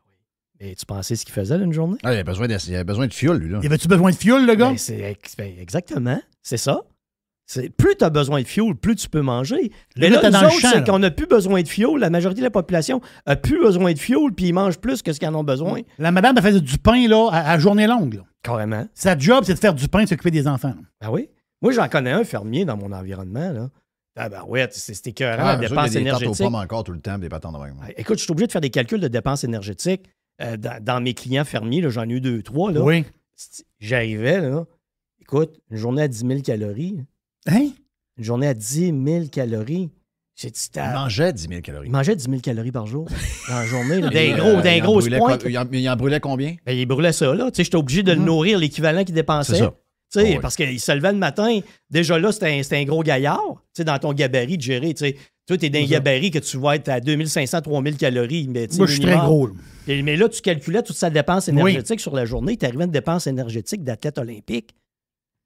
Et tu pensais ce qu'il faisait d'une journée? Ah, il, avait besoin de, il besoin de fioul, lui. Là. Il avait-tu besoin de fioul, le gars? Ben, ben, exactement, c'est ça plus tu as besoin de fioul, plus tu peux manger. Mais là, c'est qu'on n'a plus besoin de fioul. La majorité de la population a plus besoin de fioul, puis ils mangent plus que ce qu'ils en ont besoin. La madame, a fait du pain là, à, journée longue. Carrément. Sa job, c'est de faire du pain et s'occuper des enfants. Ah ben oui. Moi, j'en connais un fermier dans mon environnement. Là. Ah ben ouais, c'est écœurant, la dépense énergétique. encore tout le temps, des ah, Écoute, je suis obligé de faire des calculs de dépenses énergétiques. Euh, dans, mes clients fermiers, j'en ai eu deux, trois. Oui. J'arrivais, là. Écoute, une journée à 10 000 calories, Hein? Une journée à 10 000 calories. J'ai dit, il ah. mangeait 10 000 calories. Il mangeait 10 000 calories par jour, dans la journée. [LAUGHS] D'un gros, d'un Il, en brûlait combien? Ben, il brûlait ça, là. Tu sais, j'étais obligé de le mhm. nourrir l'équivalent qu'il dépensait. Ça. Oh, parce qu'il se levait le matin. Déjà là, c'était un, gros gaillard. Tu sais, dans ton gabarit de gérer, tu sais. Toi, dans un gabarit que tu vas être à 2500, 3000 calories. Mais, Moi, je suis très gros. mais là, tu calculais toute sa dépense énergétique sur la journée. Tu arrivais à une dépense énergétique d'athlète olympique.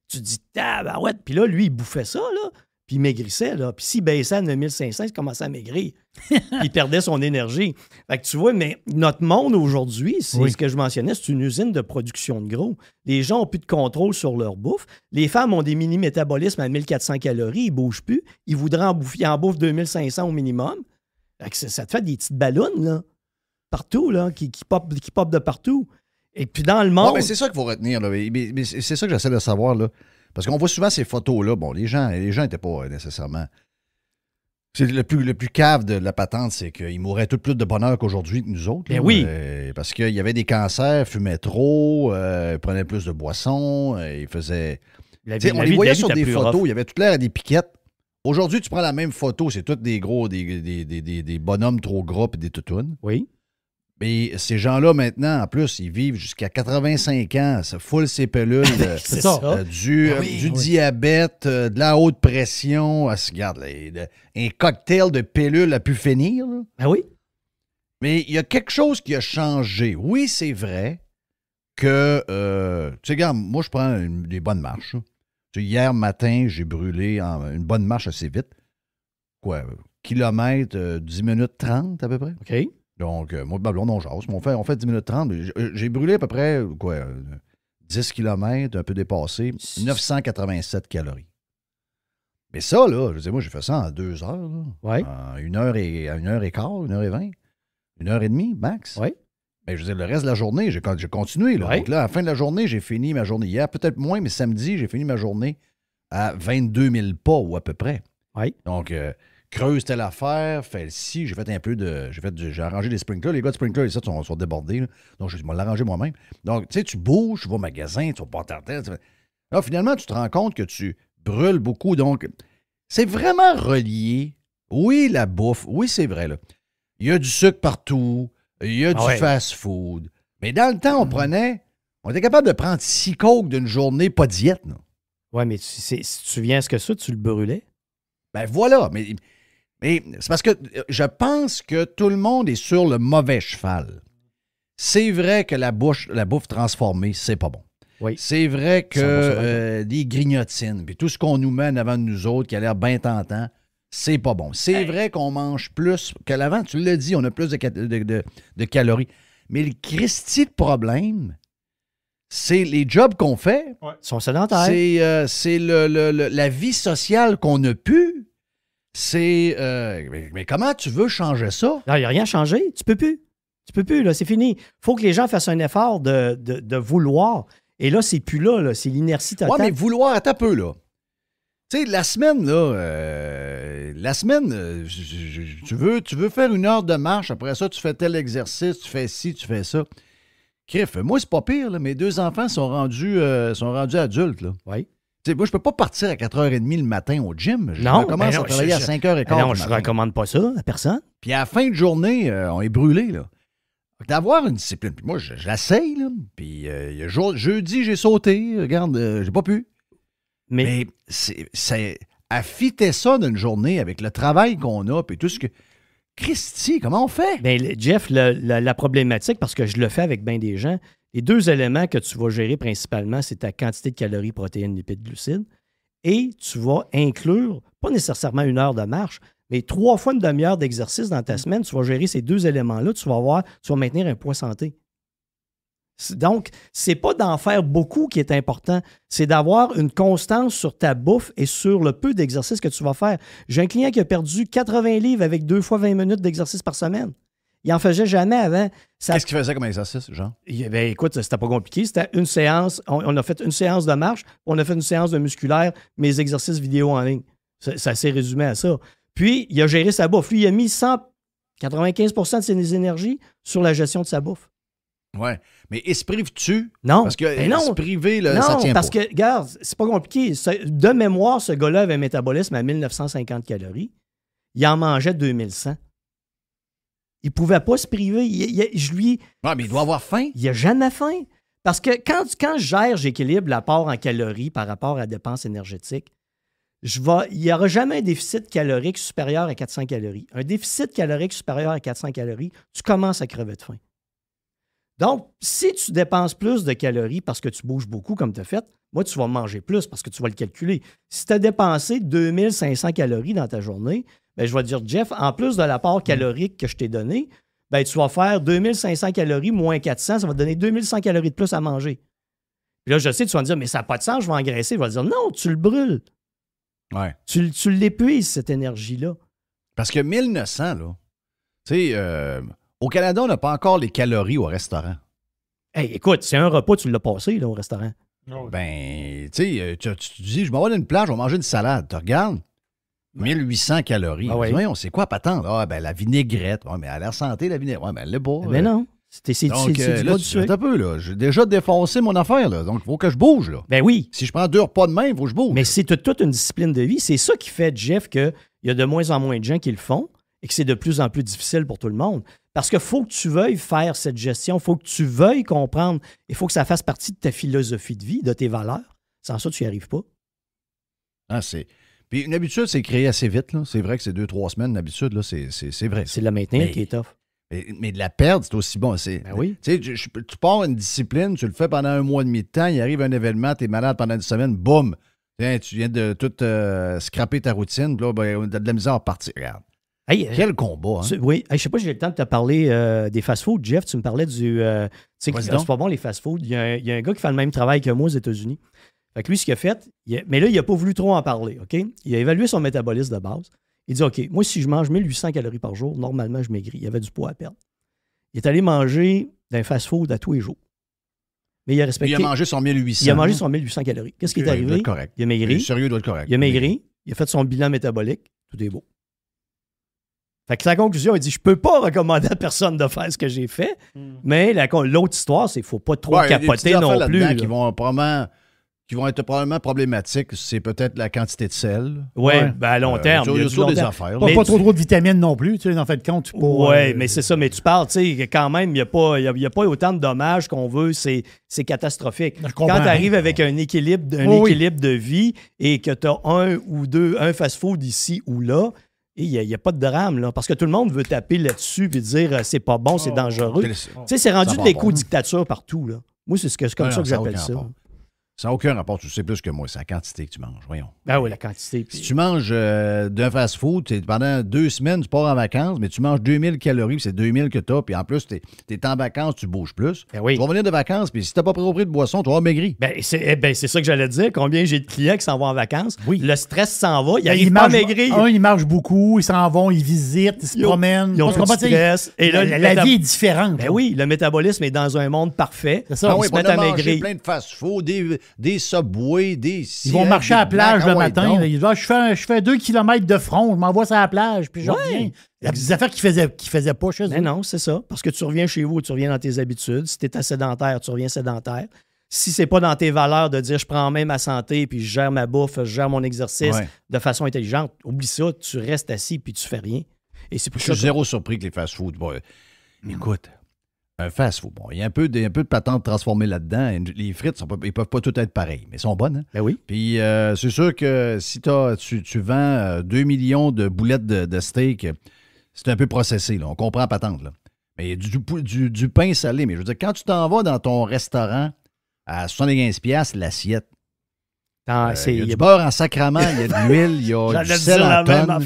Tu dis, tabarouette. Puis là, lui, il bouffait ça, là. Puis il maigrissait, là. Puis s'il baissait à 9500, il commençait à maigrir. [LAUGHS] il perdait son énergie. Fait que tu vois, mais notre monde aujourd'hui, c'est ce que je mentionnais, c'est une usine de production de gros. Les gens ont plus de contrôle sur leur bouffe. Les femmes ont des mini-métabolismes à 1400 calories, ils bougent plus. Ils voudraient en bouffer, en bouffe 2500 au minimum. Fait ça, te fait des petites ballons, là partout, là, qui, popent de partout. Et puis dans le monde. c'est ça qu'il faut retenir. Là. C'est ça que j'essaie de savoir. Là. Parce qu'on voit souvent ces photos-là. Bon, les gens les gens n'étaient pas euh, nécessairement. C'est le plus, le plus cave de la patente, c'est qu'ils mouraient tout plus de bonheur qu'aujourd'hui que nous autres. Ben oui. Euh, parce qu'il y avait des cancers, fumaient trop, euh, ils prenaient plus de boissons, ils faisaient. on les voyait sur des photos, il y avait tout l'air à des piquettes. Aujourd'hui, tu prends la même photo, c'est toutes des gros, des, des, des bonhommes trop gros et des toutounes. Oui. Mais ces gens-là, maintenant, en plus, ils vivent jusqu'à 85 ans. Ça foule ces pelules. [LAUGHS] Euh, c'est ça. Euh, du, ben euh, du ben diabète, de la haute pression. à ah, regarde, un cocktail de pilules a pu finir. Ah oui. Mais il y a quelque chose qui a changé. Oui, c'est vrai que, tu sais, regarde, moi, je prends des bonnes marches. hier matin, j'ai brûlé une bonne marche assez vite. Quoi? Kilomètre, 10 minutes 30 à peu près. OK. Donc, euh, moi, ma non, on On fait, fait 10 minutes 30. J'ai brûlé à peu près, quoi, 10 euh, km, un peu dépassé, 987 calories. Mais ça, là, je dis, moi, j'ai fait ça en deux heures. Oui. une heure et, une heure et quart, une heure et vingt, une heure et demie, max. Oui. Mais je veux dire, le reste de la journée, j'ai continué. Là. Donc là, à la fin de la journée, j'ai fini ma journée hier, peut-être moins, mais samedi, j'ai fini ma journée à 22 000 pas ou à peu près. Oui. Donc, euh, creuse telle affaire, fais ci. J'ai fait un peu de. J'ai arrangé des sprinklers. Les gars de sprinklers, ils sont, sont débordés. Donc, je vais l'arranger moi-même. Donc, tu sais, tu bouges, tu vas au magasin, tu vas pas en Là, finalement, tu te rends compte que tu brûles beaucoup. Donc, c'est vraiment relié. Oui, la bouffe. Oui, c'est vrai. Là. Il y a du sucre partout. Il y a du fast-food. Mais dans le temps, on prenait. On était capable de prendre six coques d'une journée pas diète. Oui, mais si tu viens à ce que ça, tu le brûlais. Ben voilà. Mais mais c'est parce que euh, je pense que tout le monde est sur le mauvais cheval. C'est vrai que la, bouche, la bouffe transformée, c'est pas bon. Oui. C'est vrai que euh, les grignotines, puis tout ce qu'on nous mène avant de nous autres, qui a l'air bien tentant, c'est pas bon. C'est vrai qu'on mange plus que l'avant. Tu l'as dit, on a plus de, calories. Mais le Christi de problème, c'est les jobs qu'on fait. sont sédentaires. C'est euh, la vie sociale qu'on a pu. C'est. Euh, mais, comment tu veux changer ça? Il ah, n'y a rien changé. Tu peux plus. Tu peux plus, là, c'est fini. faut que les gens fassent un effort de, vouloir. Et là, c'est plus là, c'est l'inertie totale. Oui, mais vouloir, à ta peu, là. Tu sais, la semaine, là, euh, la semaine, euh, tu, veux, tu veux faire une heure de marche, après ça, tu fais tel exercice, tu fais ci, tu fais ça. Criff, moi, c'est pas pire, mes deux enfants sont rendus, sont rendus adultes. Là. Oui moi, je peux pas partir à 4h30 le matin au gym. non, commence ben à travailler à 5h15. Ben non, je ne recommande pas ça à personne. Puis à la fin de journée, euh, on est brûlé, là. D'avoir une discipline. Puis moi, j'essaye, là. Puis euh, jeudi, j'ai sauté. Regarde, euh, j'ai pas pu. Mais, c'est affiter ça d'une journée avec le travail qu'on a, puis tout ce que. Christy, comment on fait? mais ben, Jeff, la problématique, parce que je le fais avec bien des gens, les deux éléments que tu vas gérer principalement, c'est ta quantité de calories, protéines, lipides, glucides. Et tu vas inclure, pas nécessairement une heure de marche, mais trois fois une demi-heure d'exercice dans ta mm. semaine, tu vas gérer ces deux éléments-là, tu vas voir, tu vas maintenir un poids santé. Donc, c'est pas d'en faire beaucoup qui est important, c'est d'avoir une constance sur ta bouffe et sur le peu d'exercice que tu vas faire. J'ai un client qui a perdu 80 livres avec deux fois 20 minutes d'exercice par semaine. Il n'en faisait jamais avant. Qu'est-ce qu'il faisait comme exercice, Jean? Il, ben, écoute, c'était pas compliqué. C'était une séance. On, a fait une séance de marche, on a fait une séance de musculaire, mes exercices vidéo en ligne. Ça, s'est résumé à ça. Puis, il a géré sa bouffe. Lui, il a mis 195 de ses énergies sur la gestion de sa bouffe. Ouais. Mais il tu Non. Parce que ben non. se non, parce que, regarde, c'est pas compliqué. De mémoire, ce gars-là avait un métabolisme à 1950 calories. Il en mangeait 2100. Il pouvait pas se priver. Il, je lui. mais il doit avoir faim. Il a jamais faim. Parce que quand, quand je gère, j'équilibre l'apport en calories par rapport à la dépense énergétique, je il n'y aura jamais un déficit calorique supérieur à 400 calories. Un déficit calorique supérieur à 400 calories, tu commences à crever de faim. Donc, si tu dépenses plus de calories parce que tu bouges beaucoup comme tu as fait, moi, tu vas manger plus parce que tu vas le calculer. Si tu as dépensé 2500 calories dans ta journée, ben, je vais te dire, Jeff, en plus de l'apport mm. calorique que je t'ai donné, ben, tu vas faire 2500 calories moins 400, ça va te donner 2100 calories de plus à manger. Puis là, je sais, tu vas me dire, mais ça n'a pas de sens, je vais engraisser. Je vais te dire, non, tu le brûles. Tu, tu l'épuises, cette énergie-là. Parce que 1900, là, tu sais, euh, au Canada, on n'a pas encore les calories au restaurant. Hey, écoute, c'est un repas, tu l'as passé là, au restaurant. Ah ben, tu sais, euh, tu, dis, je m'en vais à une plage, je vais manger une salade. Tu regardes, 1800 calories. Ah ouais. Voyons, c'est quoi patente? Ah, ben la vinaigrette. Ouais, mais a l'air santé, la vinaigrette. Ouais, ben, elle est bonne. Eh ben mais non. C'est euh, du C'est du un peu, là. J'ai déjà défoncé mon affaire, là. Donc, il faut que je bouge, là. Ben oui. Si je prends deux repas de main, il faut que je bouge. Mais c'est toute une discipline de vie. C'est ça qui fait, Jeff, qu'il y a de moins en moins de gens qui le font et que c'est de plus en plus difficile pour tout le monde. Parce qu'il faut que tu veuilles faire cette gestion, il faut que tu veuilles comprendre, il faut que ça fasse partie de ta philosophie de vie, de tes valeurs. Sans ça, tu n'y arrives pas. Ah, c'est. Puis une habitude, c'est créé assez vite. C'est vrai que c'est deux, trois semaines, d'habitude. là, c'est vrai. C'est de la maintenir qui est tough. Mais, de la perdre, c'est aussi bon. Ben oui. Tu, tu, tu pars une discipline, tu le fais pendant un mois et demi de temps, il arrive un événement, tu es malade pendant une semaine, boum! tu viens de tout euh, scraper ta routine, puis là, ben, de la misère à repartir. Regarde. Quel euh, combat, hein? oui, je sais pas si j'ai le temps de te parler euh, des fast-foods. Jeff, tu me parlais du. Euh, tu sais, c'est pas bon les fast-foods. Il, y, a un gars qui fait le même travail que moi aux États-Unis. Fait que lui, ce qu'il a fait, mais là, il n'a pas voulu trop en parler, Il a évalué son métabolisme de base. Il dit, OK, moi, si je mange 1800 calories par jour, normalement, je maigris. Il y avait du poids à perdre. Il est allé manger d'un fast-food à tous les jours. Mais il a respecté. Il a mangé son 1800. Il a mangé son 1800 calories. Qu'est-ce qui est arrivé? Il, doit être correct. il a maigri. sérieux doit être correct. Il a maigri. Il a fait son bilan métabolique. Tout est beau. Fait que sa conclusion, il dit Je peux pas recommander à personne de faire ce que j'ai fait, hmm. mais l'autre histoire, c'est faut pas trop capoter non plus. Là. Qui vont probablement qui vont être probablement problématiques, c'est peut-être la quantité de sel. Oui, ouais. Ben, à long euh, terme. il y a, des affaires. Pas, trop, trop de vitamines non plus, tu sais, en fait, compte. Oui, euh, mais c'est ça. Mais tu parles, tu sais, quand même, il n'y a, pas, pas autant de dommages qu'on veut. C'est catastrophique. quand tu arrives avec un équilibre, équilibre de vie et que tu as un ou deux, un fast-food ici ou là, il n'y a, pas de drame, parce que tout le monde veut taper là-dessus et dire euh, c'est pas bon, c'est oh, dangereux. Tu sais, c'est rendu de l'éco-dictature partout. Là. Moi, c'est, ce que, comme ça que j'appelle ça. Ça n'a aucun rapport. Tu sais plus que moi. C'est la quantité que tu manges. Voyons. Ah oui, la quantité. Si tu manges euh, d'un fast-food, pendant deux semaines, tu pars en vacances, mais tu manges 2000 calories, c'est 2000 que tu as. Puis en plus, tu es, en vacances, tu bouges plus. Ben oui. Tu vas venir de vacances, puis si t'as pas pris de boisson, tu vas maigri. Ben, eh ben, c'est ça que j'allais dire. Combien j'ai de clients qui s'en vont en vacances? Oui. Le stress s'en va. Ils ben, il pas Un, ils marchent beaucoup, ils s'en vont, ils visitent, ils se promènent. Ils ont pas Et là, la, vie est différente. Ben oui, le métabolisme est dans un monde parfait. C'est ça. Ah plein de fast-food, des subways, des. Ils vont marcher à la plage le ah matin. Ils disent ah, je, fais, je fais deux kilomètres de front, je m'envoie ça à la plage, puis je reviens. Des affaires qu'ils faisaient, qui faisaient pas chez eux. non, c'est ça. Parce que tu reviens chez vous, tu reviens dans tes habitudes. Si tu es sédentaire, tu reviens sédentaire si c'est pas dans tes valeurs de dire je prends en main ma santé, puis je gère ma bouffe, je gère mon exercice de façon intelligente, oublie ça, tu restes assis puis tu fais rien. Et c'est je suis zéro surpris que les fast foods hmm. écoute, un fast-food. il y a un peu de, un peu de patente transformée là-dedans. Les frites, sont ils peuvent pas toutes être pareilles, mais elles sont bonnes. Hein. Ben oui. Puis euh, c'est sûr que si tu, vends 2 euh, millions de boulettes de, steak, c'est un peu processé. On comprend la patente. Là. Mais du, du, du, pain salé. Mais je veux dire, quand tu t'en vas dans ton restaurant à 75$ l'assiette, euh, il y a du beurre en sacrament, il y a de l'huile, il y a [LAUGHS] du sel en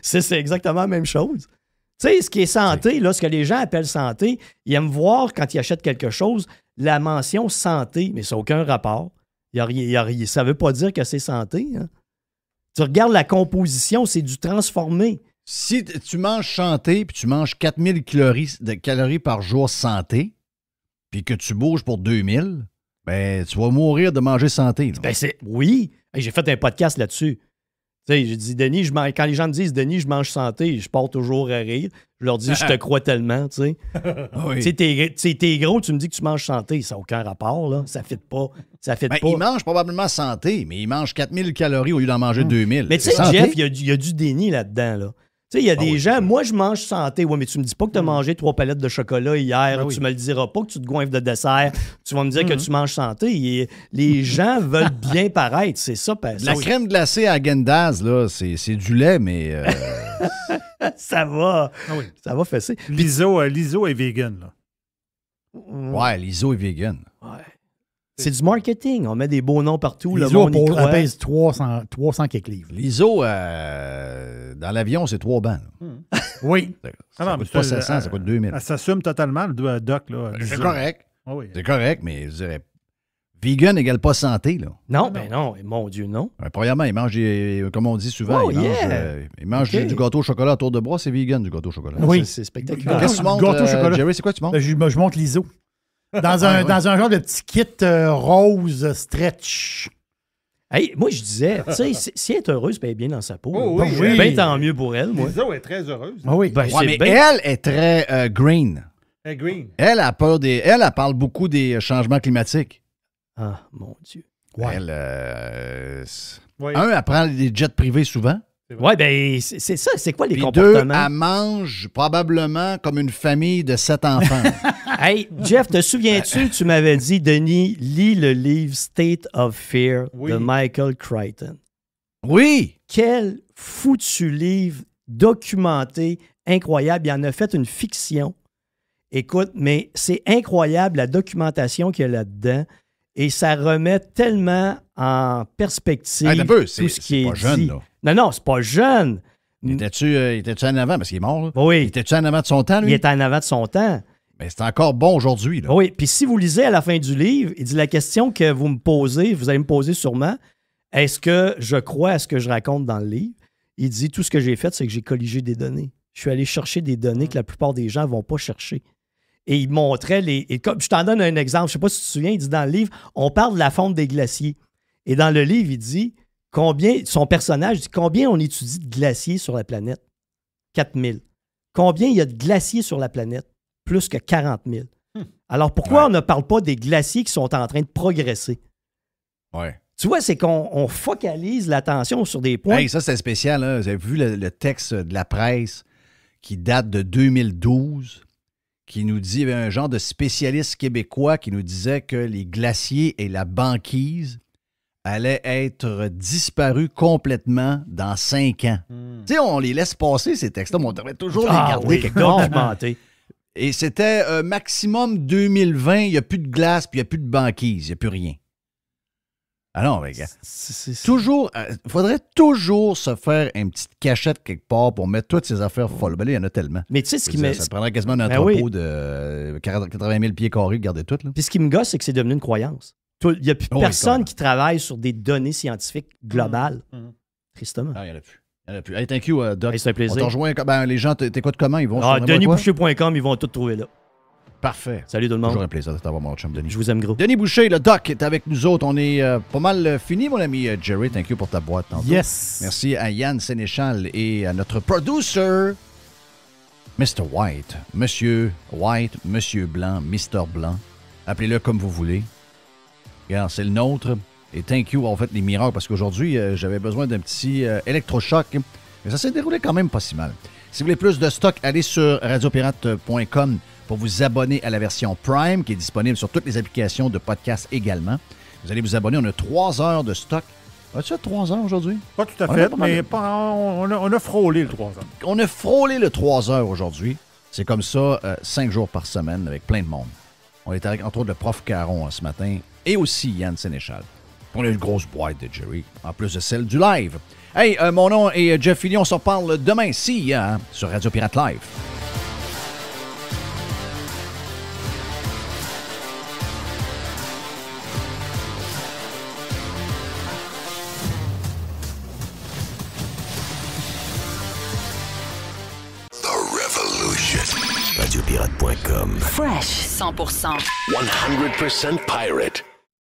C'est exactement la même chose. Tu sais, ce qui est santé, ce que les gens appellent santé, ils aiment voir quand ils achètent quelque chose la mention santé, mais ça n'a aucun rapport. y ça ne veut pas dire que c'est santé. Hein. Tu regardes la composition, c'est du transformé. Si tu manges santé, puis tu manges 4000 calories, de calories par jour santé, puis que tu bouges pour 2000, ben, tu vas mourir de manger santé. Ben, oui, j'ai fait un podcast là-dessus sais, Denis, quand les gens me disent, Denis, je mange santé, je pars toujours à rire. Je leur dis, je te [LAUGHS] crois tellement, tu sais. Ah tu t'es gros, tu me dis que tu manges santé. Ça n'a aucun rapport, là. Ça ne pas. Ça fit ben, Il mange probablement santé, mais il mange 4000 calories au lieu d'en manger 2000. Hum. Mais tu sais, Jeff, il y, y, a du déni là-dedans, là. Tu sais, il y a ah des gens, moi je mange santé, ouais, mais tu me dis pas que tu as hmm. mangé trois palettes de chocolat hier, ben tu me le diras pas que tu te goinfes de dessert, tu vas me dire que hmm. tu manges santé. les [LAUGHS] gens veulent bien paraître, c'est ça. Parce... Ben, La crème glacée à Gendaz, là, c'est du lait, mais. Euh, [LAUGHS] ça va. Ah ça va fesser. L'ISO, euh, est vegan, là. Ouais, l'ISO est vegan. Ouais. C'est du marketing. On met des beaux noms partout. L'ISO, pèse 300, 300 quelques livres. L'ISO, euh, dans l'avion, c'est trois bancs. Hmm. [LAUGHS] Oui. ça ne ah coûte pas 700, ça coûte 2000. Ça s'assume totalement, le doc. Ben, c'est correct. Ah c'est correct, mais je dirais, vegan n'égale pas santé. Là. Non, ah ben non, mon Dieu, non. Ben, premièrement, il mange, euh, comme on dit souvent, oh, il mange, euh, du, gâteau au chocolat autour de bras. C'est vegan, du gâteau au chocolat. Oui, c'est spectaculaire. Qu'est-ce que tu montres, Gâteau au chocolat. Jerry, c'est quoi tu montres? Ben, je, je montre l'ISO. Dans un, dans un genre de petit kit euh, rose stretch. Hey, moi, je disais, si, elle est heureuse, ben, elle est bien dans sa peau. Oh oui, Ben, ben tant mieux pour elle. Moi. est très heureuse. Ah oui. Ben, mais elle est très euh, green. Elle, green. Elle, a peur des, elle, parle beaucoup des euh, changements climatiques. Ah, mon Dieu. Elle, un, elle prend des jets privés souvent. Oui, ben c'est ça. C'est quoi les Puis comportements? Deux, elle mange probablement comme une famille de sept enfants. [LAUGHS] hey, Jeff, te souviens-tu, tu, m'avais dit, Denis, lis le livre State of Fear de Michael Crichton. Oui! Quel foutu livre documenté, incroyable. Il en a fait une fiction. Écoute, mais c'est incroyable la documentation qu'il y a là-dedans et ça remet tellement en perspective tout ce qui est, non, non, c'est pas jeune. Euh, était-tu en avant? Parce qu'il est mort. Là. Il Était-tu en avant de son temps, lui? Il était en avant de son temps. Mais c'est encore bon aujourd'hui. Oui, puis si vous lisez à la fin du livre, il dit la question que vous me posez, vous allez me poser sûrement, est-ce que je crois à ce que je raconte dans le livre? Il dit tout ce que j'ai fait, c'est que j'ai colligé des données. Je suis allé chercher des données que la plupart des gens ne vont pas chercher. Et il montrait les. je t'en donne un exemple, je ne sais pas si tu te souviens, il dit dans le livre, on parle de la fonte des glaciers. Et dans le livre, il dit Combien, son personnage dit combien on étudie de glaciers sur la planète? 4000. Combien il y a de glaciers sur la planète? Plus que 40 000. Hmm. Alors pourquoi on ne parle pas des glaciers qui sont en train de progresser? Tu vois, c'est qu'on focalise l'attention sur des points. ça, c'est spécial. Hein. Vous avez vu le, texte de la presse qui date de 2012, qui nous dit, il y avait un genre de spécialiste québécois qui nous disait que les glaciers et la banquise allait être disparu complètement dans cinq ans. Hmm. Tu sais, on les laisse passer, ces textes-là, mais on devrait toujours les ah garder oui, quelque part. [LAUGHS] Et c'était un euh, maximum 2020, il n'y a plus de glace, puis il n'y a plus de banquise, il n'y a plus rien. Ah les gars, toujours, il euh, faudrait toujours se faire une petite cachette quelque part pour mettre toutes ces affaires folles. Ben là, il y en a tellement. Mais tu sais ce qui me... Ça prendrait quasiment un ben entrepôt de 80 euh, 000 pieds carrés, garder tout. Là. Puis ce qui me gosse, c'est que c'est devenu une croyance. Il n'y a plus ah personne qui travaille sur des données scientifiques mmh. globales. Mmh. Tristement. Ah, il n'y en a plus. Il en a plus. thank you, euh, Doc. c'est un plaisir. On rejoint, ben, les gens t'écoutent comment? Ils vont ah, DenisBoucher.com, ils vont tout trouver là. Parfait. Salut tout le monde. Toujours un plaisir de t'avoir, mon chum, Denis. Je vous aime gros. Denis Boucher, le doc, est avec nous autres. On est euh, pas mal euh, fini, mon ami Jerry. Thank you pour ta boîte Yes. Merci à Yann Sénéchal et à notre producer, Mr. White. Monsieur White, Monsieur Blanc, Mr. Blanc. Appelez-le comme vous voulez. Regarde, c'est le nôtre. Et thank you, en fait, les miroirs, parce qu'aujourd'hui, euh, j'avais besoin d'un petit euh, électrochoc. Mais ça s'est déroulé quand même pas si mal. Si vous voulez plus de stock, allez sur radiopirate.com pour vous abonner à la version Prime, qui est disponible sur toutes les applications de podcast également. Vous allez vous abonner, on a trois heures de stock. As-tu trois heures aujourd'hui? Pas tout à fait, mais on, a, frôlé le trois heures. On a frôlé le trois heures aujourd'hui. C'est comme ça, euh, cinq jours par semaine, avec plein de monde. On était avec, entre autres, le prof Caron hein, ce matin et aussi Yann Sénéchal. On a une grosse boîte de Jerry, en plus de celle du live. Hey, euh, mon nom est euh, Jeff Fillion, on s'en parle demain, si, hein, sur Radio Pirate Live. Pirate.com. Fresh 100%. 100% pirate.